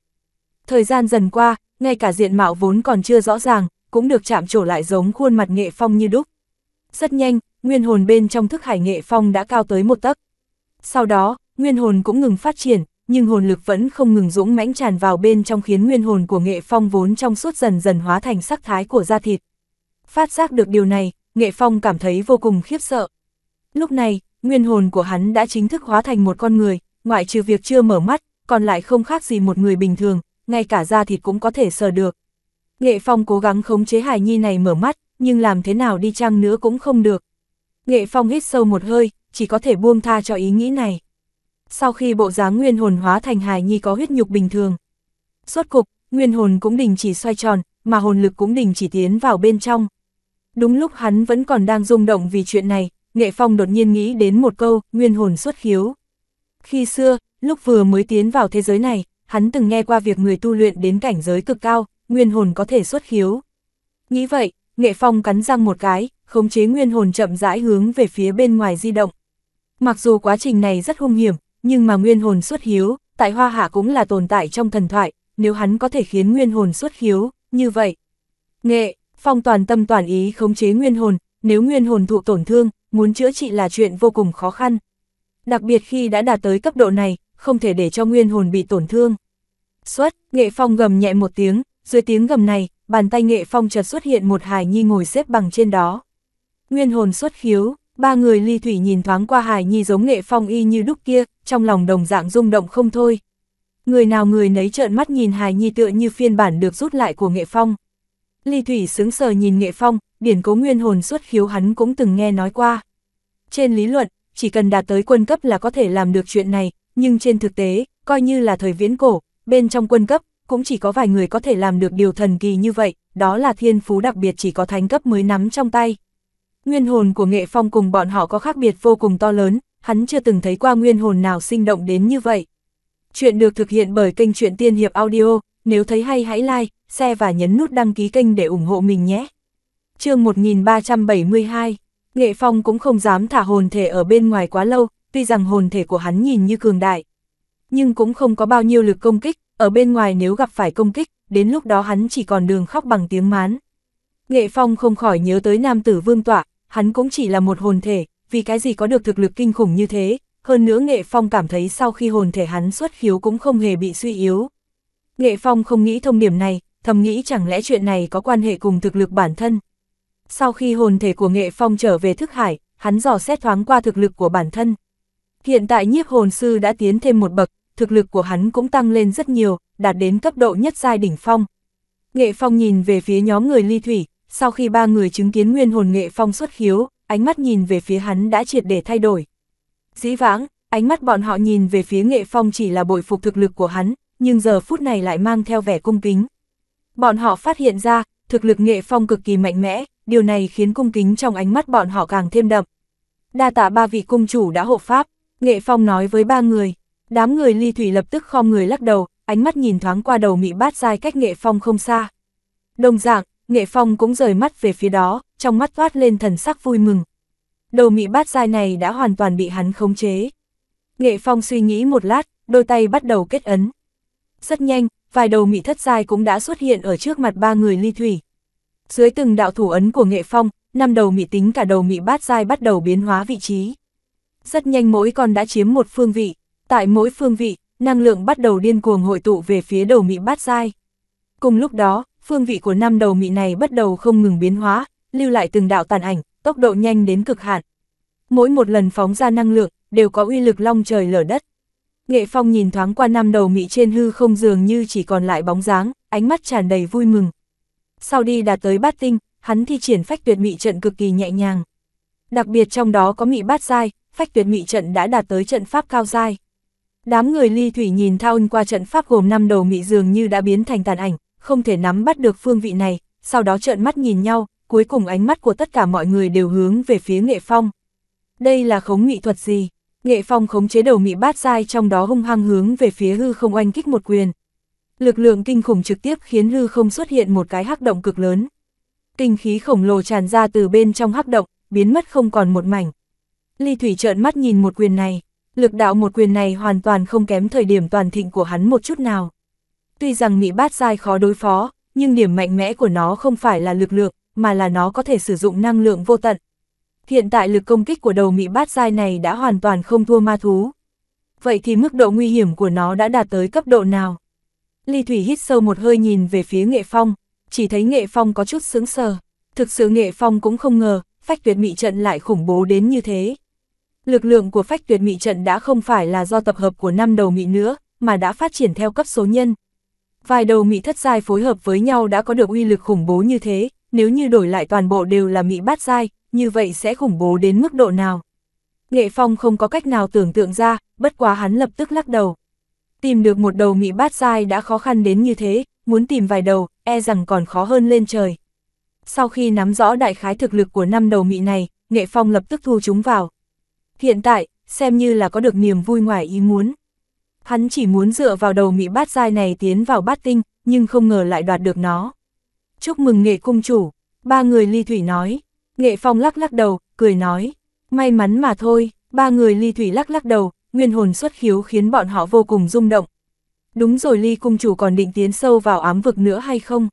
Thời gian dần qua, ngay cả diện mạo vốn còn chưa rõ ràng, cũng được chạm trổ lại giống khuôn mặt nghệ phong như đúc. Rất nhanh, nguyên hồn bên trong thức hải nghệ phong đã cao tới một tấc. Sau đó, nguyên hồn cũng ngừng phát triển, nhưng hồn lực vẫn không ngừng dũng mãnh tràn vào bên trong khiến nguyên hồn của nghệ phong vốn trong suốt dần dần hóa thành sắc thái của da thịt. Phát giác được điều này, nghệ phong cảm thấy vô cùng khiếp sợ. Lúc này, nguyên hồn của hắn đã chính thức hóa thành một con người, ngoại trừ việc chưa mở mắt, còn lại không khác gì một người bình thường, ngay cả da thịt cũng có thể sờ được. Nghệ Phong cố gắng khống chế hài nhi này mở mắt, nhưng làm thế nào đi chăng nữa cũng không được. Nghệ Phong hít sâu một hơi, chỉ có thể buông tha cho ý nghĩ này sau khi bộ dáng nguyên hồn hóa thành hài nhi có huyết nhục bình thường. Suốt cục, nguyên hồn cũng đình chỉ xoay tròn, mà hồn lực cũng đình chỉ tiến vào bên trong. Đúng lúc hắn vẫn còn đang rung động vì chuyện này, Nghệ Phong đột nhiên nghĩ đến một câu, nguyên hồn xuất khiếu. Khi xưa, lúc vừa mới tiến vào thế giới này, hắn từng nghe qua việc người tu luyện đến cảnh giới cực cao, nguyên hồn có thể xuất khiếu. Nghĩ vậy, Nghệ Phong cắn răng một cái, khống chế nguyên hồn chậm rãi hướng về phía bên ngoài di động. Mặc dù quá trình này rất hung hiểm, nhưng mà nguyên hồn xuất hiếu, tại hoa hạ cũng là tồn tại trong thần thoại, nếu hắn có thể khiến nguyên hồn xuất hiếu, như vậy. Nghệ, phong toàn tâm toàn ý khống chế nguyên hồn, nếu nguyên hồn thụ tổn thương, muốn chữa trị là chuyện vô cùng khó khăn. Đặc biệt khi đã đạt tới cấp độ này, không thể để cho nguyên hồn bị tổn thương. Xuất, nghệ phong gầm nhẹ một tiếng, dưới tiếng gầm này, bàn tay nghệ phong chợt xuất hiện một hài nhi ngồi xếp bằng trên đó. Nguyên hồn xuất khiếu, ba người ly thủy nhìn thoáng qua hài Nhi giống nghệ phong y như lúc kia, trong lòng đồng dạng rung động không thôi. Người nào người nấy trợn mắt nhìn hài Nhi tựa như phiên bản được rút lại của nghệ phong. Ly thủy sướng sờ nhìn nghệ phong, điển cố nguyên hồn xuất khiếu hắn cũng từng nghe nói qua. Trên lý luận, chỉ cần đạt tới quân cấp là có thể làm được chuyện này, nhưng trên thực tế, coi như là thời viễn cổ, bên trong quân cấp, cũng chỉ có vài người có thể làm được điều thần kỳ như vậy, đó là thiên phú đặc biệt chỉ có thánh cấp mới nắm trong tay. Nguyên hồn của nghệ phong cùng bọn họ có khác biệt vô cùng to lớn, hắn chưa từng thấy qua nguyên hồn nào sinh động đến như vậy. Chuyện được thực hiện bởi kênh Chuyện Tiên Hiệp Audio, nếu thấy hay hãy like, share và nhấn nút đăng ký kênh để ủng hộ mình nhé. chương 1372, Nghệ Phong cũng không dám thả hồn thể ở bên ngoài quá lâu, tuy rằng hồn thể của hắn nhìn như cường đại, nhưng cũng không có bao nhiêu lực công kích, ở bên ngoài nếu gặp phải công kích, đến lúc đó hắn chỉ còn đường khóc bằng tiếng mán. Nghệ Phong không khỏi nhớ tới nam tử vương tọa, hắn cũng chỉ là một hồn thể, vì cái gì có được thực lực kinh khủng như thế, hơn nữa Nghệ Phong cảm thấy sau khi hồn thể hắn xuất khiếu cũng không hề bị suy yếu. Nghệ Phong không nghĩ thông điểm này, thầm nghĩ chẳng lẽ chuyện này có quan hệ cùng thực lực bản thân. Sau khi hồn thể của Nghệ Phong trở về thức hải, hắn dò xét thoáng qua thực lực của bản thân. Hiện tại nhiếp hồn sư đã tiến thêm một bậc, thực lực của hắn cũng tăng lên rất nhiều, đạt đến cấp độ nhất giai đỉnh phong. Nghệ Phong nhìn về phía nhóm người ly thủy, sau khi ba người chứng kiến nguyên hồn nghệ phong xuất khiếu, ánh mắt nhìn về phía hắn đã triệt để thay đổi. Dĩ vãng, ánh mắt bọn họ nhìn về phía nghệ phong chỉ là bội phục thực lực của hắn, nhưng giờ phút này lại mang theo vẻ cung kính. Bọn họ phát hiện ra, thực lực nghệ phong cực kỳ mạnh mẽ, điều này khiến cung kính trong ánh mắt bọn họ càng thêm đậm. Đa tạ ba vị cung chủ đã hộ pháp, nghệ phong nói với ba người, đám người ly thủy lập tức khom người lắc đầu, ánh mắt nhìn thoáng qua đầu mị bát dai cách nghệ phong không xa. Đồng dạng, Nghệ Phong cũng rời mắt về phía đó, trong mắt toát lên thần sắc vui mừng. Đầu mị bát dai này đã hoàn toàn bị hắn khống chế. Nghệ Phong suy nghĩ một lát, đôi tay bắt đầu kết ấn. Rất nhanh, vài đầu mị thất dai cũng đã xuất hiện ở trước mặt ba người ly thủy. Dưới từng đạo thủ ấn của Nghệ Phong, năm đầu mị tính cả đầu mị bát dai bắt đầu biến hóa vị trí. Rất nhanh mỗi con đã chiếm một phương vị, tại mỗi phương vị, năng lượng bắt đầu điên cuồng hội tụ về phía đầu mị bát dai. Cùng lúc đó, phương vị của năm đầu mị này bắt đầu không ngừng biến hóa, lưu lại từng đạo tàn ảnh, tốc độ nhanh đến cực hạn. Mỗi một lần phóng ra năng lượng, đều có uy lực long trời lở đất. Nghệ Phong nhìn thoáng qua năm đầu mị trên hư không dường như chỉ còn lại bóng dáng, ánh mắt tràn đầy vui mừng. Sau đi đạt tới bát tinh, hắn thi triển phách tuyệt mị trận cực kỳ nhẹ nhàng. Đặc biệt trong đó có mị bát giai, phách tuyệt mị trận đã đạt tới trận pháp cao giai. Đám người ly thủy nhìn thao qua trận pháp gồm năm đầu mị dường như đã biến thành tàn ảnh, không thể nắm bắt được phương vị này, sau đó trợn mắt nhìn nhau, cuối cùng ánh mắt của tất cả mọi người đều hướng về phía nghệ phong. Đây là khống nghị thuật gì? Nghệ phong khống chế đầu mị bát dai trong đó hung hăng hướng về phía hư không oanh kích một quyền. Lực lượng kinh khủng trực tiếp khiến hư không xuất hiện một cái hắc động cực lớn. Kinh khí khổng lồ tràn ra từ bên trong hắc động, biến mất không còn một mảnh. Ly Thủy trợn mắt nhìn một quyền này, lực đạo một quyền này hoàn toàn không kém thời điểm toàn thịnh của hắn một chút nào. Tuy rằng Nị Bát Giai khó đối phó, nhưng điểm mạnh mẽ của nó không phải là lực lượng, mà là nó có thể sử dụng năng lượng vô tận. Hiện tại lực công kích của đầu Mị Bát Giai này đã hoàn toàn không thua ma thú. Vậy thì mức độ nguy hiểm của nó đã đạt tới cấp độ nào? Ly Thủy hít sâu một hơi nhìn về phía Nghệ Phong, chỉ thấy Nghệ Phong có chút sững sờ. Thực sự Nghệ Phong cũng không ngờ, phách tuyệt mị trận lại khủng bố đến như thế. Lực lượng của phách tuyệt mị trận đã không phải là do tập hợp của năm đầu mị nữa, mà đã phát triển theo cấp số nhân, Vài đầu mị thất giai phối hợp với nhau đã có được uy lực khủng bố như thế, nếu như đổi lại toàn bộ đều là mị bát giai, như vậy sẽ khủng bố đến mức độ nào? Nghệ Phong không có cách nào tưởng tượng ra, bất quá hắn lập tức lắc đầu. Tìm được một đầu mị bát giai đã khó khăn đến như thế, muốn tìm vài đầu, e rằng còn khó hơn lên trời. Sau khi nắm rõ đại khái thực lực của năm đầu mị này, Nghệ Phong lập tức thu chúng vào. Hiện tại, xem như là có được niềm vui ngoài ý muốn. Hắn chỉ muốn dựa vào đầu mị bát giai này tiến vào bát tinh, nhưng không ngờ lại đoạt được nó. Chúc mừng nghệ cung chủ, ba người ly thủy nói. Nghệ phong lắc lắc đầu, cười nói. May mắn mà thôi, ba người ly thủy lắc lắc đầu, nguyên hồn xuất khiếu khiến bọn họ vô cùng rung động. Đúng rồi ly cung chủ còn định tiến sâu vào ám vực nữa hay không?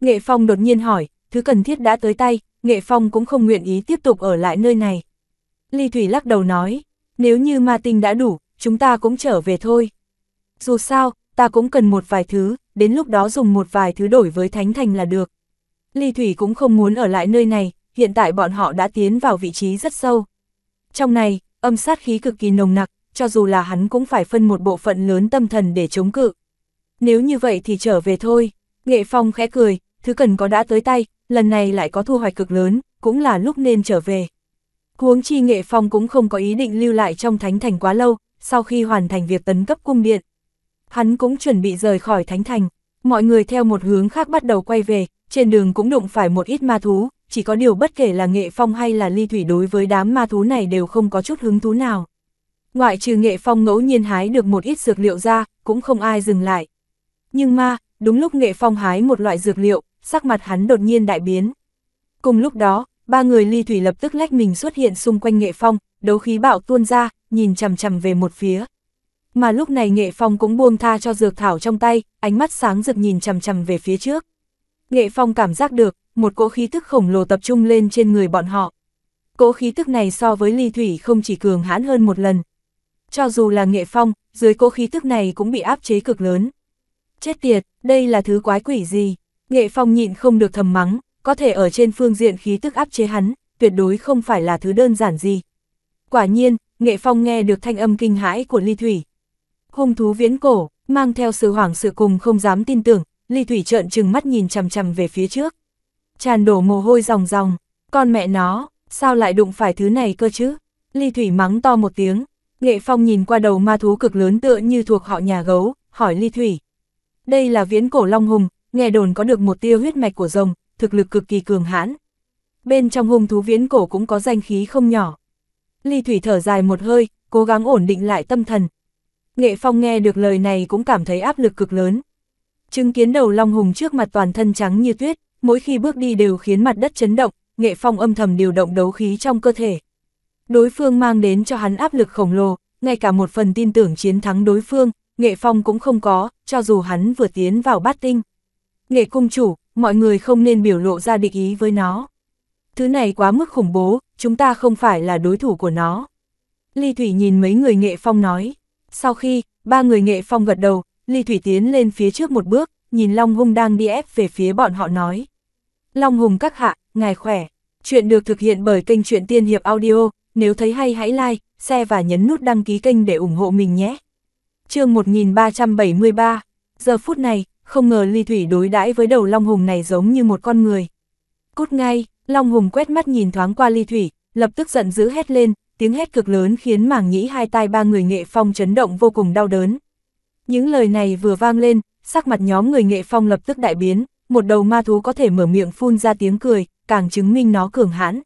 Nghệ phong đột nhiên hỏi, thứ cần thiết đã tới tay, nghệ phong cũng không nguyện ý tiếp tục ở lại nơi này. Ly thủy lắc đầu nói, nếu như ma tinh đã đủ, chúng ta cũng trở về thôi. Dù sao, ta cũng cần một vài thứ, đến lúc đó dùng một vài thứ đổi với Thánh Thành là được. Ly Thủy cũng không muốn ở lại nơi này, hiện tại bọn họ đã tiến vào vị trí rất sâu. Trong này, âm sát khí cực kỳ nồng nặc, cho dù là hắn cũng phải phân một bộ phận lớn tâm thần để chống cự. Nếu như vậy thì trở về thôi, Nghệ Phong khẽ cười, thứ cần có đã tới tay, lần này lại có thu hoạch cực lớn, cũng là lúc nên trở về. Huống chi Nghệ Phong cũng không có ý định lưu lại trong thánh thành quá lâu, sau khi hoàn thành việc tấn cấp cung điện. Hắn cũng chuẩn bị rời khỏi thánh thành, mọi người theo một hướng khác bắt đầu quay về, trên đường cũng đụng phải một ít ma thú, chỉ có điều bất kể là nghệ phong hay là ly thủy đối với đám ma thú này đều không có chút hứng thú nào. Ngoại trừ nghệ phong ngẫu nhiên hái được một ít dược liệu ra, cũng không ai dừng lại. Nhưng mà, đúng lúc nghệ phong hái một loại dược liệu, sắc mặt hắn đột nhiên đại biến. Cùng lúc đó, ba người ly thủy lập tức lách mình xuất hiện xung quanh nghệ phong, đấu khí bạo tuôn ra, nhìn chằm chằm về một phía. Mà lúc này Nghệ Phong cũng buông tha cho dược thảo trong tay, ánh mắt sáng rực nhìn chằm chằm về phía trước. Nghệ Phong cảm giác được, một cỗ khí tức khổng lồ tập trung lên trên người bọn họ. Cỗ khí tức này so với ly thủy không chỉ cường hãn hơn một lần. Cho dù là Nghệ Phong, dưới cỗ khí tức này cũng bị áp chế cực lớn. Chết tiệt, đây là thứ quái quỷ gì? Nghệ Phong nhịn không được thầm mắng, có thể ở trên phương diện khí tức áp chế hắn, tuyệt đối không phải là thứ đơn giản gì. Quả nhiên, Nghệ Phong nghe được thanh âm kinh hãi của Ly Thủy. Hung thú viễn cổ, mang theo sự hoảng sự cùng không dám tin tưởng, Ly Thủy trợn trừng mắt nhìn chằm chằm về phía trước. Tràn đổ mồ hôi ròng ròng, con mẹ nó, sao lại đụng phải thứ này cơ chứ? Ly Thủy mắng to một tiếng, Nghệ Phong nhìn qua đầu ma thú cực lớn tựa như thuộc họ nhà gấu, hỏi Ly Thủy. Đây là viễn cổ long hùng, nghe đồn có được một tia huyết mạch của rồng, thực lực cực kỳ cường hãn. Bên trong hung thú viễn cổ cũng có danh khí không nhỏ. Ly Thủy thở dài một hơi, cố gắng ổn định lại tâm thần. Nghệ Phong nghe được lời này cũng cảm thấy áp lực cực lớn. Chứng kiến đầu Long Hùng trước mặt toàn thân trắng như tuyết, mỗi khi bước đi đều khiến mặt đất chấn động, Nghệ Phong âm thầm điều động đấu khí trong cơ thể. Đối phương mang đến cho hắn áp lực khổng lồ, ngay cả một phần tin tưởng chiến thắng đối phương, Nghệ Phong cũng không có, cho dù hắn vừa tiến vào bát tinh. Nghệ cung chủ, mọi người không nên biểu lộ ra địch ý với nó. Thứ này quá mức khủng bố, chúng ta không phải là đối thủ của nó. Ly Thủy nhìn mấy người nghệ phong nói. Sau khi, ba người nghệ phong gật đầu, Ly Thủy tiến lên phía trước một bước, nhìn Long hùng đang đi ép về phía bọn họ nói. Long Hùng các hạ, ngài khỏe. Chuyện được thực hiện bởi kênh truyện Tiên Hiệp Audio, nếu thấy hay hãy like, share và nhấn nút đăng ký kênh để ủng hộ mình nhé. chương 1373, giờ phút này, không ngờ Ly Thủy đối đãi với đầu Long Hùng này giống như một con người. Cút ngay, Long Hùng quét mắt nhìn thoáng qua ly thủy, lập tức giận dữ hét lên, tiếng hét cực lớn khiến mảng nhĩ hai tai ba người nghệ phong chấn động vô cùng đau đớn. Những lời này vừa vang lên, sắc mặt nhóm người nghệ phong lập tức đại biến, một đầu ma thú có thể mở miệng phun ra tiếng cười, càng chứng minh nó cường hãn.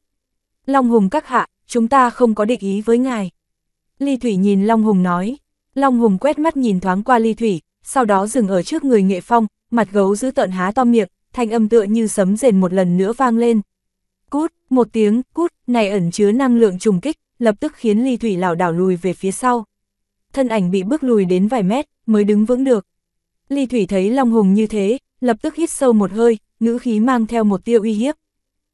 Long Hùng các hạ, chúng ta không có định ý với ngài. Ly Thủy nhìn Long Hùng nói, Long Hùng quét mắt nhìn thoáng qua Ly Thủy, sau đó dừng ở trước người nghệ phong, mặt gấu giữ tợn há to miệng, thanh âm tựa như sấm rền một lần nữa vang lên. Cút, một tiếng, cút, này ẩn chứa năng lượng trùng kích, lập tức khiến ly thủy lảo đảo lùi về phía sau. Thân ảnh bị bước lùi đến vài mét, mới đứng vững được. Ly thủy thấy Long Hùng như thế, lập tức hít sâu một hơi, ngữ khí mang theo một tiêu uy hiếp.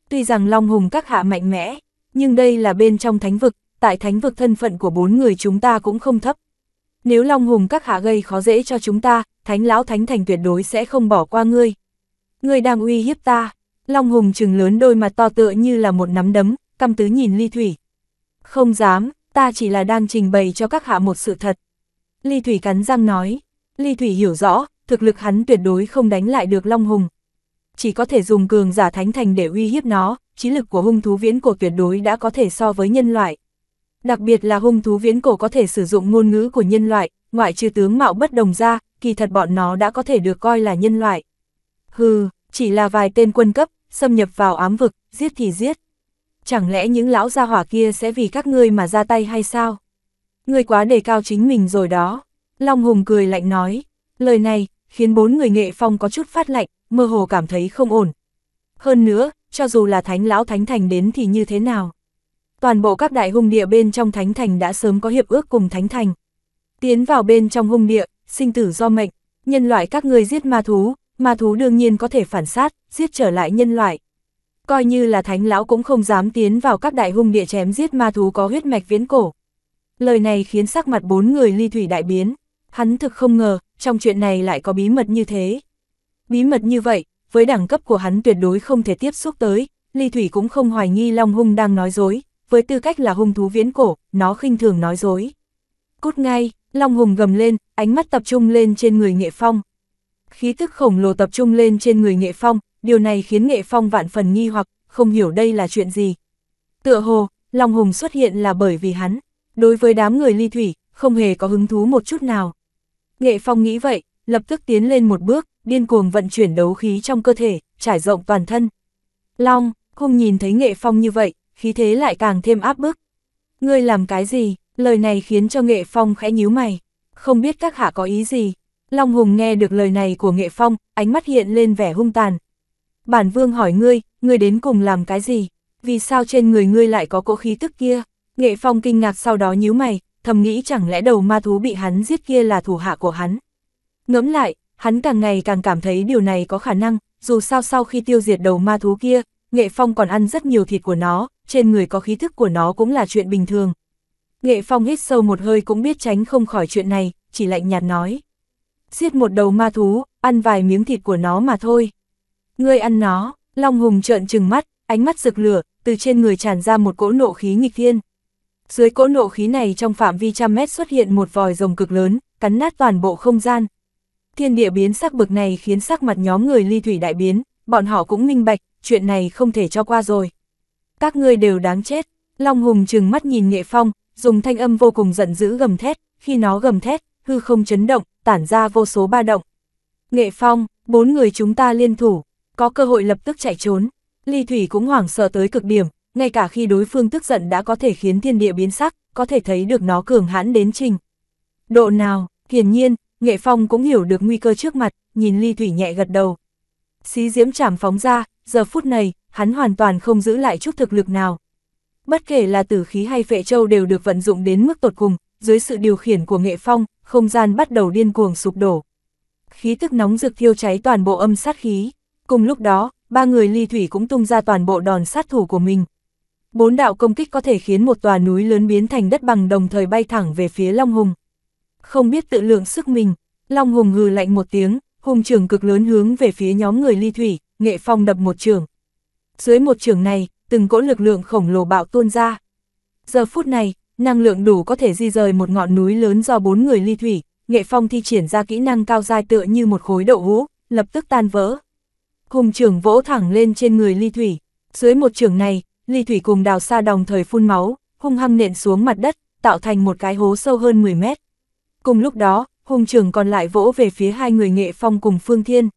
Tuy rằng Long Hùng các hạ mạnh mẽ, nhưng đây là bên trong thánh vực, tại thánh vực thân phận của bốn người chúng ta cũng không thấp. Nếu Long Hùng các hạ gây khó dễ cho chúng ta, thánh lão thánh thành tuyệt đối sẽ không bỏ qua ngươi. Ngươi đang uy hiếp ta, Long Hùng trừng lớn đôi mặt to tựa như là một nắm đấm, căm tứ nhìn Ly Thủy. Không dám, ta chỉ là đang trình bày cho các hạ một sự thật. Ly Thủy cắn răng nói, Ly Thủy hiểu rõ, thực lực hắn tuyệt đối không đánh lại được Long Hùng. Chỉ có thể dùng cường giả thánh thành để uy hiếp nó, trí lực của hung thú viễn cổ tuyệt đối đã có thể so với nhân loại. Đặc biệt là hung thú viễn cổ có thể sử dụng ngôn ngữ của nhân loại, ngoại trừ tướng mạo bất đồng ra, kỳ thật bọn nó đã có thể được coi là nhân loại. Hừ, chỉ là vài tên quân cấp, xâm nhập vào ám vực, giết thì giết. Chẳng lẽ những lão gia hỏa kia sẽ vì các ngươi mà ra tay hay sao? Ngươi quá đề cao chính mình rồi đó. Long Hùng cười lạnh nói, lời này khiến bốn người nghệ phong có chút phát lạnh, mơ hồ cảm thấy không ổn. Hơn nữa, cho dù là thánh lão thánh thành đến thì như thế nào? Toàn bộ các đại hung địa bên trong thánh thành đã sớm có hiệp ước cùng thánh thành. Tiến vào bên trong hung địa, sinh tử do mệnh, nhân loại các ngươi giết ma thú, ma thú đương nhiên có thể phản sát, giết trở lại nhân loại. Coi như là thánh lão cũng không dám tiến vào các đại hung địa chém giết ma thú có huyết mạch viễn cổ. Lời này khiến sắc mặt bốn người ly thủy đại biến, hắn thực không ngờ, trong chuyện này lại có bí mật như thế. Bí mật như vậy, với đẳng cấp của hắn tuyệt đối không thể tiếp xúc tới, ly thủy cũng không hoài nghi Long Hung đang nói dối, với tư cách là hung thú viễn cổ, nó khinh thường nói dối. Cút ngay, Long Hùng gầm lên, ánh mắt tập trung lên trên người nghệ phong, khí tức khổng lồ tập trung lên trên người Nghệ Phong, điều này khiến Nghệ Phong vạn phần nghi hoặc, không hiểu đây là chuyện gì. Tựa hồ, Long Hùng xuất hiện là bởi vì hắn, đối với đám người ly thủy, không hề có hứng thú một chút nào. Nghệ Phong nghĩ vậy, lập tức tiến lên một bước, điên cuồng vận chuyển đấu khí trong cơ thể, trải rộng toàn thân. Long, không nhìn thấy Nghệ Phong như vậy, khí thế lại càng thêm áp bức. Ngươi làm cái gì? Lời này khiến cho Nghệ Phong khẽ nhíu mày. Không biết các hạ có ý gì, Long Hùng nghe được lời này của Nghệ Phong, ánh mắt hiện lên vẻ hung tàn. Bản vương hỏi ngươi, ngươi đến cùng làm cái gì? Vì sao trên người ngươi lại có cỗ khí tức kia? Nghệ Phong kinh ngạc sau đó nhíu mày, thầm nghĩ chẳng lẽ đầu ma thú bị hắn giết kia là thủ hạ của hắn. Ngẫm lại, hắn càng ngày càng cảm thấy điều này có khả năng, dù sao sau khi tiêu diệt đầu ma thú kia, Nghệ Phong còn ăn rất nhiều thịt của nó, trên người có khí thức của nó cũng là chuyện bình thường. Nghệ Phong hít sâu một hơi cũng biết tránh không khỏi chuyện này, chỉ lạnh nhạt nói giết một đầu ma thú, ăn vài miếng thịt của nó mà thôi. Ngươi ăn nó, Long Hùng trợn trừng mắt, ánh mắt rực lửa, từ trên người tràn ra một cỗ nộ khí nghịch thiên. Dưới cỗ nộ khí này trong phạm vi trăm mét xuất hiện một vòi rồng cực lớn, cắn nát toàn bộ không gian. Thiên địa biến sắc bực này khiến sắc mặt nhóm người ly thủy đại biến, bọn họ cũng minh bạch, chuyện này không thể cho qua rồi. Các ngươi đều đáng chết, Long Hùng trừng mắt nhìn Nghệ Phong, dùng thanh âm vô cùng giận dữ gầm thét, khi nó gầm thét, hư không chấn động, tản ra vô số ba động. Nghệ Phong, bốn người chúng ta liên thủ, có cơ hội lập tức chạy trốn. Ly Thủy cũng hoảng sợ tới cực điểm, ngay cả khi đối phương tức giận đã có thể khiến thiên địa biến sắc, có thể thấy được nó cường hãn đến trình. Độ nào, hiển nhiên, Nghệ Phong cũng hiểu được nguy cơ trước mặt, nhìn Ly Thủy nhẹ gật đầu. Xí diễm chảm phóng ra, giờ phút này, hắn hoàn toàn không giữ lại chút thực lực nào. Bất kể là tử khí hay phệ châu đều được vận dụng đến mức tột cùng, dưới sự điều khiển của Nghệ Phong, không gian bắt đầu điên cuồng sụp đổ. Khí tức nóng rực thiêu cháy toàn bộ âm sát khí. Cùng lúc đó, ba người ly thủy cũng tung ra toàn bộ đòn sát thủ của mình. Bốn đạo công kích có thể khiến một tòa núi lớn biến thành đất bằng đồng thời bay thẳng về phía Long Hùng. Không biết tự lượng sức mình, Long Hùng hừ lạnh một tiếng, hùng trường cực lớn hướng về phía nhóm người ly thủy, nghệ phong đập một trường. Dưới một trường này, từng cỗ lực lượng khổng lồ bạo tuôn ra. Giờ phút này, năng lượng đủ có thể di rời một ngọn núi lớn do bốn người ly thủy, Nghệ Phong thi triển ra kỹ năng cao dai tựa như một khối đậu hũ, lập tức tan vỡ. Hùng trưởng vỗ thẳng lên trên người ly thủy, dưới một trường này, ly thủy cùng đào xa đồng thời phun máu, hung hăng nện xuống mặt đất, tạo thành một cái hố sâu hơn 10 mét. Cùng lúc đó, hùng trưởng còn lại vỗ về phía hai người Nghệ Phong cùng Phương Thiên.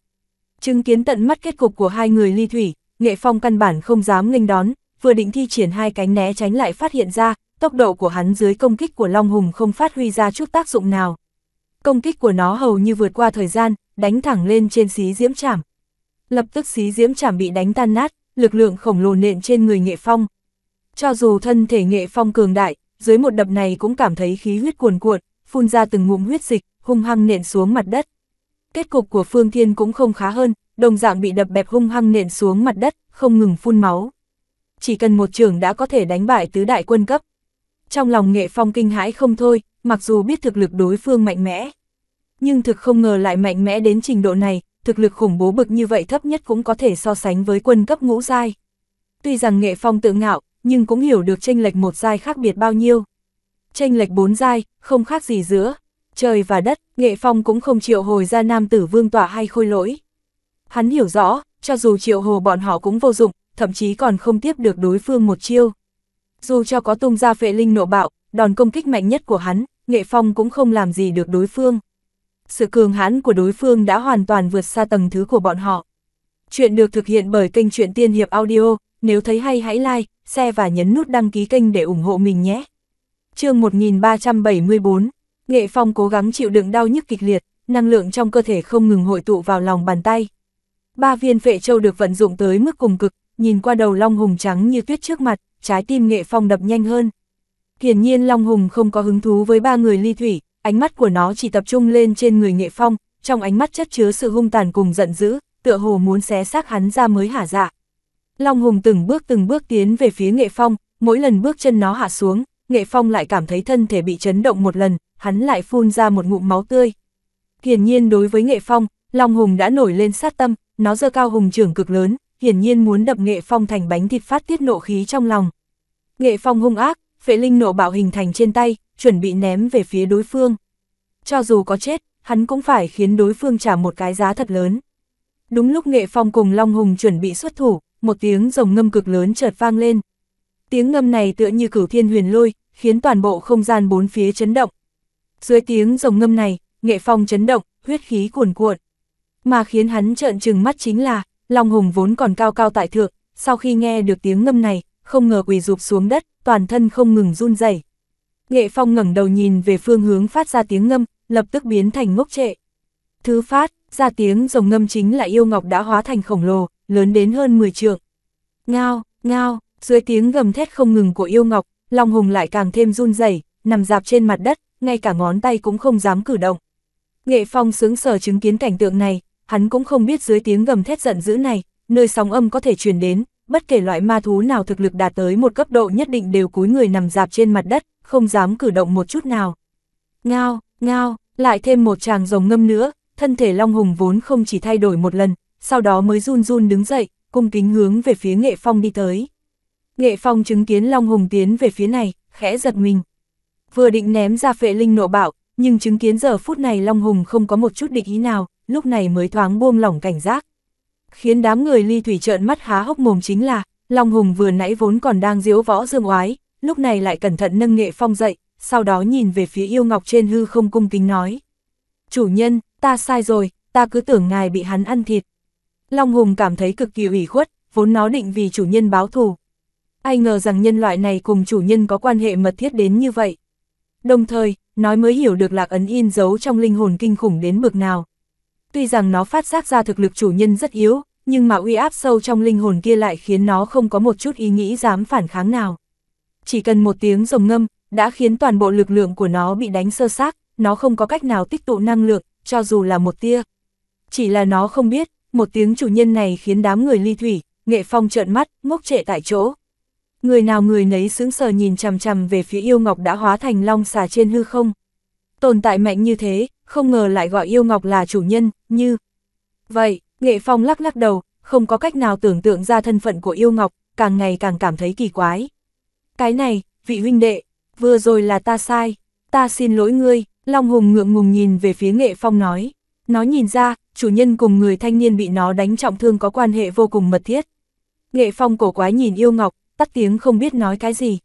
Chứng kiến tận mắt kết cục của hai người ly thủy, Nghệ Phong căn bản không dám nghênh đón, vừa định thi triển hai cánh né tránh lại phát hiện ra, tốc độ của hắn dưới công kích của Long Hùng không phát huy ra chút tác dụng nào. Công kích của nó hầu như vượt qua thời gian, đánh thẳng lên trên xí diễm chảm. Lập tức xí diễm chảm bị đánh tan nát, lực lượng khổng lồ nện trên người nghệ phong. Cho dù thân thể nghệ phong cường đại, dưới một đập này cũng cảm thấy khí huyết cuồn cuộn, phun ra từng ngụm huyết dịch, hung hăng nện xuống mặt đất. Kết cục của Phương Thiên cũng không khá hơn, đồng dạng bị đập bẹp hung hăng nện xuống mặt đất, không ngừng phun máu. Chỉ cần một trường đã có thể đánh bại tứ đại quân cấp, trong lòng nghệ phong kinh hãi không thôi, mặc dù biết thực lực đối phương mạnh mẽ. Nhưng thực không ngờ lại mạnh mẽ đến trình độ này, thực lực khủng bố bực như vậy thấp nhất cũng có thể so sánh với quân cấp ngũ giai. Tuy rằng nghệ phong tự ngạo, nhưng cũng hiểu được tranh lệch một giai khác biệt bao nhiêu. Tranh lệch bốn giai, không khác gì giữa. Trời và đất, nghệ phong cũng không triệu hồi ra nam tử vương tỏa hay khôi lỗi. Hắn hiểu rõ, cho dù triệu hồ bọn họ cũng vô dụng, thậm chí còn không tiếp được đối phương một chiêu. Dù cho có tung ra phệ linh nộ bạo, đòn công kích mạnh nhất của hắn, nghệ phong cũng không làm gì được đối phương. Sự cường hãn của đối phương đã hoàn toàn vượt xa tầng thứ của bọn họ. Chuyện được thực hiện bởi kênh Chuyện Tiên Hiệp Audio, nếu thấy hay hãy like, share và nhấn nút đăng ký kênh để ủng hộ mình nhé. chương 1374, Nghệ Phong cố gắng chịu đựng đau nhức kịch liệt, năng lượng trong cơ thể không ngừng hội tụ vào lòng bàn tay. Ba viên phệ châu được vận dụng tới mức cùng cực, nhìn qua đầu long hùng trắng như tuyết trước mặt, trái tim nghệ phong đập nhanh hơn. Hiển nhiên Long Hùng không có hứng thú với ba người ly thủy, ánh mắt của nó chỉ tập trung lên trên người nghệ phong, trong ánh mắt chất chứa sự hung tàn cùng giận dữ, tựa hồ muốn xé xác hắn ra mới hả dạ. Long Hùng từng bước từng bước tiến về phía nghệ phong, mỗi lần bước chân nó hạ xuống, nghệ phong lại cảm thấy thân thể bị chấn động một lần, hắn lại phun ra một ngụm máu tươi. Hiển nhiên đối với nghệ phong, Long Hùng đã nổi lên sát tâm, nó giơ cao hùng trưởng cực lớn, hiển nhiên muốn đập nghệ phong thành bánh thịt phát tiết nộ khí trong lòng. Nghệ phong hung ác, phệ linh nộ bạo hình thành trên tay, chuẩn bị ném về phía đối phương. Cho dù có chết, hắn cũng phải khiến đối phương trả một cái giá thật lớn. Đúng lúc nghệ phong cùng Long Hùng chuẩn bị xuất thủ, một tiếng rồng ngâm cực lớn chợt vang lên. Tiếng ngâm này tựa như cửu thiên huyền lôi, khiến toàn bộ không gian bốn phía chấn động. Dưới tiếng rồng ngâm này, nghệ phong chấn động, huyết khí cuồn cuộn. Mà khiến hắn trợn trừng mắt chính là, Long Hùng vốn còn cao cao tại thượng, sau khi nghe được tiếng ngâm này, không ngờ quỳ rụp xuống đất, toàn thân không ngừng run rẩy. Nghệ Phong ngẩng đầu nhìn về phương hướng phát ra tiếng ngâm, lập tức biến thành ngốc trệ. Thứ phát, ra tiếng rồng ngâm chính là yêu ngọc đã hóa thành khổng lồ, lớn đến hơn 10 trượng. Ngao, ngao, dưới tiếng gầm thét không ngừng của yêu ngọc, Long Hùng lại càng thêm run rẩy, nằm dạp trên mặt đất, ngay cả ngón tay cũng không dám cử động. Nghệ Phong sướng sở chứng kiến cảnh tượng này, hắn cũng không biết dưới tiếng gầm thét giận dữ này, nơi sóng âm có thể truyền đến, bất kể loại ma thú nào thực lực đạt tới một cấp độ nhất định đều cúi người nằm dạp trên mặt đất, không dám cử động một chút nào. Ngao, ngao, lại thêm một chàng rồng ngâm nữa, thân thể Long Hùng vốn không chỉ thay đổi một lần, sau đó mới run run đứng dậy, cung kính hướng về phía Nghệ Phong đi tới. Nghệ Phong chứng kiến Long Hùng tiến về phía này, khẽ giật mình. Vừa định ném ra phệ linh nộ bạo, nhưng chứng kiến giờ phút này Long Hùng không có một chút địch ý nào, lúc này mới thoáng buông lỏng cảnh giác. Khiến đám người ly thủy trợn mắt há hốc mồm chính là, Long Hùng vừa nãy vốn còn đang diếu võ dương oái, lúc này lại cẩn thận nâng nghệ phong dậy, sau đó nhìn về phía yêu ngọc trên hư không cung kính nói. Chủ nhân, ta sai rồi, ta cứ tưởng ngài bị hắn ăn thịt. Long Hùng cảm thấy cực kỳ ủy khuất, vốn nó định vì chủ nhân báo thù. Ai ngờ rằng nhân loại này cùng chủ nhân có quan hệ mật thiết đến như vậy. Đồng thời, nói mới hiểu được lạc ấn in giấu trong linh hồn kinh khủng đến bực nào tuy rằng nó phát giác ra thực lực chủ nhân rất yếu, nhưng mà uy áp sâu trong linh hồn kia lại khiến nó không có một chút ý nghĩ dám phản kháng nào. Chỉ cần một tiếng rồng ngâm, đã khiến toàn bộ lực lượng của nó bị đánh sơ xác, nó không có cách nào tích tụ năng lượng, cho dù là một tia. Chỉ là nó không biết, một tiếng chủ nhân này khiến đám người ly thủy, nghệ phong trợn mắt, ngốc trệ tại chỗ. Người nào người nấy sững sờ nhìn chằm chằm về phía yêu ngọc đã hóa thành long xà trên hư không. Tồn tại mạnh như thế, không ngờ lại gọi yêu ngọc là chủ nhân, như. Vậy, nghệ phong lắc lắc đầu, không có cách nào tưởng tượng ra thân phận của yêu ngọc, càng ngày càng cảm thấy kỳ quái. Cái này, vị huynh đệ, vừa rồi là ta sai, ta xin lỗi ngươi, Long Hùng ngượng ngùng nhìn về phía nghệ phong nói. Nó nhìn ra, chủ nhân cùng người thanh niên bị nó đánh trọng thương có quan hệ vô cùng mật thiết. Nghệ phong cổ quái nhìn yêu ngọc, tắt tiếng không biết nói cái gì.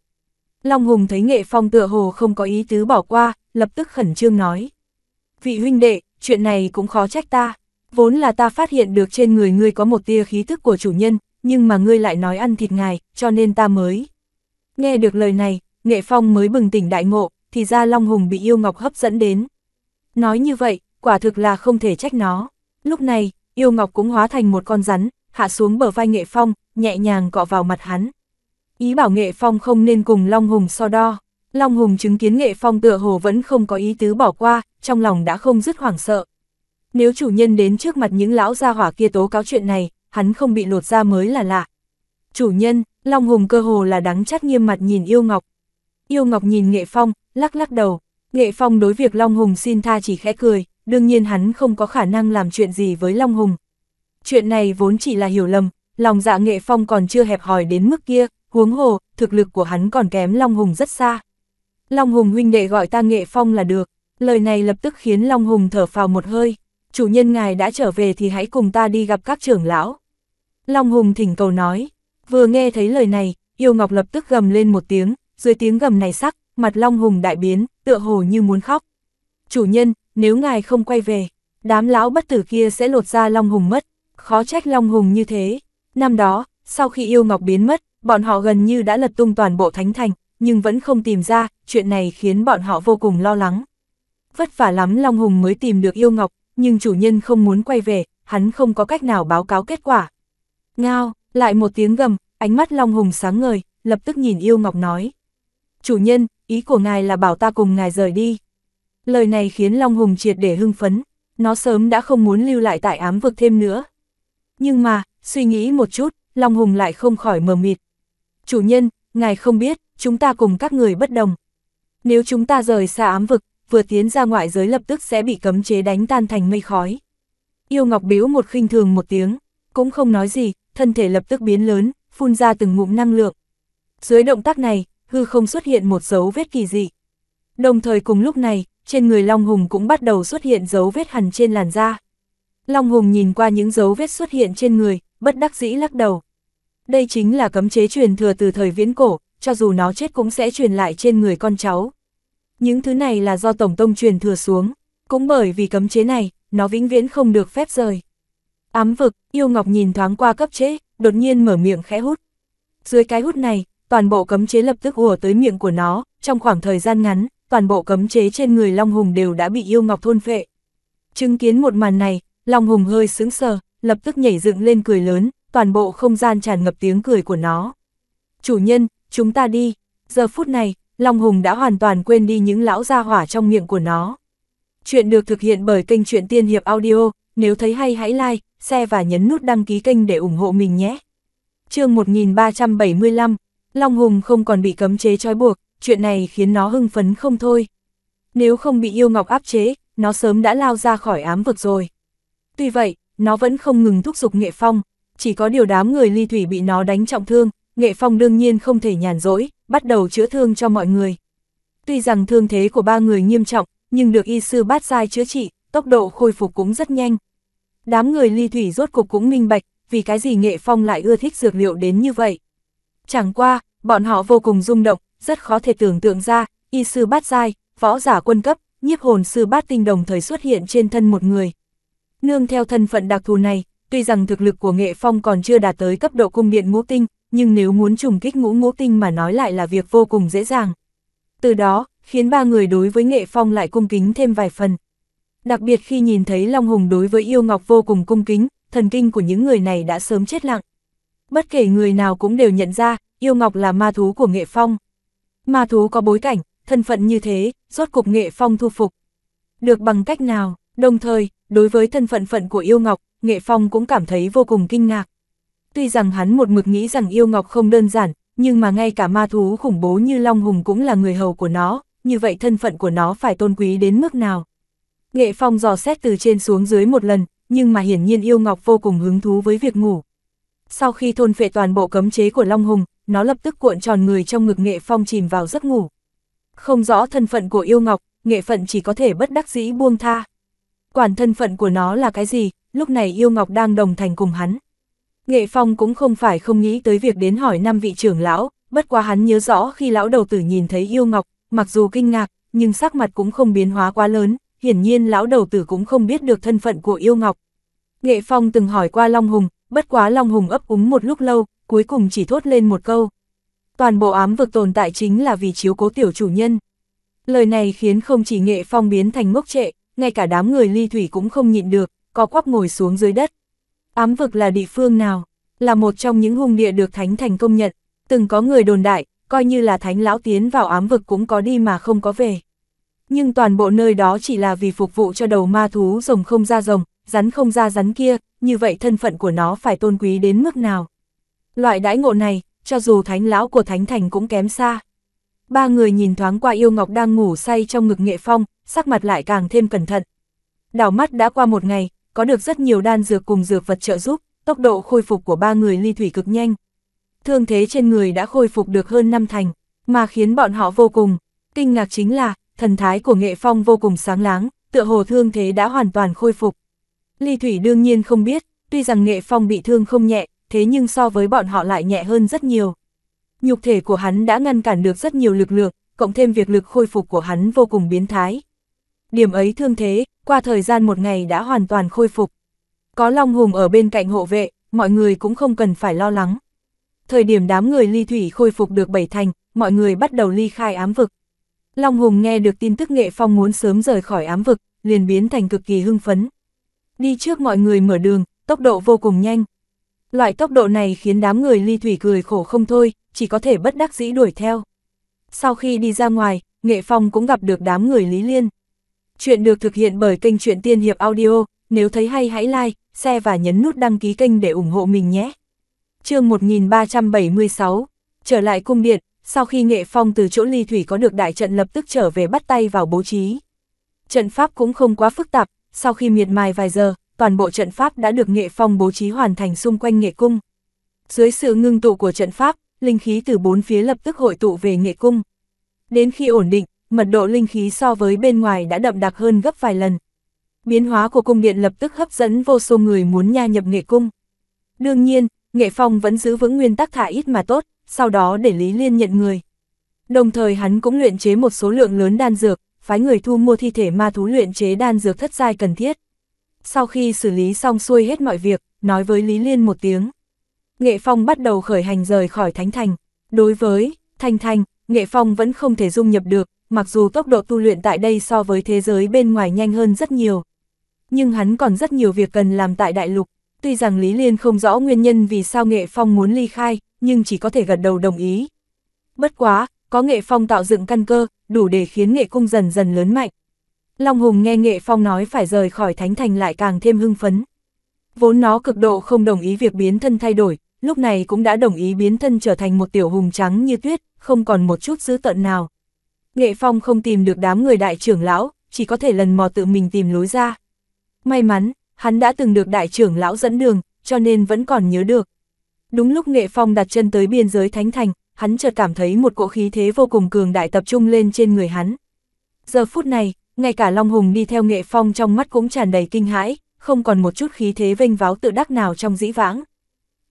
Long Hùng thấy nghệ phong tựa hồ không có ý tứ bỏ qua, lập tức khẩn trương nói vị huynh đệ, chuyện này cũng khó trách ta. Vốn là ta phát hiện được trên người ngươi có một tia khí thức của chủ nhân, nhưng mà ngươi lại nói ăn thịt ngài, cho nên ta mới. Nghe được lời này, Nghệ Phong mới bừng tỉnh đại ngộ, thì ra Long Hùng bị yêu ngọc hấp dẫn đến. Nói như vậy, quả thực là không thể trách nó. Lúc này, yêu ngọc cũng hóa thành một con rắn, hạ xuống bờ vai Nghệ Phong, nhẹ nhàng cọ vào mặt hắn. Ý bảo Nghệ Phong không nên cùng Long Hùng so đo. Long Hùng chứng kiến Nghệ Phong tựa hồ vẫn không có ý tứ bỏ qua, trong lòng đã không dứt hoảng sợ. Nếu chủ nhân đến trước mặt những lão gia hỏa kia tố cáo chuyện này, hắn không bị lột ra mới là lạ. Chủ nhân, Long Hùng cơ hồ là đắng chát nghiêm mặt nhìn Yêu Ngọc. Yêu Ngọc nhìn Nghệ Phong, lắc lắc đầu. Nghệ Phong đối việc Long Hùng xin tha chỉ khẽ cười, đương nhiên hắn không có khả năng làm chuyện gì với Long Hùng. Chuyện này vốn chỉ là hiểu lầm, lòng dạ Nghệ Phong còn chưa hẹp hòi đến mức kia, huống hồ, thực lực của hắn còn kém Long Hùng rất xa. Long Hùng huynh đệ gọi ta Nghệ Phong là được, Lời này lập tức khiến Long Hùng thở phào một hơi, chủ nhân ngài đã trở về thì hãy cùng ta đi gặp các trưởng lão. Long Hùng thỉnh cầu nói, vừa nghe thấy lời này, Yêu Ngọc lập tức gầm lên một tiếng, dưới tiếng gầm này sắc, mặt Long Hùng đại biến, tựa hồ như muốn khóc. Chủ nhân, nếu ngài không quay về, đám lão bất tử kia sẽ lột ra Long Hùng mất, khó trách Long Hùng như thế. Năm đó, sau khi Yêu Ngọc biến mất, bọn họ gần như đã lật tung toàn bộ thánh thành, nhưng vẫn không tìm ra, chuyện này khiến bọn họ vô cùng lo lắng vất vả lắm Long Hùng mới tìm được yêu ngọc, nhưng chủ nhân không muốn quay về, hắn không có cách nào báo cáo kết quả. Ngao, lại một tiếng gầm, ánh mắt Long Hùng sáng ngời, lập tức nhìn yêu ngọc nói. Chủ nhân, ý của ngài là bảo ta cùng ngài rời đi. Lời này khiến Long Hùng triệt để hưng phấn, nó sớm đã không muốn lưu lại tại ám vực thêm nữa. Nhưng mà, suy nghĩ một chút, Long Hùng lại không khỏi mờ mịt. Chủ nhân, ngài không biết, chúng ta cùng các người bất đồng. Nếu chúng ta rời xa ám vực, vừa tiến ra ngoại giới lập tức sẽ bị cấm chế đánh tan thành mây khói. Yêu Ngọc biếu một khinh thường một tiếng, cũng không nói gì, thân thể lập tức biến lớn, phun ra từng ngụm năng lượng. Dưới động tác này, hư không xuất hiện một dấu vết kỳ dị. Đồng thời cùng lúc này, trên người Long Hùng cũng bắt đầu xuất hiện dấu vết hằn trên làn da. Long Hùng nhìn qua những dấu vết xuất hiện trên người, bất đắc dĩ lắc đầu. Đây chính là cấm chế truyền thừa từ thời viễn cổ, cho dù nó chết cũng sẽ truyền lại trên người con cháu. Những thứ này là do Tổng Tông truyền thừa xuống, cũng bởi vì cấm chế này, nó vĩnh viễn không được phép rời. Ám vực, yêu ngọc nhìn thoáng qua cấp chế, đột nhiên mở miệng khẽ hút. Dưới cái hút này, toàn bộ cấm chế lập tức ùa tới miệng của nó, trong khoảng thời gian ngắn, toàn bộ cấm chế trên người Long Hùng đều đã bị yêu ngọc thôn phệ. Chứng kiến một màn này, Long Hùng hơi sững sờ, lập tức nhảy dựng lên cười lớn, toàn bộ không gian tràn ngập tiếng cười của nó. Chủ nhân, chúng ta đi. Giờ phút này, Long Hùng đã hoàn toàn quên đi những lão gia hỏa trong miệng của nó. Chuyện được thực hiện bởi kênh truyện Tiên Hiệp Audio, nếu thấy hay hãy like, share và nhấn nút đăng ký kênh để ủng hộ mình nhé. chương 1375, Long Hùng không còn bị cấm chế trói buộc, chuyện này khiến nó hưng phấn không thôi. Nếu không bị yêu ngọc áp chế, nó sớm đã lao ra khỏi ám vực rồi. Tuy vậy, nó vẫn không ngừng thúc giục nghệ phong, chỉ có điều đám người ly thủy bị nó đánh trọng thương, Nghệ Phong đương nhiên không thể nhàn rỗi, bắt đầu chữa thương cho mọi người. Tuy rằng thương thế của ba người nghiêm trọng, nhưng được y sư bát giai chữa trị, tốc độ khôi phục cũng rất nhanh. Đám người ly thủy rốt cục cũng minh bạch, vì cái gì Nghệ Phong lại ưa thích dược liệu đến như vậy. Chẳng qua, bọn họ vô cùng rung động, rất khó thể tưởng tượng ra, y sư bát giai, võ giả quân cấp, nhiếp hồn sư bát tinh đồng thời xuất hiện trên thân một người. Nương theo thân phận đặc thù này, tuy rằng thực lực của Nghệ Phong còn chưa đạt tới cấp độ cung điện ngũ tinh, nhưng nếu muốn trùng kích ngũ ngũ tinh mà nói lại là việc vô cùng dễ dàng. Từ đó, khiến ba người đối với nghệ phong lại cung kính thêm vài phần. Đặc biệt khi nhìn thấy Long Hùng đối với yêu ngọc vô cùng cung kính, thần kinh của những người này đã sớm chết lặng. Bất kể người nào cũng đều nhận ra, yêu ngọc là ma thú của nghệ phong. Ma thú có bối cảnh, thân phận như thế, rốt cục nghệ phong thu phục. Được bằng cách nào, đồng thời, đối với thân phận phận của yêu ngọc, nghệ phong cũng cảm thấy vô cùng kinh ngạc tuy rằng hắn một mực nghĩ rằng yêu ngọc không đơn giản, nhưng mà ngay cả ma thú khủng bố như Long Hùng cũng là người hầu của nó, như vậy thân phận của nó phải tôn quý đến mức nào. Nghệ Phong dò xét từ trên xuống dưới một lần, nhưng mà hiển nhiên yêu ngọc vô cùng hứng thú với việc ngủ. Sau khi thôn phệ toàn bộ cấm chế của Long Hùng, nó lập tức cuộn tròn người trong ngực Nghệ Phong chìm vào giấc ngủ. Không rõ thân phận của yêu ngọc, Nghệ Phận chỉ có thể bất đắc dĩ buông tha. Quản thân phận của nó là cái gì, lúc này yêu ngọc đang đồng thành cùng hắn. Nghệ Phong cũng không phải không nghĩ tới việc đến hỏi năm vị trưởng lão, bất quá hắn nhớ rõ khi lão đầu tử nhìn thấy yêu ngọc, mặc dù kinh ngạc, nhưng sắc mặt cũng không biến hóa quá lớn, hiển nhiên lão đầu tử cũng không biết được thân phận của yêu ngọc. Nghệ Phong từng hỏi qua Long Hùng, bất quá Long Hùng ấp úng một lúc lâu, cuối cùng chỉ thốt lên một câu. Toàn bộ ám vực tồn tại chính là vì chiếu cố tiểu chủ nhân. Lời này khiến không chỉ Nghệ Phong biến thành ngốc trệ, ngay cả đám người ly thủy cũng không nhịn được, có quắp ngồi xuống dưới đất. Ám vực là địa phương nào? Là một trong những hung địa được thánh thành công nhận, từng có người đồn đại, coi như là thánh lão tiến vào ám vực cũng có đi mà không có về. Nhưng toàn bộ nơi đó chỉ là vì phục vụ cho đầu ma thú rồng không ra rồng, rắn không ra rắn kia, như vậy thân phận của nó phải tôn quý đến mức nào. Loại đãi ngộ này, cho dù thánh lão của thánh thành cũng kém xa. Ba người nhìn thoáng qua yêu ngọc đang ngủ say trong ngực nghệ phong, sắc mặt lại càng thêm cẩn thận. Đảo mắt đã qua một ngày, có được rất nhiều đan dược cùng dược vật trợ giúp, tốc độ khôi phục của ba người ly thủy cực nhanh. Thương thế trên người đã khôi phục được hơn năm thành, mà khiến bọn họ vô cùng kinh ngạc chính là, thần thái của Nghệ Phong vô cùng sáng láng, tựa hồ thương thế đã hoàn toàn khôi phục. Ly Thủy đương nhiên không biết, tuy rằng Nghệ Phong bị thương không nhẹ, thế nhưng so với bọn họ lại nhẹ hơn rất nhiều. Nhục thể của hắn đã ngăn cản được rất nhiều lực lượng, cộng thêm việc lực khôi phục của hắn vô cùng biến thái điểm ấy thương thế, qua thời gian một ngày đã hoàn toàn khôi phục. Có Long Hùng ở bên cạnh hộ vệ, mọi người cũng không cần phải lo lắng. Thời điểm đám người ly thủy khôi phục được bảy thành, mọi người bắt đầu ly khai ám vực. Long Hùng nghe được tin tức nghệ phong muốn sớm rời khỏi ám vực, liền biến thành cực kỳ hưng phấn. Đi trước mọi người mở đường, tốc độ vô cùng nhanh. Loại tốc độ này khiến đám người ly thủy cười khổ không thôi, chỉ có thể bất đắc dĩ đuổi theo. Sau khi đi ra ngoài, nghệ phong cũng gặp được đám người Lý Liên. Chuyện được thực hiện bởi kênh truyện Tiên Hiệp Audio, nếu thấy hay hãy like, share và nhấn nút đăng ký kênh để ủng hộ mình nhé. chương 1376, trở lại cung điện, sau khi Nghệ Phong từ chỗ ly thủy có được đại trận lập tức trở về bắt tay vào bố trí. Trận pháp cũng không quá phức tạp, sau khi miệt mài vài giờ, toàn bộ trận pháp đã được Nghệ Phong bố trí hoàn thành xung quanh Nghệ Cung. Dưới sự ngưng tụ của trận pháp, linh khí từ bốn phía lập tức hội tụ về Nghệ Cung. Đến khi ổn định, mật độ linh khí so với bên ngoài đã đậm đặc hơn gấp vài lần. Biến hóa của cung điện lập tức hấp dẫn vô số người muốn nha nhập nghệ cung. Đương nhiên, nghệ phong vẫn giữ vững nguyên tắc thả ít mà tốt, sau đó để Lý Liên nhận người. Đồng thời hắn cũng luyện chế một số lượng lớn đan dược, phái người thu mua thi thể ma thú luyện chế đan dược thất giai cần thiết. Sau khi xử lý xong xuôi hết mọi việc, nói với Lý Liên một tiếng. Nghệ Phong bắt đầu khởi hành rời khỏi Thánh Thành. Đối với Thanh thành, Nghệ Phong vẫn không thể dung nhập được, mặc dù tốc độ tu luyện tại đây so với thế giới bên ngoài nhanh hơn rất nhiều. Nhưng hắn còn rất nhiều việc cần làm tại đại lục, tuy rằng Lý Liên không rõ nguyên nhân vì sao Nghệ Phong muốn ly khai, nhưng chỉ có thể gật đầu đồng ý. Bất quá, có Nghệ Phong tạo dựng căn cơ, đủ để khiến Nghệ Cung dần dần lớn mạnh. Long Hùng nghe Nghệ Phong nói phải rời khỏi Thánh Thành lại càng thêm hưng phấn. Vốn nó cực độ không đồng ý việc biến thân thay đổi, lúc này cũng đã đồng ý biến thân trở thành một tiểu hùng trắng như tuyết, không còn một chút dữ tận nào. Nghệ Phong không tìm được đám người đại trưởng lão, chỉ có thể lần mò tự mình tìm lối ra. May mắn, hắn đã từng được đại trưởng lão dẫn đường, cho nên vẫn còn nhớ được. Đúng lúc Nghệ Phong đặt chân tới biên giới Thánh Thành, hắn chợt cảm thấy một cỗ khí thế vô cùng cường đại tập trung lên trên người hắn. Giờ phút này, ngay cả Long Hùng đi theo Nghệ Phong trong mắt cũng tràn đầy kinh hãi, không còn một chút khí thế vênh váo tự đắc nào trong dĩ vãng.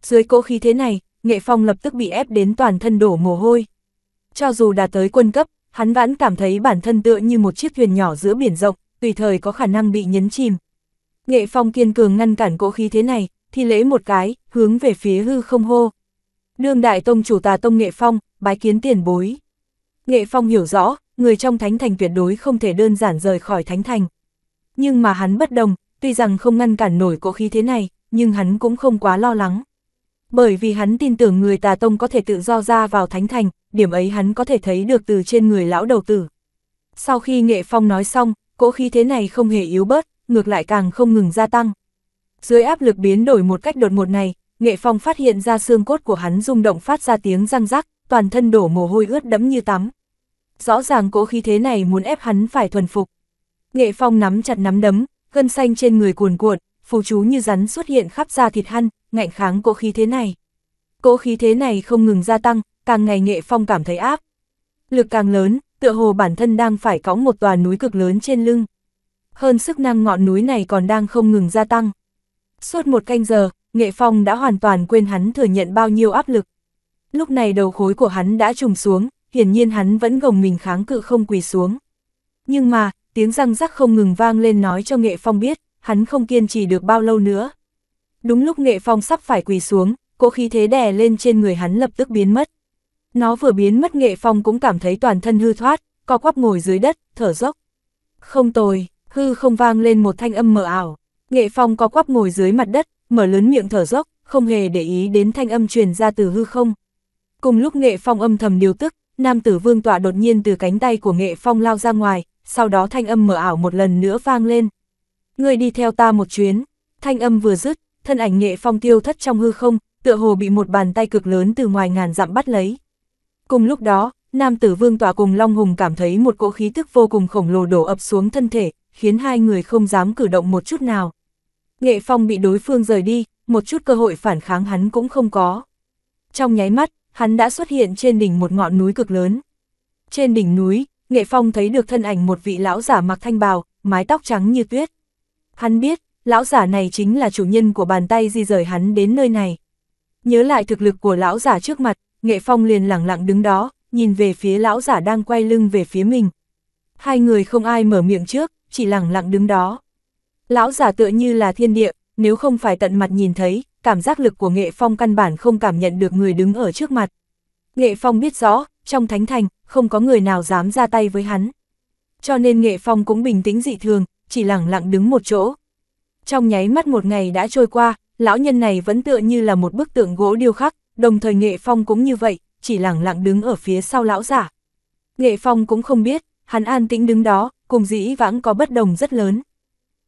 Dưới cỗ khí thế này, Nghệ Phong lập tức bị ép đến toàn thân đổ mồ hôi. Cho dù đã tới quân cấp, hắn vẫn cảm thấy bản thân tựa như một chiếc thuyền nhỏ giữa biển rộng, tùy thời có khả năng bị nhấn chìm. Nghệ Phong kiên cường ngăn cản cỗ khí thế này, thi lễ một cái, hướng về phía hư không hô. Đương đại tông chủ tà tông Nghệ Phong, bái kiến tiền bối. Nghệ Phong hiểu rõ, người trong thánh thành tuyệt đối không thể đơn giản rời khỏi thánh thành. Nhưng mà hắn bất đồng, tuy rằng không ngăn cản nổi cỗ khí thế này, nhưng hắn cũng không quá lo lắng bởi vì hắn tin tưởng người tà tông có thể tự do ra vào thánh thành, điểm ấy hắn có thể thấy được từ trên người lão đầu tử. Sau khi nghệ phong nói xong, cỗ khí thế này không hề yếu bớt, ngược lại càng không ngừng gia tăng. Dưới áp lực biến đổi một cách đột ngột này, nghệ phong phát hiện ra xương cốt của hắn rung động phát ra tiếng răng rắc, toàn thân đổ mồ hôi ướt đẫm như tắm. Rõ ràng cỗ khí thế này muốn ép hắn phải thuần phục. Nghệ phong nắm chặt nắm đấm, gân xanh trên người cuồn cuộn, phù chú như rắn xuất hiện khắp da thịt hăn ngạnh kháng cỗ khí thế này. Cỗ khí thế này không ngừng gia tăng, càng ngày nghệ phong cảm thấy áp. Lực càng lớn, tựa hồ bản thân đang phải cõng một tòa núi cực lớn trên lưng. Hơn sức năng ngọn núi này còn đang không ngừng gia tăng. Suốt một canh giờ, nghệ phong đã hoàn toàn quên hắn thừa nhận bao nhiêu áp lực. Lúc này đầu khối của hắn đã trùng xuống, hiển nhiên hắn vẫn gồng mình kháng cự không quỳ xuống. Nhưng mà, tiếng răng rắc không ngừng vang lên nói cho nghệ phong biết, hắn không kiên trì được bao lâu nữa. Đúng lúc nghệ phong sắp phải quỳ xuống, cỗ khí thế đè lên trên người hắn lập tức biến mất. Nó vừa biến mất nghệ phong cũng cảm thấy toàn thân hư thoát, co quắp ngồi dưới đất, thở dốc. Không tồi, hư không vang lên một thanh âm mờ ảo. Nghệ phong co quắp ngồi dưới mặt đất, mở lớn miệng thở dốc, không hề để ý đến thanh âm truyền ra từ hư không. Cùng lúc nghệ phong âm thầm điều tức, nam tử vương tọa đột nhiên từ cánh tay của nghệ phong lao ra ngoài, sau đó thanh âm mờ ảo một lần nữa vang lên. Người đi theo ta một chuyến, thanh âm vừa dứt, thân ảnh nghệ phong tiêu thất trong hư không, tựa hồ bị một bàn tay cực lớn từ ngoài ngàn dặm bắt lấy. Cùng lúc đó, nam tử vương tỏa cùng Long Hùng cảm thấy một cỗ khí tức vô cùng khổng lồ đổ ập xuống thân thể, khiến hai người không dám cử động một chút nào. Nghệ phong bị đối phương rời đi, một chút cơ hội phản kháng hắn cũng không có. Trong nháy mắt, hắn đã xuất hiện trên đỉnh một ngọn núi cực lớn. Trên đỉnh núi, Nghệ Phong thấy được thân ảnh một vị lão giả mặc thanh bào, mái tóc trắng như tuyết. Hắn biết, lão giả này chính là chủ nhân của bàn tay di rời hắn đến nơi này. Nhớ lại thực lực của lão giả trước mặt, Nghệ Phong liền lẳng lặng đứng đó, nhìn về phía lão giả đang quay lưng về phía mình. Hai người không ai mở miệng trước, chỉ lẳng lặng đứng đó. Lão giả tựa như là thiên địa, nếu không phải tận mặt nhìn thấy, cảm giác lực của Nghệ Phong căn bản không cảm nhận được người đứng ở trước mặt. Nghệ Phong biết rõ, trong thánh thành, không có người nào dám ra tay với hắn. Cho nên Nghệ Phong cũng bình tĩnh dị thường, chỉ lẳng lặng đứng một chỗ. Trong nháy mắt một ngày đã trôi qua, lão nhân này vẫn tựa như là một bức tượng gỗ điêu khắc, đồng thời Nghệ Phong cũng như vậy, chỉ lẳng lặng đứng ở phía sau lão giả. Nghệ Phong cũng không biết, hắn an tĩnh đứng đó, cùng dĩ vãng có bất đồng rất lớn.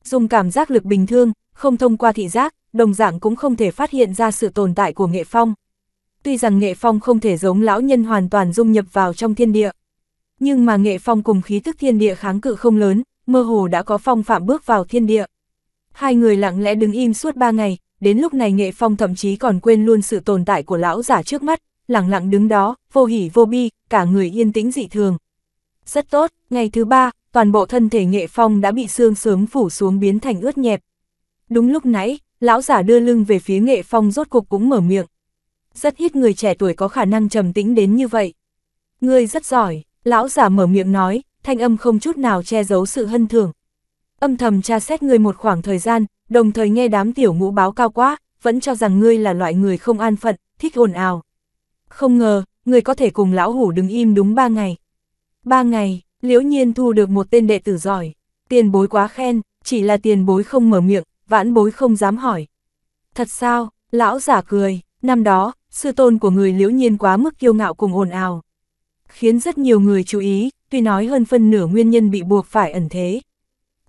Dùng cảm giác lực bình thường, không thông qua thị giác, đồng dạng cũng không thể phát hiện ra sự tồn tại của Nghệ Phong. Tuy rằng Nghệ Phong không thể giống lão nhân hoàn toàn dung nhập vào trong thiên địa, nhưng mà Nghệ Phong cùng khí thức thiên địa kháng cự không lớn, mơ hồ đã có phong phạm bước vào thiên địa. Hai người lặng lẽ đứng im suốt ba ngày, đến lúc này Nghệ Phong thậm chí còn quên luôn sự tồn tại của lão giả trước mắt, lặng lặng đứng đó, vô hỉ vô bi, cả người yên tĩnh dị thường. Rất tốt, ngày thứ ba, toàn bộ thân thể Nghệ Phong đã bị xương sớm phủ xuống biến thành ướt nhẹp. Đúng lúc nãy, lão giả đưa lưng về phía Nghệ Phong rốt cục cũng mở miệng. Rất ít người trẻ tuổi có khả năng trầm tĩnh đến như vậy. Ngươi rất giỏi, lão giả mở miệng nói, thanh âm không chút nào che giấu sự hân thường, âm thầm tra xét ngươi một khoảng thời gian, đồng thời nghe đám tiểu ngũ báo cao quá, vẫn cho rằng ngươi là loại người không an phận, thích ồn ào. Không ngờ, ngươi có thể cùng lão hủ đứng im đúng ba ngày. Ba ngày, liễu nhiên thu được một tên đệ tử giỏi, tiền bối quá khen, chỉ là tiền bối không mở miệng, vãn bối không dám hỏi. Thật sao, lão giả cười, năm đó, sư tôn của người liễu nhiên quá mức kiêu ngạo cùng ồn ào. Khiến rất nhiều người chú ý, tuy nói hơn phân nửa nguyên nhân bị buộc phải ẩn thế,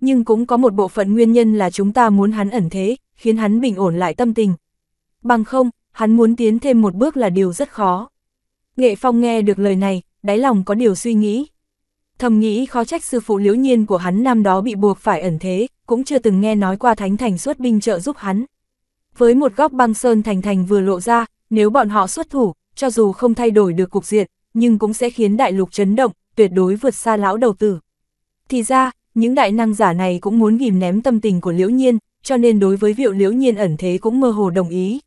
nhưng cũng có một bộ phận nguyên nhân là chúng ta muốn hắn ẩn thế, khiến hắn bình ổn lại tâm tình. Bằng không, hắn muốn tiến thêm một bước là điều rất khó. Nghệ Phong nghe được lời này, đáy lòng có điều suy nghĩ. Thầm nghĩ khó trách sư phụ liễu nhiên của hắn năm đó bị buộc phải ẩn thế, cũng chưa từng nghe nói qua thánh thành xuất binh trợ giúp hắn. Với một góc băng sơn thành thành vừa lộ ra, nếu bọn họ xuất thủ, cho dù không thay đổi được cục diện, nhưng cũng sẽ khiến đại lục chấn động, tuyệt đối vượt xa lão đầu tử. Thì ra, những đại năng giả này cũng muốn ghim ném tâm tình của Liễu Nhiên, cho nên đối với Việu Liễu Nhiên ẩn thế cũng mơ hồ đồng ý.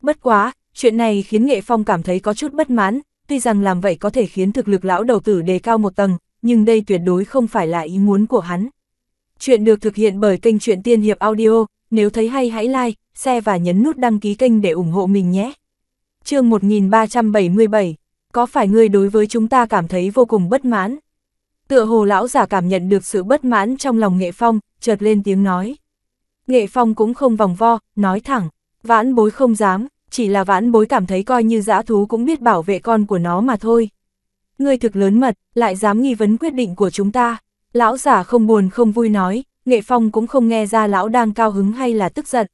Bất quá, chuyện này khiến Nghệ Phong cảm thấy có chút bất mãn, tuy rằng làm vậy có thể khiến thực lực lão đầu tử đề cao một tầng, nhưng đây tuyệt đối không phải là ý muốn của hắn. Chuyện được thực hiện bởi kênh truyện Tiên Hiệp Audio, nếu thấy hay hãy like, share và nhấn nút đăng ký kênh để ủng hộ mình nhé. chương 1377, có phải ngươi đối với chúng ta cảm thấy vô cùng bất mãn? Tựa hồ lão giả cảm nhận được sự bất mãn trong lòng nghệ phong, chợt lên tiếng nói. Nghệ phong cũng không vòng vo, nói thẳng, vãn bối không dám, chỉ là vãn bối cảm thấy coi như dã thú cũng biết bảo vệ con của nó mà thôi. Ngươi thực lớn mật, lại dám nghi vấn quyết định của chúng ta. Lão giả không buồn không vui nói, nghệ phong cũng không nghe ra lão đang cao hứng hay là tức giận.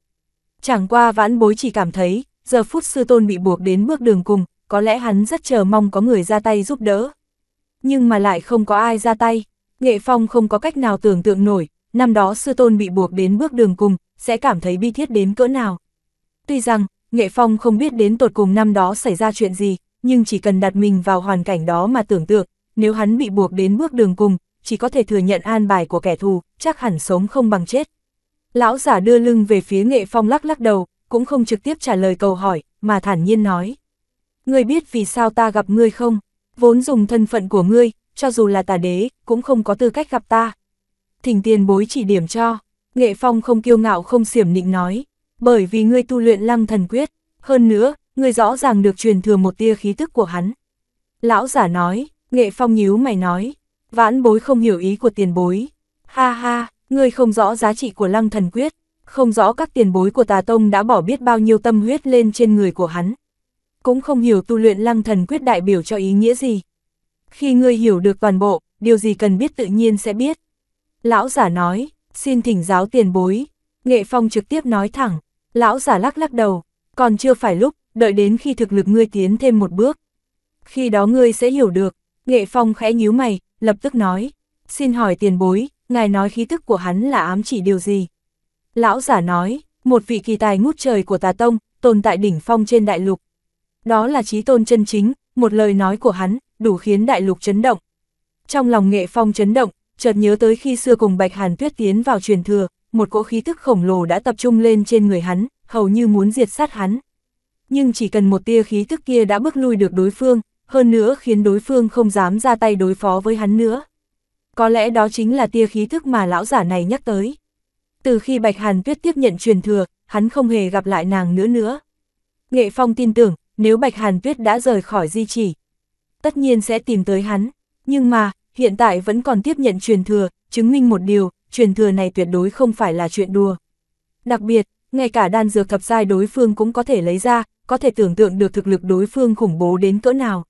Chẳng qua vãn bối chỉ cảm thấy, giờ phút sư tôn bị buộc đến bước đường cùng, có lẽ hắn rất chờ mong có người ra tay giúp đỡ nhưng mà lại không có ai ra tay. Nghệ Phong không có cách nào tưởng tượng nổi, năm đó sư tôn bị buộc đến bước đường cùng, sẽ cảm thấy bi thiết đến cỡ nào. Tuy rằng, Nghệ Phong không biết đến tột cùng năm đó xảy ra chuyện gì, nhưng chỉ cần đặt mình vào hoàn cảnh đó mà tưởng tượng, nếu hắn bị buộc đến bước đường cùng, chỉ có thể thừa nhận an bài của kẻ thù, chắc hẳn sống không bằng chết. Lão giả đưa lưng về phía Nghệ Phong lắc lắc đầu, cũng không trực tiếp trả lời câu hỏi, mà thản nhiên nói. người biết vì sao ta gặp ngươi không? vốn dùng thân phận của ngươi, cho dù là tà đế, cũng không có tư cách gặp ta. Thỉnh tiền bối chỉ điểm cho, nghệ phong không kiêu ngạo không xiểm nịnh nói, bởi vì ngươi tu luyện lăng thần quyết, hơn nữa, ngươi rõ ràng được truyền thừa một tia khí tức của hắn. Lão giả nói, nghệ phong nhíu mày nói, vãn bối không hiểu ý của tiền bối. Ha ha, ngươi không rõ giá trị của lăng thần quyết, không rõ các tiền bối của tà tông đã bỏ biết bao nhiêu tâm huyết lên trên người của hắn cũng không hiểu tu luyện lăng thần quyết đại biểu cho ý nghĩa gì. Khi ngươi hiểu được toàn bộ, điều gì cần biết tự nhiên sẽ biết. Lão giả nói, xin thỉnh giáo tiền bối. Nghệ Phong trực tiếp nói thẳng, lão giả lắc lắc đầu, còn chưa phải lúc, đợi đến khi thực lực ngươi tiến thêm một bước. Khi đó ngươi sẽ hiểu được, Nghệ Phong khẽ nhíu mày, lập tức nói, xin hỏi tiền bối, ngài nói khí tức của hắn là ám chỉ điều gì? Lão giả nói, một vị kỳ tài ngút trời của tà tông, tồn tại đỉnh phong trên đại lục. Đó là trí tôn chân chính, một lời nói của hắn, đủ khiến đại lục chấn động. Trong lòng nghệ phong chấn động, chợt nhớ tới khi xưa cùng Bạch Hàn Tuyết tiến vào truyền thừa, một cỗ khí tức khổng lồ đã tập trung lên trên người hắn, hầu như muốn diệt sát hắn. Nhưng chỉ cần một tia khí tức kia đã bước lui được đối phương, hơn nữa khiến đối phương không dám ra tay đối phó với hắn nữa. Có lẽ đó chính là tia khí thức mà lão giả này nhắc tới. Từ khi Bạch Hàn Tuyết tiếp nhận truyền thừa, hắn không hề gặp lại nàng nữa nữa. Nghệ Phong tin tưởng, nếu Bạch Hàn Tuyết đã rời khỏi di chỉ, tất nhiên sẽ tìm tới hắn, nhưng mà, hiện tại vẫn còn tiếp nhận truyền thừa, chứng minh một điều, truyền thừa này tuyệt đối không phải là chuyện đùa. Đặc biệt, ngay cả đan dược thập giai đối phương cũng có thể lấy ra, có thể tưởng tượng được thực lực đối phương khủng bố đến cỡ nào.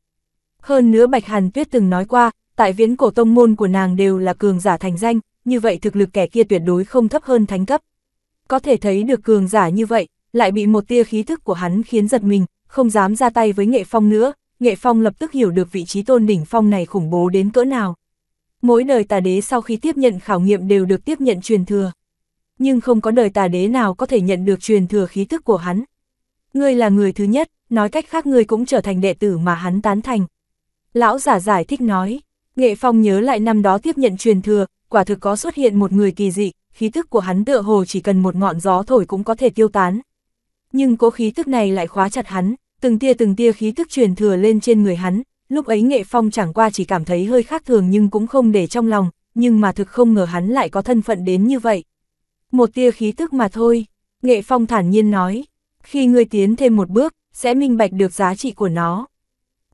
Hơn nữa Bạch Hàn Tuyết từng nói qua, tại viễn cổ tông môn của nàng đều là cường giả thành danh, như vậy thực lực kẻ kia tuyệt đối không thấp hơn thánh cấp. Có thể thấy được cường giả như vậy, lại bị một tia khí thức của hắn khiến giật mình, không dám ra tay với Nghệ Phong nữa, Nghệ Phong lập tức hiểu được vị trí tôn đỉnh phong này khủng bố đến cỡ nào. Mỗi đời tà đế sau khi tiếp nhận khảo nghiệm đều được tiếp nhận truyền thừa. Nhưng không có đời tà đế nào có thể nhận được truyền thừa khí thức của hắn. Ngươi là người thứ nhất, nói cách khác ngươi cũng trở thành đệ tử mà hắn tán thành. Lão giả giải thích nói, Nghệ Phong nhớ lại năm đó tiếp nhận truyền thừa, quả thực có xuất hiện một người kỳ dị, khí thức của hắn tựa hồ chỉ cần một ngọn gió thổi cũng có thể tiêu tán nhưng cố khí tức này lại khóa chặt hắn, từng tia từng tia khí tức truyền thừa lên trên người hắn, lúc ấy nghệ phong chẳng qua chỉ cảm thấy hơi khác thường nhưng cũng không để trong lòng, nhưng mà thực không ngờ hắn lại có thân phận đến như vậy. Một tia khí tức mà thôi, nghệ phong thản nhiên nói, khi ngươi tiến thêm một bước, sẽ minh bạch được giá trị của nó.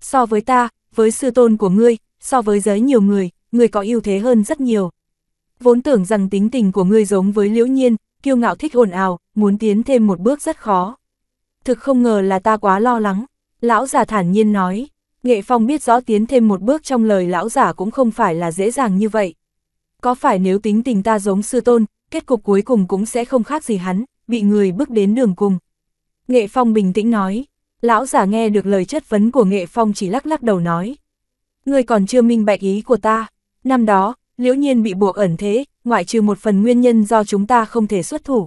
So với ta, với sư tôn của ngươi, so với giới nhiều người, ngươi có ưu thế hơn rất nhiều. Vốn tưởng rằng tính tình của ngươi giống với liễu nhiên, kiêu ngạo thích ồn ào, muốn tiến thêm một bước rất khó. Thực không ngờ là ta quá lo lắng, lão già thản nhiên nói, nghệ phong biết rõ tiến thêm một bước trong lời lão già cũng không phải là dễ dàng như vậy. Có phải nếu tính tình ta giống sư tôn, kết cục cuối cùng cũng sẽ không khác gì hắn, bị người bước đến đường cùng. Nghệ phong bình tĩnh nói, lão già nghe được lời chất vấn của nghệ phong chỉ lắc lắc đầu nói. Người còn chưa minh bạch ý của ta, năm đó, liễu nhiên bị buộc ẩn thế, ngoại trừ một phần nguyên nhân do chúng ta không thể xuất thủ.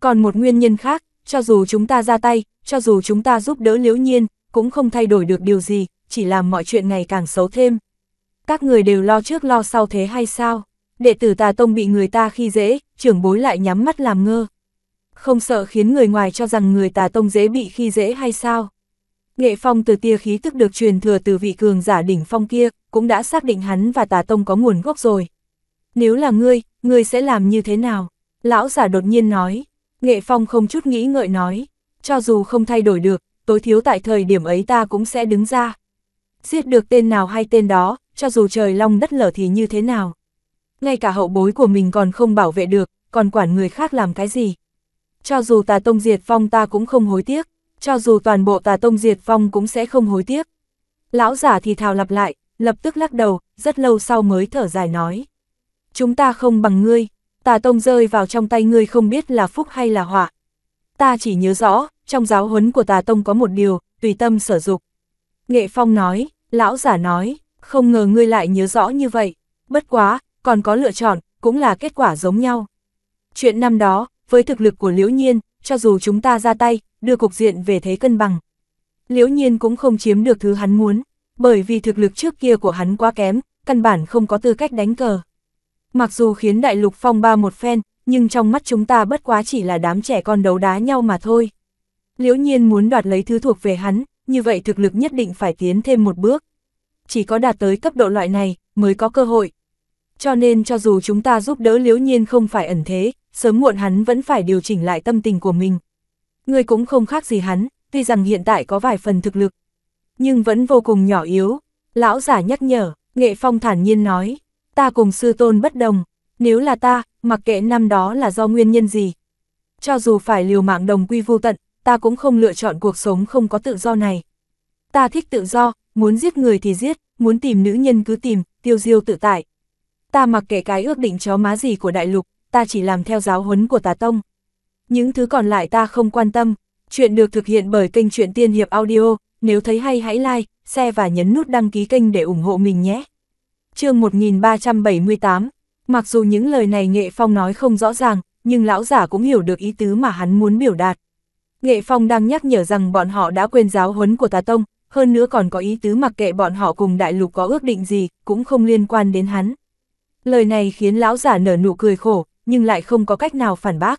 Còn một nguyên nhân khác, cho dù chúng ta ra tay, cho dù chúng ta giúp đỡ liễu nhiên, cũng không thay đổi được điều gì, chỉ làm mọi chuyện ngày càng xấu thêm. Các người đều lo trước lo sau thế hay sao? Đệ tử tà tông bị người ta khi dễ, trưởng bối lại nhắm mắt làm ngơ. Không sợ khiến người ngoài cho rằng người tà tông dễ bị khi dễ hay sao? Nghệ Phong từ tia khí tức được truyền thừa từ vị cường giả đỉnh phong kia, cũng đã xác định hắn và Tà Tông có nguồn gốc rồi. Nếu là ngươi, ngươi sẽ làm như thế nào? Lão giả đột nhiên nói. Nghệ Phong không chút nghĩ ngợi nói. Cho dù không thay đổi được, tối thiếu tại thời điểm ấy ta cũng sẽ đứng ra. Giết được tên nào hay tên đó, cho dù trời long đất lở thì như thế nào. Ngay cả hậu bối của mình còn không bảo vệ được, còn quản người khác làm cái gì. Cho dù tà tông diệt phong ta cũng không hối tiếc cho dù toàn bộ tà tông diệt vong cũng sẽ không hối tiếc. Lão giả thì thào lặp lại, lập tức lắc đầu, rất lâu sau mới thở dài nói. Chúng ta không bằng ngươi, tà tông rơi vào trong tay ngươi không biết là phúc hay là họa. Ta chỉ nhớ rõ, trong giáo huấn của tà tông có một điều, tùy tâm sở dục. Nghệ Phong nói, lão giả nói, không ngờ ngươi lại nhớ rõ như vậy, bất quá, còn có lựa chọn, cũng là kết quả giống nhau. Chuyện năm đó, với thực lực của Liễu Nhiên, cho dù chúng ta ra tay, đưa cục diện về thế cân bằng. Liễu nhiên cũng không chiếm được thứ hắn muốn, bởi vì thực lực trước kia của hắn quá kém, căn bản không có tư cách đánh cờ. Mặc dù khiến đại lục phong ba một phen, nhưng trong mắt chúng ta bất quá chỉ là đám trẻ con đấu đá nhau mà thôi. Liễu nhiên muốn đoạt lấy thứ thuộc về hắn, như vậy thực lực nhất định phải tiến thêm một bước. Chỉ có đạt tới cấp độ loại này, mới có cơ hội. Cho nên cho dù chúng ta giúp đỡ liễu nhiên không phải ẩn thế, sớm muộn hắn vẫn phải điều chỉnh lại tâm tình của mình, ngươi cũng không khác gì hắn, tuy rằng hiện tại có vài phần thực lực, nhưng vẫn vô cùng nhỏ yếu. Lão giả nhắc nhở, nghệ phong thản nhiên nói, ta cùng sư tôn bất đồng, nếu là ta, mặc kệ năm đó là do nguyên nhân gì. Cho dù phải liều mạng đồng quy vô tận, ta cũng không lựa chọn cuộc sống không có tự do này. Ta thích tự do, muốn giết người thì giết, muốn tìm nữ nhân cứ tìm, tiêu diêu tự tại. Ta mặc kệ cái ước định chó má gì của đại lục, ta chỉ làm theo giáo huấn của tà tông. Những thứ còn lại ta không quan tâm. Chuyện được thực hiện bởi kênh Chuyện Tiên Hiệp Audio. Nếu thấy hay hãy like, share và nhấn nút đăng ký kênh để ủng hộ mình nhé. chương 1378 Mặc dù những lời này Nghệ Phong nói không rõ ràng, nhưng lão giả cũng hiểu được ý tứ mà hắn muốn biểu đạt. Nghệ Phong đang nhắc nhở rằng bọn họ đã quên giáo huấn của Tà Tông, hơn nữa còn có ý tứ mặc kệ bọn họ cùng đại lục có ước định gì, cũng không liên quan đến hắn. Lời này khiến lão giả nở nụ cười khổ, nhưng lại không có cách nào phản bác.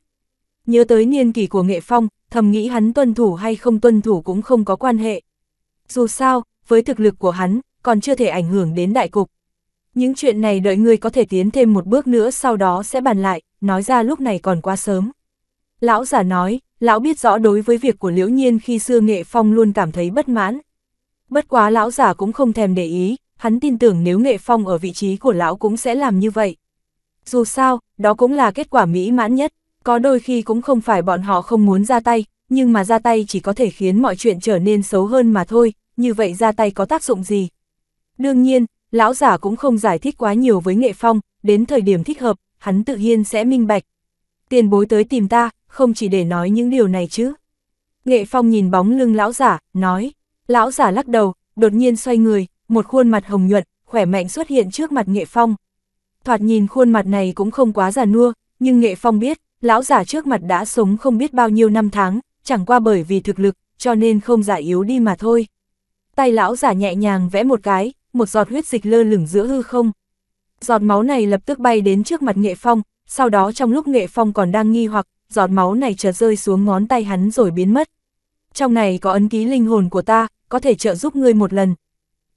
Nhớ tới niên kỳ của nghệ phong, thầm nghĩ hắn tuân thủ hay không tuân thủ cũng không có quan hệ. Dù sao, với thực lực của hắn, còn chưa thể ảnh hưởng đến đại cục. Những chuyện này đợi ngươi có thể tiến thêm một bước nữa sau đó sẽ bàn lại, nói ra lúc này còn quá sớm. Lão giả nói, lão biết rõ đối với việc của liễu nhiên khi xưa nghệ phong luôn cảm thấy bất mãn. Bất quá lão giả cũng không thèm để ý, hắn tin tưởng nếu nghệ phong ở vị trí của lão cũng sẽ làm như vậy. Dù sao, đó cũng là kết quả mỹ mãn nhất. Có đôi khi cũng không phải bọn họ không muốn ra tay, nhưng mà ra tay chỉ có thể khiến mọi chuyện trở nên xấu hơn mà thôi, như vậy ra tay có tác dụng gì. Đương nhiên, lão giả cũng không giải thích quá nhiều với nghệ phong, đến thời điểm thích hợp, hắn tự nhiên sẽ minh bạch. Tiền bối tới tìm ta, không chỉ để nói những điều này chứ. Nghệ phong nhìn bóng lưng lão giả, nói. Lão giả lắc đầu, đột nhiên xoay người, một khuôn mặt hồng nhuận, khỏe mạnh xuất hiện trước mặt nghệ phong. Thoạt nhìn khuôn mặt này cũng không quá già nua, nhưng nghệ phong biết, Lão giả trước mặt đã sống không biết bao nhiêu năm tháng, chẳng qua bởi vì thực lực, cho nên không giả yếu đi mà thôi. Tay lão giả nhẹ nhàng vẽ một cái, một giọt huyết dịch lơ lửng giữa hư không. Giọt máu này lập tức bay đến trước mặt Nghệ Phong, sau đó trong lúc Nghệ Phong còn đang nghi hoặc, giọt máu này chợt rơi xuống ngón tay hắn rồi biến mất. Trong này có ấn ký linh hồn của ta, có thể trợ giúp ngươi một lần.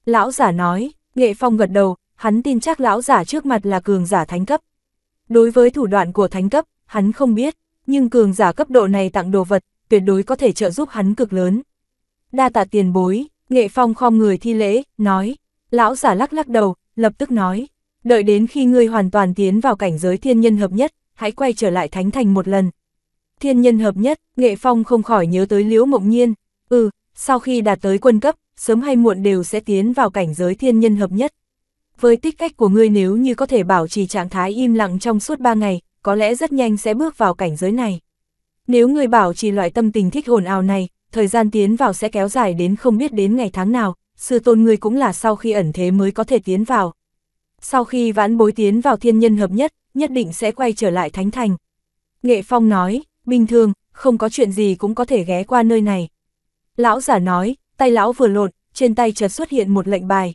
Lão giả nói, Nghệ Phong gật đầu, hắn tin chắc lão giả trước mặt là cường giả thánh cấp. Đối với thủ đoạn của thánh cấp, hắn không biết, nhưng cường giả cấp độ này tặng đồ vật, tuyệt đối có thể trợ giúp hắn cực lớn. Đa tạ tiền bối, nghệ phong khom người thi lễ, nói, lão giả lắc lắc đầu, lập tức nói, đợi đến khi ngươi hoàn toàn tiến vào cảnh giới thiên nhân hợp nhất, hãy quay trở lại thánh thành một lần. Thiên nhân hợp nhất, nghệ phong không khỏi nhớ tới liễu mộng nhiên, ừ, sau khi đạt tới quân cấp, sớm hay muộn đều sẽ tiến vào cảnh giới thiên nhân hợp nhất. Với tích cách của ngươi nếu như có thể bảo trì trạng thái im lặng trong suốt 3 ngày, có lẽ rất nhanh sẽ bước vào cảnh giới này. Nếu người bảo trì loại tâm tình thích ồn ào này, thời gian tiến vào sẽ kéo dài đến không biết đến ngày tháng nào, sư tôn người cũng là sau khi ẩn thế mới có thể tiến vào. Sau khi vãn bối tiến vào thiên nhân hợp nhất, nhất định sẽ quay trở lại thánh thành. Nghệ Phong nói, bình thường, không có chuyện gì cũng có thể ghé qua nơi này. Lão giả nói, tay lão vừa lột, trên tay chợt xuất hiện một lệnh bài.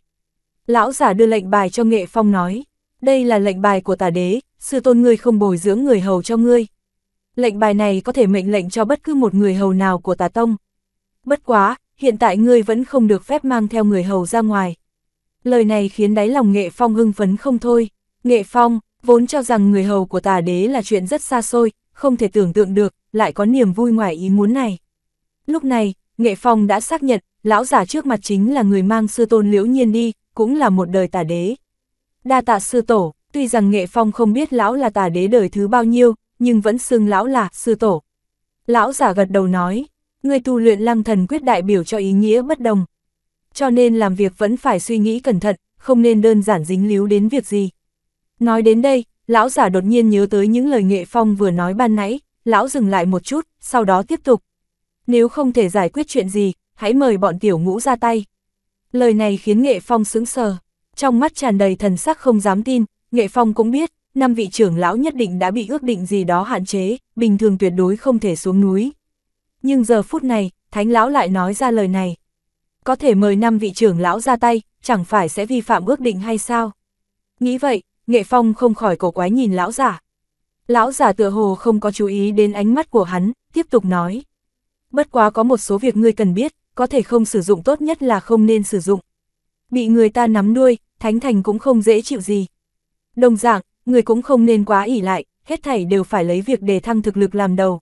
Lão giả đưa lệnh bài cho Nghệ Phong nói, đây là lệnh bài của tà đế, sư tôn ngươi không bồi dưỡng người hầu cho ngươi. Lệnh bài này có thể mệnh lệnh cho bất cứ một người hầu nào của tà tông. Bất quá, hiện tại ngươi vẫn không được phép mang theo người hầu ra ngoài. Lời này khiến đáy lòng nghệ phong hưng phấn không thôi. Nghệ phong, vốn cho rằng người hầu của tà đế là chuyện rất xa xôi, không thể tưởng tượng được, lại có niềm vui ngoài ý muốn này. Lúc này, nghệ phong đã xác nhận, lão giả trước mặt chính là người mang sư tôn liễu nhiên đi, cũng là một đời tà đế. Đa tạ sư tổ, tuy rằng nghệ phong không biết lão là tà đế đời thứ bao nhiêu, nhưng vẫn xưng lão là sư tổ. Lão giả gật đầu nói, người tu luyện lăng thần quyết đại biểu cho ý nghĩa bất đồng. Cho nên làm việc vẫn phải suy nghĩ cẩn thận, không nên đơn giản dính líu đến việc gì. Nói đến đây, lão giả đột nhiên nhớ tới những lời nghệ phong vừa nói ban nãy, lão dừng lại một chút, sau đó tiếp tục. Nếu không thể giải quyết chuyện gì, hãy mời bọn tiểu ngũ ra tay. Lời này khiến nghệ phong sững sờ, trong mắt tràn đầy thần sắc không dám tin, Nghệ Phong cũng biết, năm vị trưởng lão nhất định đã bị ước định gì đó hạn chế, bình thường tuyệt đối không thể xuống núi. Nhưng giờ phút này, thánh lão lại nói ra lời này. Có thể mời năm vị trưởng lão ra tay, chẳng phải sẽ vi phạm ước định hay sao? Nghĩ vậy, Nghệ Phong không khỏi cổ quái nhìn lão giả. Lão giả tựa hồ không có chú ý đến ánh mắt của hắn, tiếp tục nói. Bất quá có một số việc ngươi cần biết, có thể không sử dụng tốt nhất là không nên sử dụng. Bị người ta nắm đuôi, Thánh Thành cũng không dễ chịu gì, Đồng dạng, người cũng không nên quá ỉ lại, hết thảy đều phải lấy việc đề thăng thực lực làm đầu.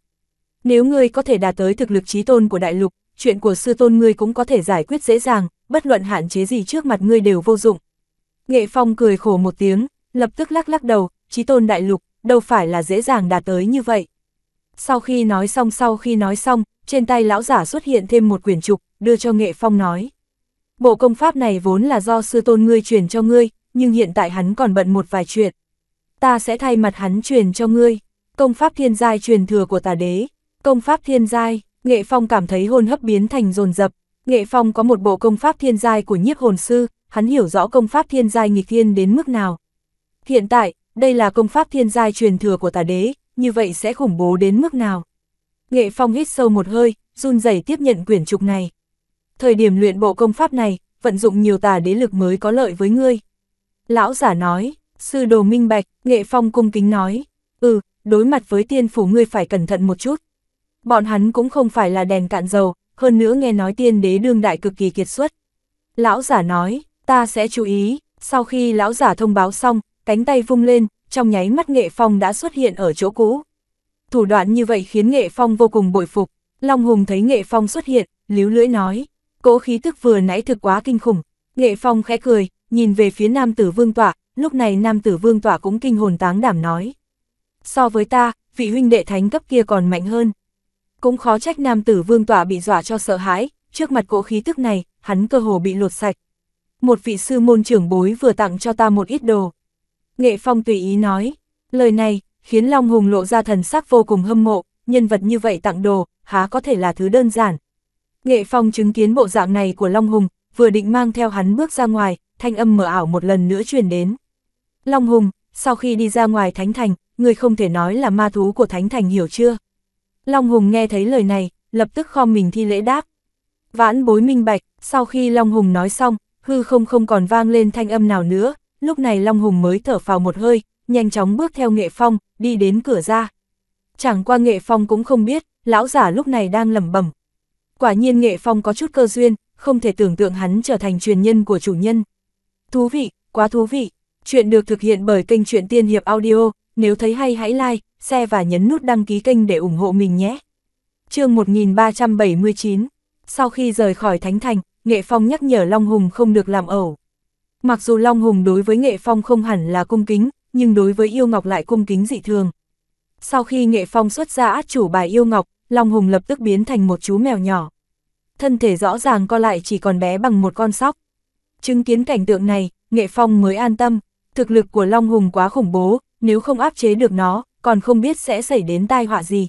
Nếu ngươi có thể đạt tới thực lực trí tôn của đại lục, chuyện của sư tôn ngươi cũng có thể giải quyết dễ dàng, bất luận hạn chế gì trước mặt ngươi đều vô dụng. Nghệ Phong cười khổ một tiếng, lập tức lắc lắc đầu, trí tôn đại lục, đâu phải là dễ dàng đạt tới như vậy. Sau khi nói xong sau khi nói xong, trên tay lão giả xuất hiện thêm một quyển trục, đưa cho Nghệ Phong nói. Bộ công pháp này vốn là do sư tôn ngươi truyền cho ngươi, nhưng hiện tại hắn còn bận một vài chuyện. Ta sẽ thay mặt hắn truyền cho ngươi, công pháp thiên giai truyền thừa của tà đế, công pháp thiên giai, nghệ phong cảm thấy hôn hấp biến thành dồn dập nghệ phong có một bộ công pháp thiên giai của nhiếp hồn sư, hắn hiểu rõ công pháp thiên giai nghịch thiên đến mức nào. Hiện tại, đây là công pháp thiên giai truyền thừa của tà đế, như vậy sẽ khủng bố đến mức nào. Nghệ phong hít sâu một hơi, run rẩy tiếp nhận quyển trục này. Thời điểm luyện bộ công pháp này, vận dụng nhiều tà đế lực mới có lợi với ngươi. Lão giả nói, sư đồ minh bạch, nghệ phong cung kính nói, ừ, đối mặt với tiên phủ ngươi phải cẩn thận một chút. Bọn hắn cũng không phải là đèn cạn dầu, hơn nữa nghe nói tiên đế đương đại cực kỳ kiệt xuất. Lão giả nói, ta sẽ chú ý, sau khi lão giả thông báo xong, cánh tay vung lên, trong nháy mắt nghệ phong đã xuất hiện ở chỗ cũ. Thủ đoạn như vậy khiến nghệ phong vô cùng bội phục, Long Hùng thấy nghệ phong xuất hiện, líu lưỡi nói, cỗ khí tức vừa nãy thực quá kinh khủng, nghệ phong khẽ cười, nhìn về phía nam tử vương tọa, lúc này nam tử vương tọa cũng kinh hồn táng đảm nói. So với ta, vị huynh đệ thánh cấp kia còn mạnh hơn. Cũng khó trách nam tử vương tọa bị dọa cho sợ hãi, trước mặt cỗ khí tức này, hắn cơ hồ bị lột sạch. Một vị sư môn trưởng bối vừa tặng cho ta một ít đồ. Nghệ Phong tùy ý nói, lời này, khiến Long Hùng lộ ra thần sắc vô cùng hâm mộ, nhân vật như vậy tặng đồ, há có thể là thứ đơn giản. Nghệ Phong chứng kiến bộ dạng này của Long Hùng, vừa định mang theo hắn bước ra ngoài, thanh âm mờ ảo một lần nữa truyền đến. Long Hùng, sau khi đi ra ngoài Thánh Thành, người không thể nói là ma thú của Thánh Thành hiểu chưa? Long Hùng nghe thấy lời này, lập tức khom mình thi lễ đáp. Vãn bối minh bạch, sau khi Long Hùng nói xong, hư không không còn vang lên thanh âm nào nữa, lúc này Long Hùng mới thở phào một hơi, nhanh chóng bước theo nghệ phong, đi đến cửa ra. Chẳng qua nghệ phong cũng không biết, lão giả lúc này đang lẩm bẩm. Quả nhiên nghệ phong có chút cơ duyên, không thể tưởng tượng hắn trở thành truyền nhân của chủ nhân, Thú vị, quá thú vị. Chuyện được thực hiện bởi kênh Chuyện Tiên Hiệp Audio, nếu thấy hay hãy like, share và nhấn nút đăng ký kênh để ủng hộ mình nhé. chương 1379 Sau khi rời khỏi Thánh Thành, Nghệ Phong nhắc nhở Long Hùng không được làm ẩu. Mặc dù Long Hùng đối với Nghệ Phong không hẳn là cung kính, nhưng đối với Yêu Ngọc lại cung kính dị thường. Sau khi Nghệ Phong xuất ra át chủ bài Yêu Ngọc, Long Hùng lập tức biến thành một chú mèo nhỏ. Thân thể rõ ràng co lại chỉ còn bé bằng một con sóc, Chứng kiến cảnh tượng này, Nghệ Phong mới an tâm, thực lực của Long Hùng quá khủng bố, nếu không áp chế được nó, còn không biết sẽ xảy đến tai họa gì.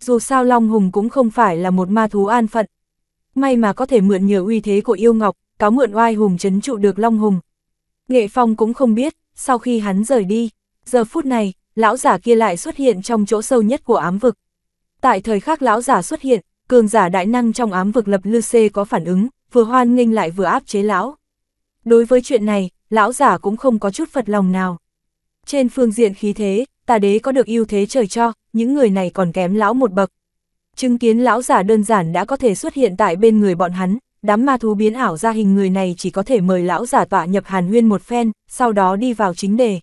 Dù sao Long Hùng cũng không phải là một ma thú an phận. May mà có thể mượn nhờ uy thế của yêu ngọc, cáo mượn oai hùng chấn trụ được Long Hùng. Nghệ Phong cũng không biết, sau khi hắn rời đi, giờ phút này, lão giả kia lại xuất hiện trong chỗ sâu nhất của ám vực. Tại thời khắc lão giả xuất hiện, cường giả đại năng trong ám vực lập lư xê có phản ứng, vừa hoan nghênh lại vừa áp chế lão. Đối với chuyện này, lão giả cũng không có chút phật lòng nào. Trên phương diện khí thế, tà đế có được ưu thế trời cho, những người này còn kém lão một bậc. Chứng kiến lão giả đơn giản đã có thể xuất hiện tại bên người bọn hắn, đám ma thú biến ảo ra hình người này chỉ có thể mời lão giả tọa nhập hàn huyên một phen, sau đó đi vào chính đề.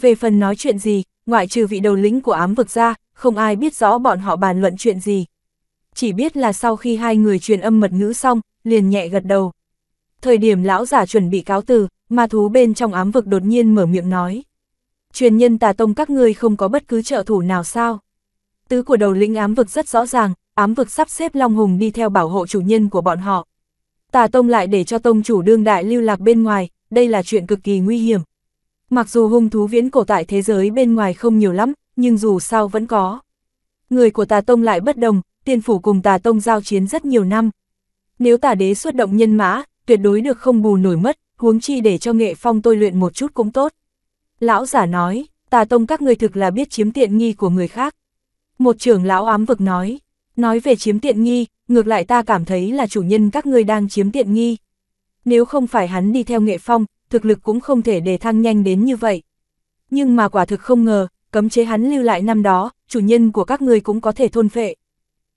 Về phần nói chuyện gì, ngoại trừ vị đầu lĩnh của ám vực ra, không ai biết rõ bọn họ bàn luận chuyện gì. Chỉ biết là sau khi hai người truyền âm mật ngữ xong, liền nhẹ gật đầu thời điểm lão giả chuẩn bị cáo từ, ma thú bên trong ám vực đột nhiên mở miệng nói. Truyền nhân tà tông các ngươi không có bất cứ trợ thủ nào sao? Tứ của đầu lĩnh ám vực rất rõ ràng, ám vực sắp xếp Long Hùng đi theo bảo hộ chủ nhân của bọn họ. Tà tông lại để cho tông chủ đương đại lưu lạc bên ngoài, đây là chuyện cực kỳ nguy hiểm. Mặc dù hung thú viễn cổ tại thế giới bên ngoài không nhiều lắm, nhưng dù sao vẫn có. Người của tà tông lại bất đồng, tiên phủ cùng tà tông giao chiến rất nhiều năm. Nếu tà đế xuất động nhân mã, tuyệt đối được không bù nổi mất, huống chi để cho nghệ phong tôi luyện một chút cũng tốt. Lão giả nói, tà tông các người thực là biết chiếm tiện nghi của người khác. Một trưởng lão ám vực nói, nói về chiếm tiện nghi, ngược lại ta cảm thấy là chủ nhân các ngươi đang chiếm tiện nghi. Nếu không phải hắn đi theo nghệ phong, thực lực cũng không thể để thăng nhanh đến như vậy. Nhưng mà quả thực không ngờ, cấm chế hắn lưu lại năm đó, chủ nhân của các ngươi cũng có thể thôn phệ.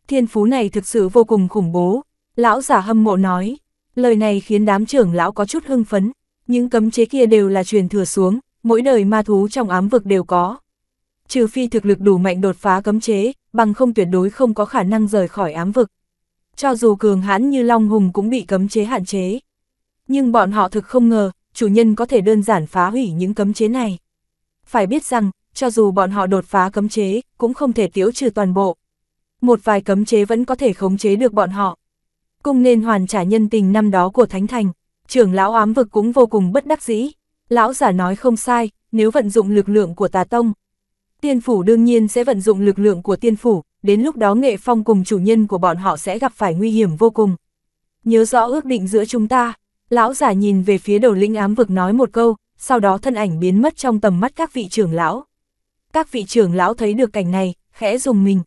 Thiên phú này thực sự vô cùng khủng bố, lão giả hâm mộ nói, Lời này khiến đám trưởng lão có chút hưng phấn, những cấm chế kia đều là truyền thừa xuống, mỗi đời ma thú trong ám vực đều có. Trừ phi thực lực đủ mạnh đột phá cấm chế, bằng không tuyệt đối không có khả năng rời khỏi ám vực. Cho dù cường hãn như Long Hùng cũng bị cấm chế hạn chế. Nhưng bọn họ thực không ngờ, chủ nhân có thể đơn giản phá hủy những cấm chế này. Phải biết rằng, cho dù bọn họ đột phá cấm chế, cũng không thể tiếu trừ toàn bộ. Một vài cấm chế vẫn có thể khống chế được bọn họ cung nên hoàn trả nhân tình năm đó của Thánh Thành, trưởng lão ám vực cũng vô cùng bất đắc dĩ. Lão giả nói không sai, nếu vận dụng lực lượng của tà tông, tiên phủ đương nhiên sẽ vận dụng lực lượng của tiên phủ, đến lúc đó nghệ phong cùng chủ nhân của bọn họ sẽ gặp phải nguy hiểm vô cùng. Nhớ rõ ước định giữa chúng ta, lão giả nhìn về phía đầu lĩnh ám vực nói một câu, sau đó thân ảnh biến mất trong tầm mắt các vị trưởng lão. Các vị trưởng lão thấy được cảnh này, khẽ dùng mình.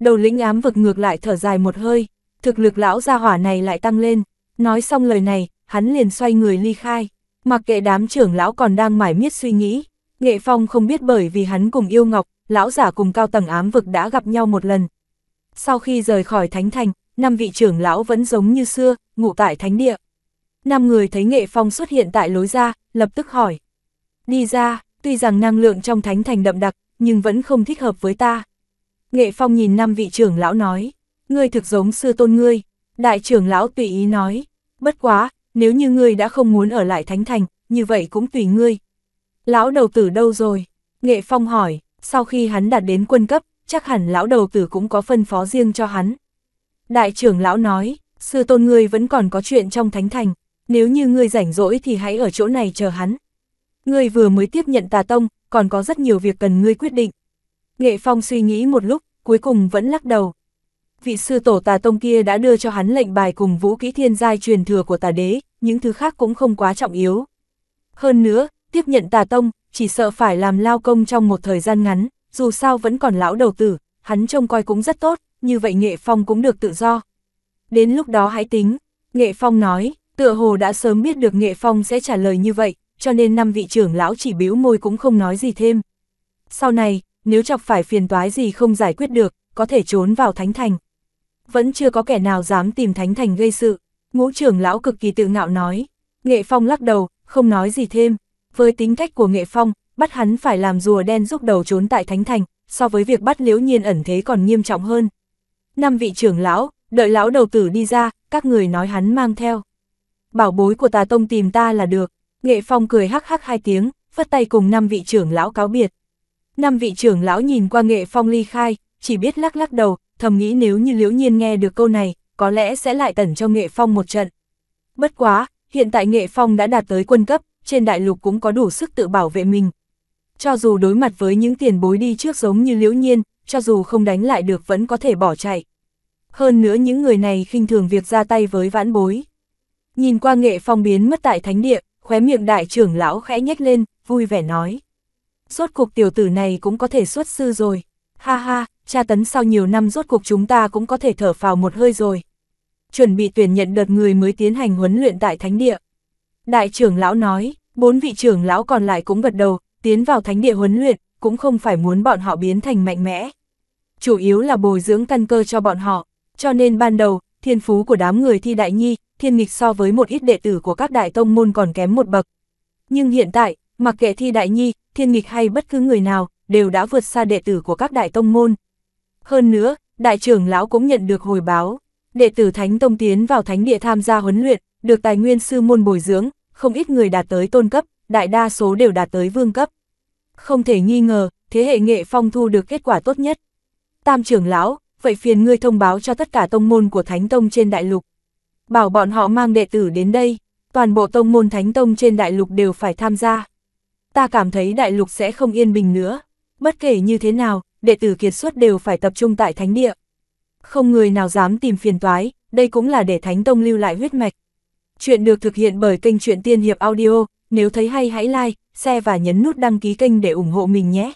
Đầu lĩnh ám vực ngược lại thở dài một hơi, thực lực lão gia hỏa này lại tăng lên. Nói xong lời này, hắn liền xoay người ly khai. Mặc kệ đám trưởng lão còn đang mải miết suy nghĩ, Nghệ Phong không biết bởi vì hắn cùng yêu ngọc, lão giả cùng cao tầng ám vực đã gặp nhau một lần. Sau khi rời khỏi thánh thành, năm vị trưởng lão vẫn giống như xưa, ngủ tại thánh địa. Năm người thấy Nghệ Phong xuất hiện tại lối ra, lập tức hỏi. Đi ra, tuy rằng năng lượng trong thánh thành đậm đặc, nhưng vẫn không thích hợp với ta. Nghệ Phong nhìn năm vị trưởng lão nói ngươi thực giống sư tôn ngươi, đại trưởng lão tùy ý nói, bất quá, nếu như ngươi đã không muốn ở lại thánh thành, như vậy cũng tùy ngươi. Lão đầu tử đâu rồi? Nghệ Phong hỏi, sau khi hắn đạt đến quân cấp, chắc hẳn lão đầu tử cũng có phân phó riêng cho hắn. Đại trưởng lão nói, sư tôn ngươi vẫn còn có chuyện trong thánh thành, nếu như ngươi rảnh rỗi thì hãy ở chỗ này chờ hắn. Ngươi vừa mới tiếp nhận tà tông, còn có rất nhiều việc cần ngươi quyết định. Nghệ Phong suy nghĩ một lúc, cuối cùng vẫn lắc đầu, vị sư tổ tà tông kia đã đưa cho hắn lệnh bài cùng vũ kỹ thiên giai truyền thừa của tà đế, những thứ khác cũng không quá trọng yếu. Hơn nữa, tiếp nhận tà tông, chỉ sợ phải làm lao công trong một thời gian ngắn, dù sao vẫn còn lão đầu tử, hắn trông coi cũng rất tốt, như vậy nghệ phong cũng được tự do. Đến lúc đó hãy tính, nghệ phong nói, tựa hồ đã sớm biết được nghệ phong sẽ trả lời như vậy, cho nên năm vị trưởng lão chỉ bĩu môi cũng không nói gì thêm. Sau này, nếu chọc phải phiền toái gì không giải quyết được, có thể trốn vào thánh thành, vẫn chưa có kẻ nào dám tìm Thánh Thành gây sự. Ngũ trưởng lão cực kỳ tự ngạo nói. Nghệ Phong lắc đầu, không nói gì thêm. Với tính cách của Nghệ Phong, bắt hắn phải làm rùa đen giúp đầu trốn tại Thánh Thành, so với việc bắt liễu nhiên ẩn thế còn nghiêm trọng hơn. Năm vị trưởng lão, đợi lão đầu tử đi ra, các người nói hắn mang theo. Bảo bối của tà tông tìm ta là được. Nghệ Phong cười hắc hắc hai tiếng, phất tay cùng năm vị trưởng lão cáo biệt. Năm vị trưởng lão nhìn qua Nghệ Phong ly khai, chỉ biết lắc lắc đầu, thầm nghĩ nếu như Liễu Nhiên nghe được câu này, có lẽ sẽ lại tẩn cho Nghệ Phong một trận. Bất quá, hiện tại Nghệ Phong đã đạt tới quân cấp, trên đại lục cũng có đủ sức tự bảo vệ mình. Cho dù đối mặt với những tiền bối đi trước giống như Liễu Nhiên, cho dù không đánh lại được vẫn có thể bỏ chạy. Hơn nữa những người này khinh thường việc ra tay với vãn bối. Nhìn qua Nghệ Phong biến mất tại thánh địa, khóe miệng đại trưởng lão khẽ nhếch lên, vui vẻ nói. suốt cuộc tiểu tử này cũng có thể xuất sư rồi. Ha ha, tra tấn sau nhiều năm rốt cuộc chúng ta cũng có thể thở phào một hơi rồi. Chuẩn bị tuyển nhận đợt người mới tiến hành huấn luyện tại thánh địa. Đại trưởng lão nói, bốn vị trưởng lão còn lại cũng gật đầu, tiến vào thánh địa huấn luyện, cũng không phải muốn bọn họ biến thành mạnh mẽ. Chủ yếu là bồi dưỡng căn cơ cho bọn họ, cho nên ban đầu, thiên phú của đám người thi đại nhi, thiên nghịch so với một ít đệ tử của các đại tông môn còn kém một bậc. Nhưng hiện tại, mặc kệ thi đại nhi, thiên nghịch hay bất cứ người nào, đều đã vượt xa đệ tử của các đại tông môn, hơn nữa, đại trưởng lão cũng nhận được hồi báo, đệ tử Thánh Tông tiến vào thánh địa tham gia huấn luyện, được tài nguyên sư môn bồi dưỡng, không ít người đạt tới tôn cấp, đại đa số đều đạt tới vương cấp. Không thể nghi ngờ, thế hệ nghệ phong thu được kết quả tốt nhất. Tam trưởng lão, vậy phiền ngươi thông báo cho tất cả tông môn của Thánh Tông trên đại lục. Bảo bọn họ mang đệ tử đến đây, toàn bộ tông môn Thánh Tông trên đại lục đều phải tham gia. Ta cảm thấy đại lục sẽ không yên bình nữa. Bất kể như thế nào, đệ tử kiệt xuất đều phải tập trung tại thánh địa. Không người nào dám tìm phiền toái, đây cũng là để thánh tông lưu lại huyết mạch. Chuyện được thực hiện bởi kênh truyện Tiên Hiệp Audio, nếu thấy hay hãy like, share và nhấn nút đăng ký kênh để ủng hộ mình nhé.